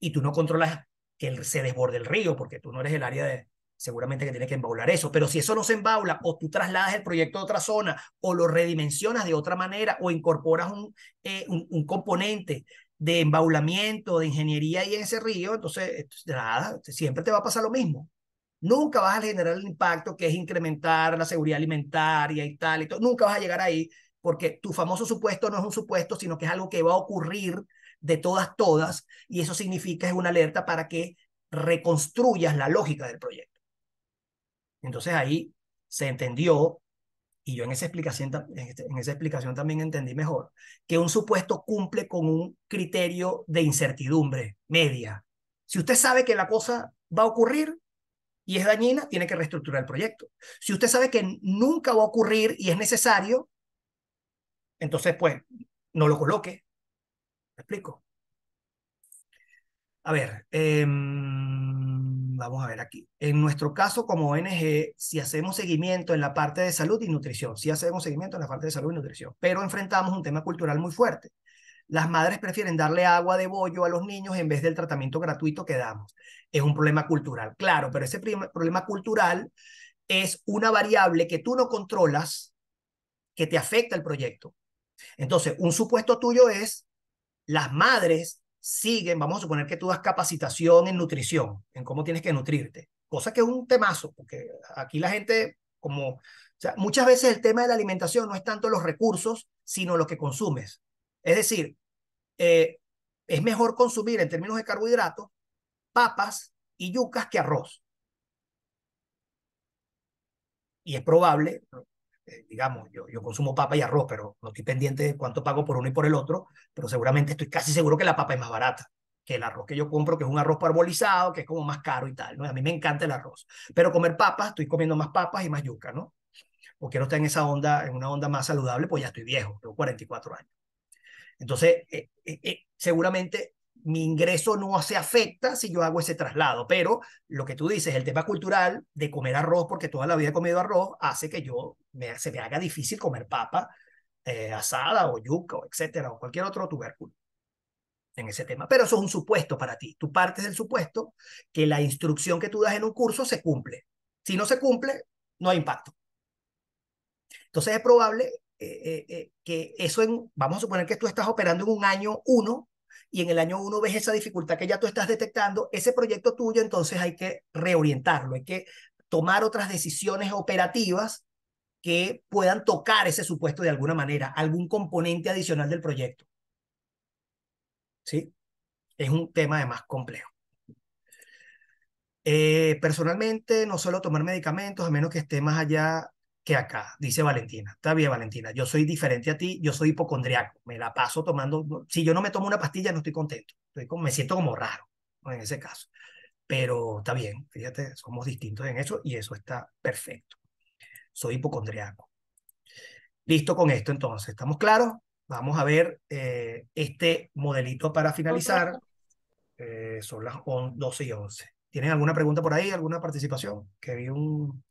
y tú no controlas que se desborde el río porque tú no eres el área de, seguramente que tienes que embaular eso. Pero si eso no se embaula, o tú trasladas el proyecto a otra zona, o lo redimensionas de otra manera, o incorporas un, eh, un, un, componente de embaulamiento, de ingeniería ahí en ese río, entonces nada, siempre te va a pasar lo mismo. Nunca vas a generar el impacto que es incrementar la seguridad alimentaria y tal y todo. Nunca vas a llegar ahí porque tu famoso supuesto no es un supuesto, sino que es algo que va a ocurrir de todas, todas, y eso significa es una alerta para que reconstruyas la lógica del proyecto. Entonces ahí se entendió y yo en esa, explicación, este, en esa explicación también entendí mejor, que un supuesto cumple con un criterio de incertidumbre media. Si usted sabe que la cosa va a ocurrir y es dañina, tiene que reestructurar el proyecto. Si usted sabe que nunca va a ocurrir y es necesario, entonces pues no lo coloque. ¿Me explico? A ver. Em, vamos a ver aquí. En nuestro caso como ONG, si hacemos seguimiento en la parte de salud y nutrición, si hacemos seguimiento en la parte de salud y nutrición, pero enfrentamos un tema cultural muy fuerte. Las madres prefieren darle agua de bollo a los niños en vez del tratamiento gratuito que damos. Es un problema cultural, claro, pero ese problema cultural es una variable que tú no controlas, que te afecta el proyecto. Entonces, un supuesto tuyo es, las madres siguen, vamos a suponer que tú das capacitación en nutrición, en cómo tienes que nutrirte, cosa que es un temazo, porque aquí la gente como, o sea, muchas veces el tema de la alimentación no es tanto los recursos, sino lo que consumes. Es decir, eh, es mejor consumir en términos de carbohidratos papas y yucas que arroz. Y es probable, eh, digamos, yo, yo consumo papa y arroz, pero no estoy pendiente de cuánto pago por uno y por el otro, pero seguramente estoy casi seguro que la papa es más barata que el arroz que yo compro, que es un arroz parbolizado, que es como más caro y tal, ¿no? A mí me encanta el arroz, pero comer papas, estoy comiendo más papas y más yuca, ¿no? O quiero estar en esa onda, en una onda más saludable, pues ya estoy viejo, tengo 44 años. Entonces, eh, eh, seguramente mi ingreso no se afecta si yo hago ese traslado, pero lo que tú dices, el tema cultural de comer arroz, porque toda la vida he comido arroz, hace que yo se me haga difícil comer papa eh, asada o yuca etcétera, o cualquier otro tubérculo en ese tema. Pero eso es un supuesto para ti. Tú partes del supuesto que la instrucción que tú das en un curso se cumple. Si no se cumple, no hay impacto. Entonces es probable eh, eh, que eso, en, vamos a suponer que tú estás operando en un año uno y en el año uno ves esa dificultad que ya tú estás detectando, ese proyecto tuyo entonces hay que reorientarlo, hay que tomar otras decisiones operativas que puedan tocar ese supuesto de alguna manera, algún componente adicional del proyecto. ¿Sí? Es un tema además complejo. Eh, personalmente, no suelo tomar medicamentos a menos que esté más allá que acá, dice Valentina. Está bien, Valentina, yo soy diferente a ti, yo soy hipocondriaco, me la paso tomando, si yo no me tomo una pastilla no estoy contento, me siento como raro en ese caso. Pero está bien, fíjate, somos distintos en eso y eso está perfecto. Soy hipocondriaco. Listo con esto entonces, ¿estamos claros? Vamos a ver eh, este modelito para finalizar. Eh, son las 12 y 11. ¿Tienen alguna pregunta por ahí? ¿Alguna participación? Que vi un,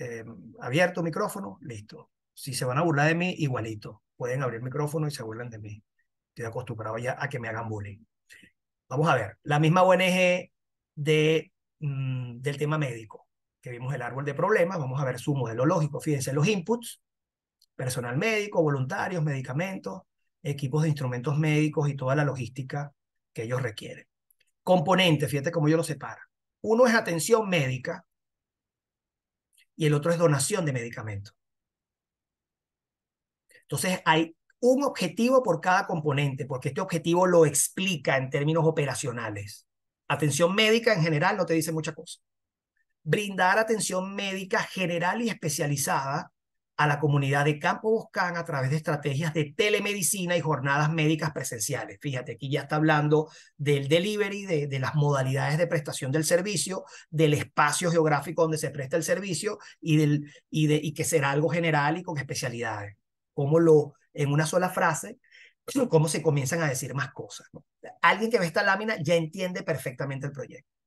eh, abierto micrófono, listo. Si se van a burlar de mí, igualito. Pueden abrir micrófono y se burlan de mí. Estoy acostumbrado ya a que me hagan bullying. Vamos a ver, la misma ONG de, mm, del tema médico, que vimos el árbol de problemas, vamos a ver su modelo lógico. Fíjense los inputs, personal médico, voluntarios, medicamentos, equipos de instrumentos médicos y toda la logística que ellos requieren. Componentes, fíjate cómo yo lo separa. Uno es atención médica, y el otro es donación de medicamentos. Entonces hay un objetivo por cada componente, porque este objetivo lo explica en términos operacionales. Atención médica en general no te dice mucha cosa. Brindar atención médica general y especializada a la comunidad de Campo Boscán a través de estrategias de telemedicina y jornadas médicas presenciales. Fíjate, aquí ya está hablando del delivery, de, las modalidades de prestación del servicio, del espacio geográfico donde se presta el servicio y, del, y, de, y que será algo general y con especialidades. Cómo lo, en una sola frase, (clears throat) cómo se comienzan a decir más cosas. Alguien que ve esta lámina ya entiende perfectamente el proyecto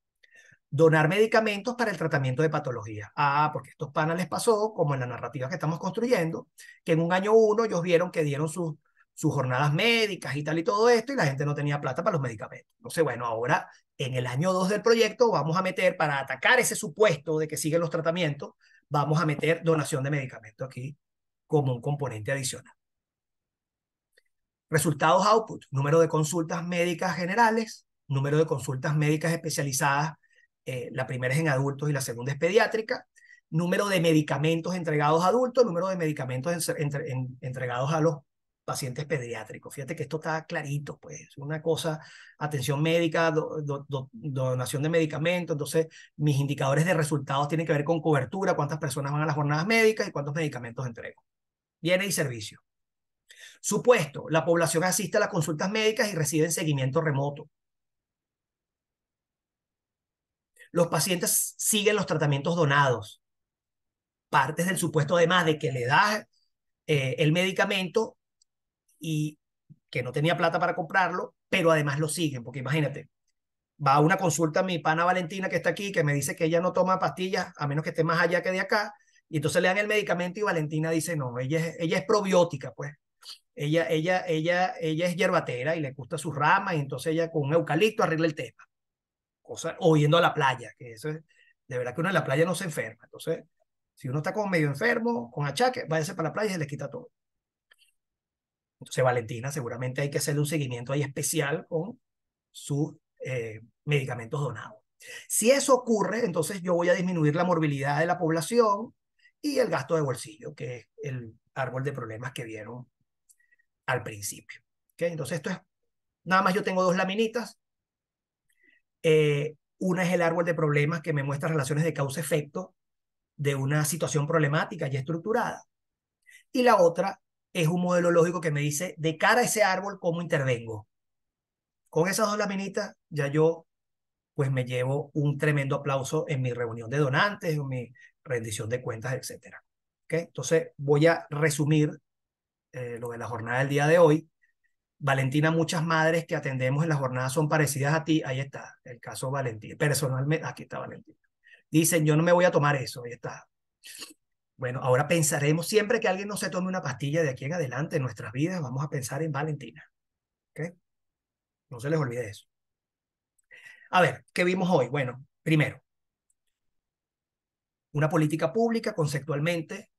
donar medicamentos para el tratamiento de patologías. Ah, porque a estos panas les pasó, como en la narrativa que estamos construyendo, que en un año uno ellos vieron que dieron sus, sus jornadas médicas y tal y todo esto, y la gente no tenía plata para los medicamentos. Entonces, bueno, ahora en el año dos del proyecto vamos a meter, para atacar ese supuesto de que siguen los tratamientos, vamos a meter donación de medicamentos aquí como un componente adicional. Resultados output, número de consultas médicas generales, número de consultas médicas especializadas eh, la primera es en adultos y la segunda es pediátrica. Número de medicamentos entregados a adultos, número de medicamentos entregados a los pacientes pediátricos. Fíjate que esto está clarito, pues, una cosa, atención médica, donación de medicamentos, entonces mis indicadores de resultados tienen que ver con cobertura, cuántas personas van a las jornadas médicas y cuántos medicamentos entrego. Bienes y servicios. Supuesto, la población asiste a las consultas médicas y recibe seguimiento remoto. los pacientes siguen los tratamientos donados. Partes del supuesto además de que le das eh, el medicamento y que no tenía plata para comprarlo, pero además lo siguen, porque imagínate, va a una consulta mi pana Valentina que está aquí, que me dice que ella no toma pastillas a menos que esté más allá que de acá, y entonces le dan el medicamento y Valentina dice, no, ella es, ella es probiótica, pues. Ella, ella, ella, ella es hierbatera y le gusta sus ramas, y entonces ella con eucalipto arregla el tema o yendo a la playa, que eso es, de verdad que uno en la playa no se enferma. Entonces, si uno está como medio enfermo, con achaque, irse para la playa y se le quita todo. Entonces, Valentina, seguramente hay que hacerle un seguimiento ahí especial con sus eh, medicamentos donados. Si eso ocurre, entonces yo voy a disminuir la morbilidad de la población y el gasto de bolsillo, que es el árbol de problemas que vieron al principio. Entonces, esto es, nada más yo tengo dos laminitas, eh, una es el árbol de problemas que me muestra relaciones de causa-efecto de una situación problemática y estructurada. Y la otra es un modelo lógico que me dice, de cara a ese árbol, ¿cómo intervengo? Con esas dos laminitas, ya yo pues me llevo un tremendo aplauso en mi reunión de donantes, en mi rendición de cuentas, etcétera ¿Okay? Entonces voy a resumir eh, lo de la jornada del día de hoy Valentina, muchas madres que atendemos en la jornada son parecidas a ti. Ahí está, el caso Valentina. Personalmente, aquí está Valentina. Dicen, yo no me voy a tomar eso. Ahí está. Bueno, ahora pensaremos siempre que alguien no se tome una pastilla de aquí en adelante en nuestras vidas, vamos a pensar en Valentina. ¿Ok? No se les olvide eso. A ver, ¿qué vimos hoy? Bueno, primero, una política pública conceptualmente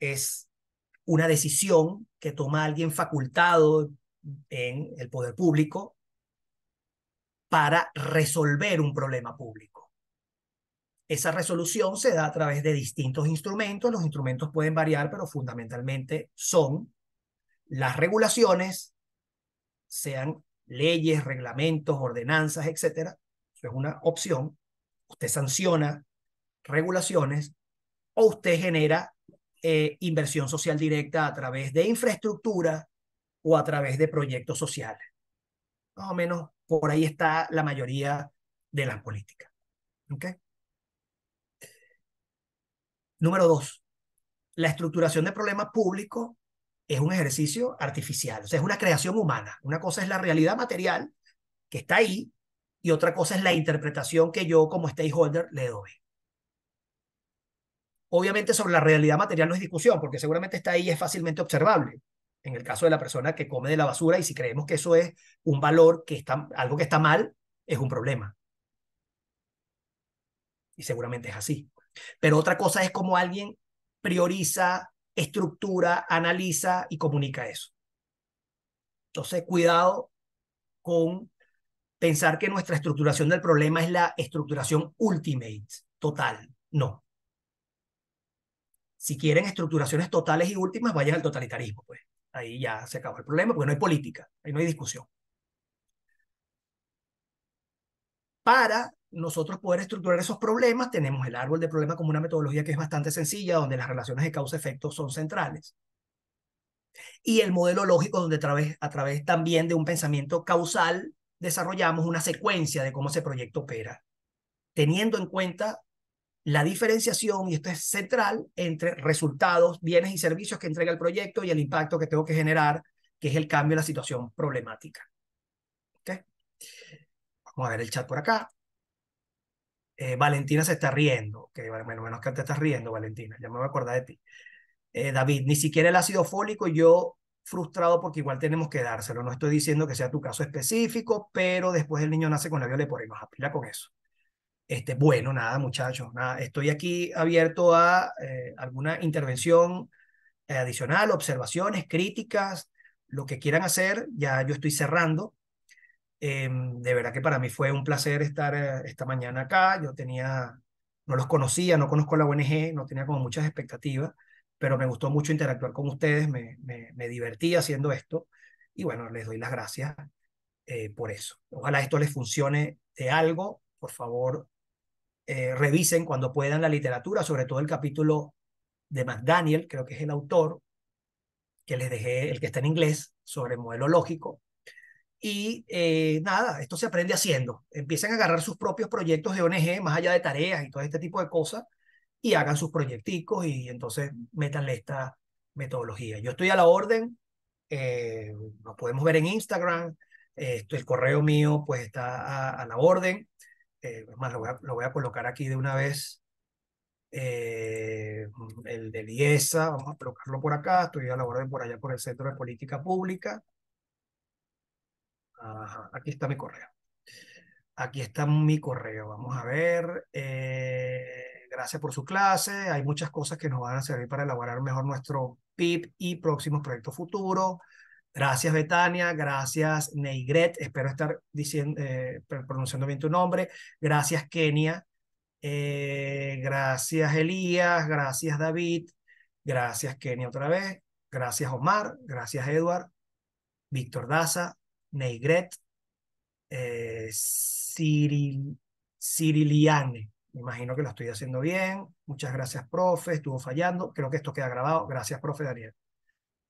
es una decisión que toma alguien facultado en el poder público para resolver un problema público. Esa resolución se da a través de distintos instrumentos, los instrumentos pueden variar, pero fundamentalmente son las regulaciones, sean leyes, reglamentos, ordenanzas, etcétera. Eso es una opción. Usted sanciona regulaciones o usted genera eh, inversión social directa a través de infraestructura o a través de proyectos sociales. Más o menos por ahí está la mayoría de las políticas. ¿Okay? Número dos, la estructuración de problemas públicos es un ejercicio artificial, o sea, es una creación humana. Una cosa es la realidad material que está ahí y otra cosa es la interpretación que yo como stakeholder le doy. Obviamente sobre la realidad material no es discusión, porque seguramente está ahí y es fácilmente observable. En el caso de la persona que come de la basura, y si creemos que eso es un valor, que está, algo que está mal, es un problema. Y seguramente es así. Pero otra cosa es cómo alguien prioriza, estructura, analiza y comunica eso. Entonces, cuidado con pensar que nuestra estructuración del problema es la estructuración ultimate, total. No, si quieren estructuraciones totales y últimas, vayan al totalitarismo, pues. Ahí ya se acabó el problema, porque no hay política, ahí no hay discusión. Para nosotros poder estructurar esos problemas, tenemos el árbol de problemas como una metodología que es bastante sencilla, donde las relaciones de causa-efecto son centrales. Y el modelo lógico, donde a través, a través también de un pensamiento causal desarrollamos una secuencia de cómo ese proyecto opera, teniendo en cuenta la diferenciación, y esto es central, entre resultados, bienes y servicios que entrega el proyecto y el impacto que tengo que generar, que es el cambio de la situación problemática. Vamos a ver el chat por acá. Eh, Valentina se está riendo. que bueno, menos que antes estás riendo, Valentina. Ya me voy a acordar de ti. Eh, David, ni siquiera el ácido fólico, yo frustrado porque igual tenemos que dárselo. No estoy diciendo que sea tu caso específico, pero después el niño nace con la violencia por ahí nos apila con eso. Este, bueno, nada, muchachos, nada. Estoy aquí abierto a eh, alguna intervención adicional, observaciones, críticas, lo que quieran hacer. Ya yo estoy cerrando. Em, de verdad que para mí fue un placer estar eh, esta mañana acá. Yo tenía, no los conocía, no conozco la ONG, no tenía como muchas expectativas, pero me gustó mucho interactuar con ustedes, me, me, divertí haciendo esto y bueno, les doy las gracias eh, por eso. Ojalá esto les funcione de algo. Por favor, eh, revisen cuando puedan la literatura, sobre todo el capítulo de McDaniel, creo que es el autor, que les dejé, el que está en inglés, sobre modelo lógico. Y eh, nada, esto se aprende haciendo. empiezan a agarrar sus propios proyectos de ONG, más allá de tareas y todo este tipo de cosas, y hagan sus proyecticos y entonces métanle esta metodología. Yo estoy a la orden, eh, nos podemos ver en Instagram, el correo mío pues está a la orden. Eh, lo voy, a, colocar aquí de una vez, eh, el de Liesa, vamos a colocarlo por acá, estoy a la orden por allá por el Centro de Política Pública. aquí está mi correo. Aquí está mi correo, vamos a ver. Eh, gracias por su clase, hay muchas cosas que nos van a servir para elaborar mejor nuestro PIB y próximos proyectos futuros. Gracias, Betania. Gracias, Neigret. Espero estar diciendo, eh, pronunciando bien tu nombre. Gracias, Kenia. Eh, gracias, Elías. Gracias, David. Gracias, Kenia, otra vez. Gracias, Omar. Gracias, Edward. Víctor Daza. Neigret. Eh, Me imagino que lo estoy haciendo bien. Muchas gracias, profe. Estuvo fallando. Creo que esto queda grabado. Gracias, profe Daniel.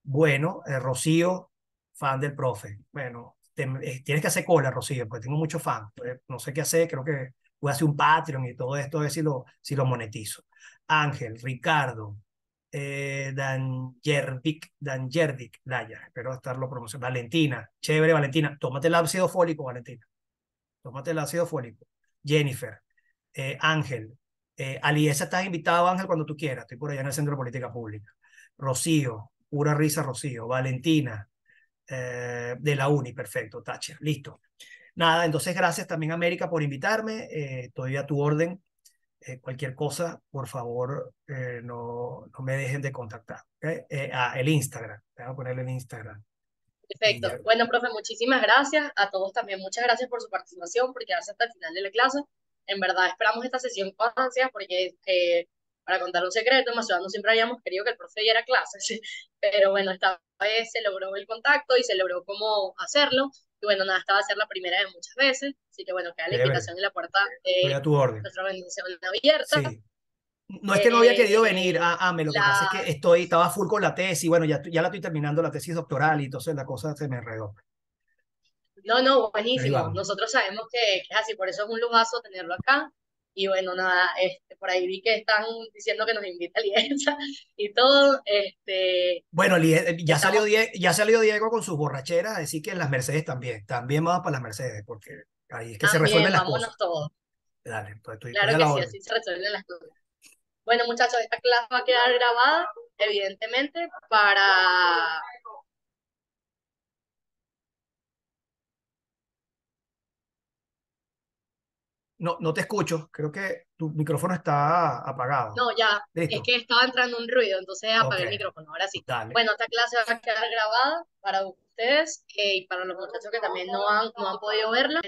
Bueno, eh, Rocío, fan del profe. Bueno, eh, tienes que hacer cola, Rocío, porque tengo muchos fan, pues, no sé qué hacer, creo que voy a hacer un Patreon y todo esto, a ver si lo, si lo monetizo. Ángel, Ricardo, eh, Dan Jerdic, Dan Daya, espero estarlo promocionando. Valentina, chévere, Valentina, tómate el ácido fólico, Valentina. Tómate el ácido fólico. Jennifer, eh, Ángel, eh, Aliesa, estás invitado, Ángel, cuando tú quieras. Estoy por allá en el Centro de Política Pública. Rocío, pura risa, Rocío. Valentina, eh, de la uni, perfecto, tacha listo. Nada, entonces gracias también América por invitarme, eh, estoy a tu orden, eh, cualquier cosa, por favor, eh, no, no, me dejen de contactar. a ah, el Instagram, te voy a poner el Instagram. Perfecto. bueno, profe, muchísimas gracias. A todos también muchas gracias por su participación, por quedarse hasta el final de la clase. En verdad, esperamos esta sesión con ansias porque para contar un secreto, o menos siempre habíamos querido que el profe diera clases, (laughs) pero bueno, esta vez se logró el contacto y se logró cómo hacerlo, y bueno, nada, esta va a ser la primera de muchas veces, así que bueno, queda la invitación en la puerta de eh, tu orden. nuestra abierta. No es que no había eh, querido venir, ah, ah, me lo que pasa es que estoy, estaba full con la tesis, bueno, ya, ya la estoy terminando, la tesis doctoral, y entonces la cosa se me enredó. No, no, buenísimo. Nosotros sabemos que, que, es así, por eso es un lujazo tenerlo acá. Y bueno, nada, este, por ahí vi que están diciendo que nos invita (laughs) Alianza y todo. Este, bueno, eh, ya salió, Diego, ya salió Diego con sus borracheras, así que las Mercedes también. También vamos para las Mercedes, porque ahí es que se resuelven las cosas. Todos. Dale, pues claro que sí, así se resuelven las cosas. Bueno, muchachos, esta clase va a quedar grabada, evidentemente, para No, no te escucho, creo que tu micrófono está apagado. No, ya, es que estaba entrando un ruido, entonces apagué el micrófono, ahora sí. Bueno, esta clase va a quedar grabada para ustedes eh, y para los muchachos que también no han, no han podido verla.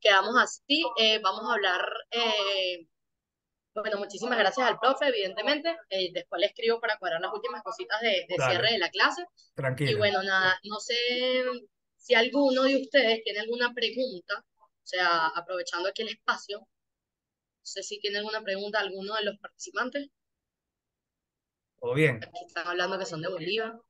Quedamos así, eh, vamos a hablar, eh, bueno, muchísimas gracias al profe, evidentemente, después le escribo para cuadrar las últimas cositas de, de cierre de la clase. Tranquilo. Y bueno, nada, no sé si alguno de ustedes tiene alguna pregunta o sea, aprovechando aquí el espacio, no sé si tienen alguna pregunta alguno de los participantes. O bien. están hablando que son de Bolívar.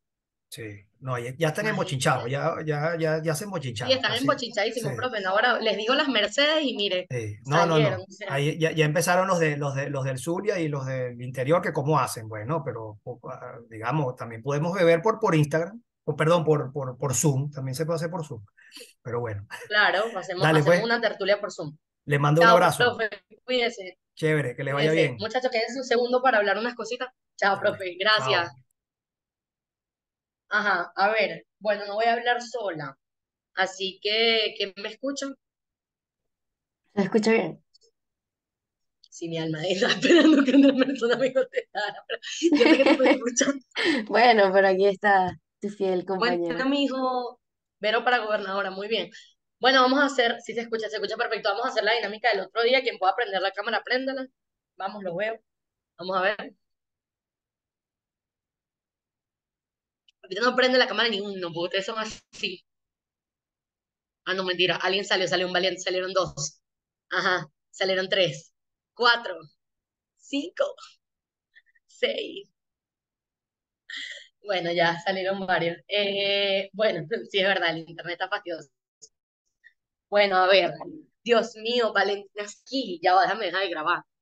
Sí, no, ya, están embochinchados, ya, ya, ya, ya se embochincharon. Sí, están embochinchadísimos, profe. Ahora les digo las Mercedes y mire. No, no, no, ya, empezaron los de, los, de, los del Zulia y los del interior, que cómo hacen, bueno, pues, pero ah, digamos, también podemos beber por, por Instagram o perdón, por, por, por Zoom, también se puede hacer por Zoom, pero bueno. Claro, (laughs) pues. hacemos, una tertulia por Zoom. Le mando un abrazo. Chévere, que le vaya bien. Muchachos, quédense un segundo para hablar unas cositas. Chao, profe, gracias. Ajá, a ver, bueno, no voy a hablar sola, así que, que me escuchan? ¿Me escucha bien? Sí, mi alma (laughs) está esperando que una persona me contestara, yo que te haga (laughs) bueno, pero aquí está. Bueno, fiel bueno mi Vero para gobernadora, muy bien. Bueno, vamos a hacer, si se escucha, se escucha perfecto, vamos a hacer la dinámica del otro día, quien pueda prender la cámara, préndala. Vamos, lo veo. Vamos a ver. Ahorita no prende la cámara ninguno, porque ustedes son así. Ah, no, mentira, alguien salió, salió un valiente, salieron dos. Ajá, salieron tres, cuatro, cinco, seis, bueno, ya salieron varios. Eh, bueno, (laughs) sí es verdad, el internet está fastidioso. Bueno, a ver, Dios mío, Valentina, aquí, ya va, déjame de grabar.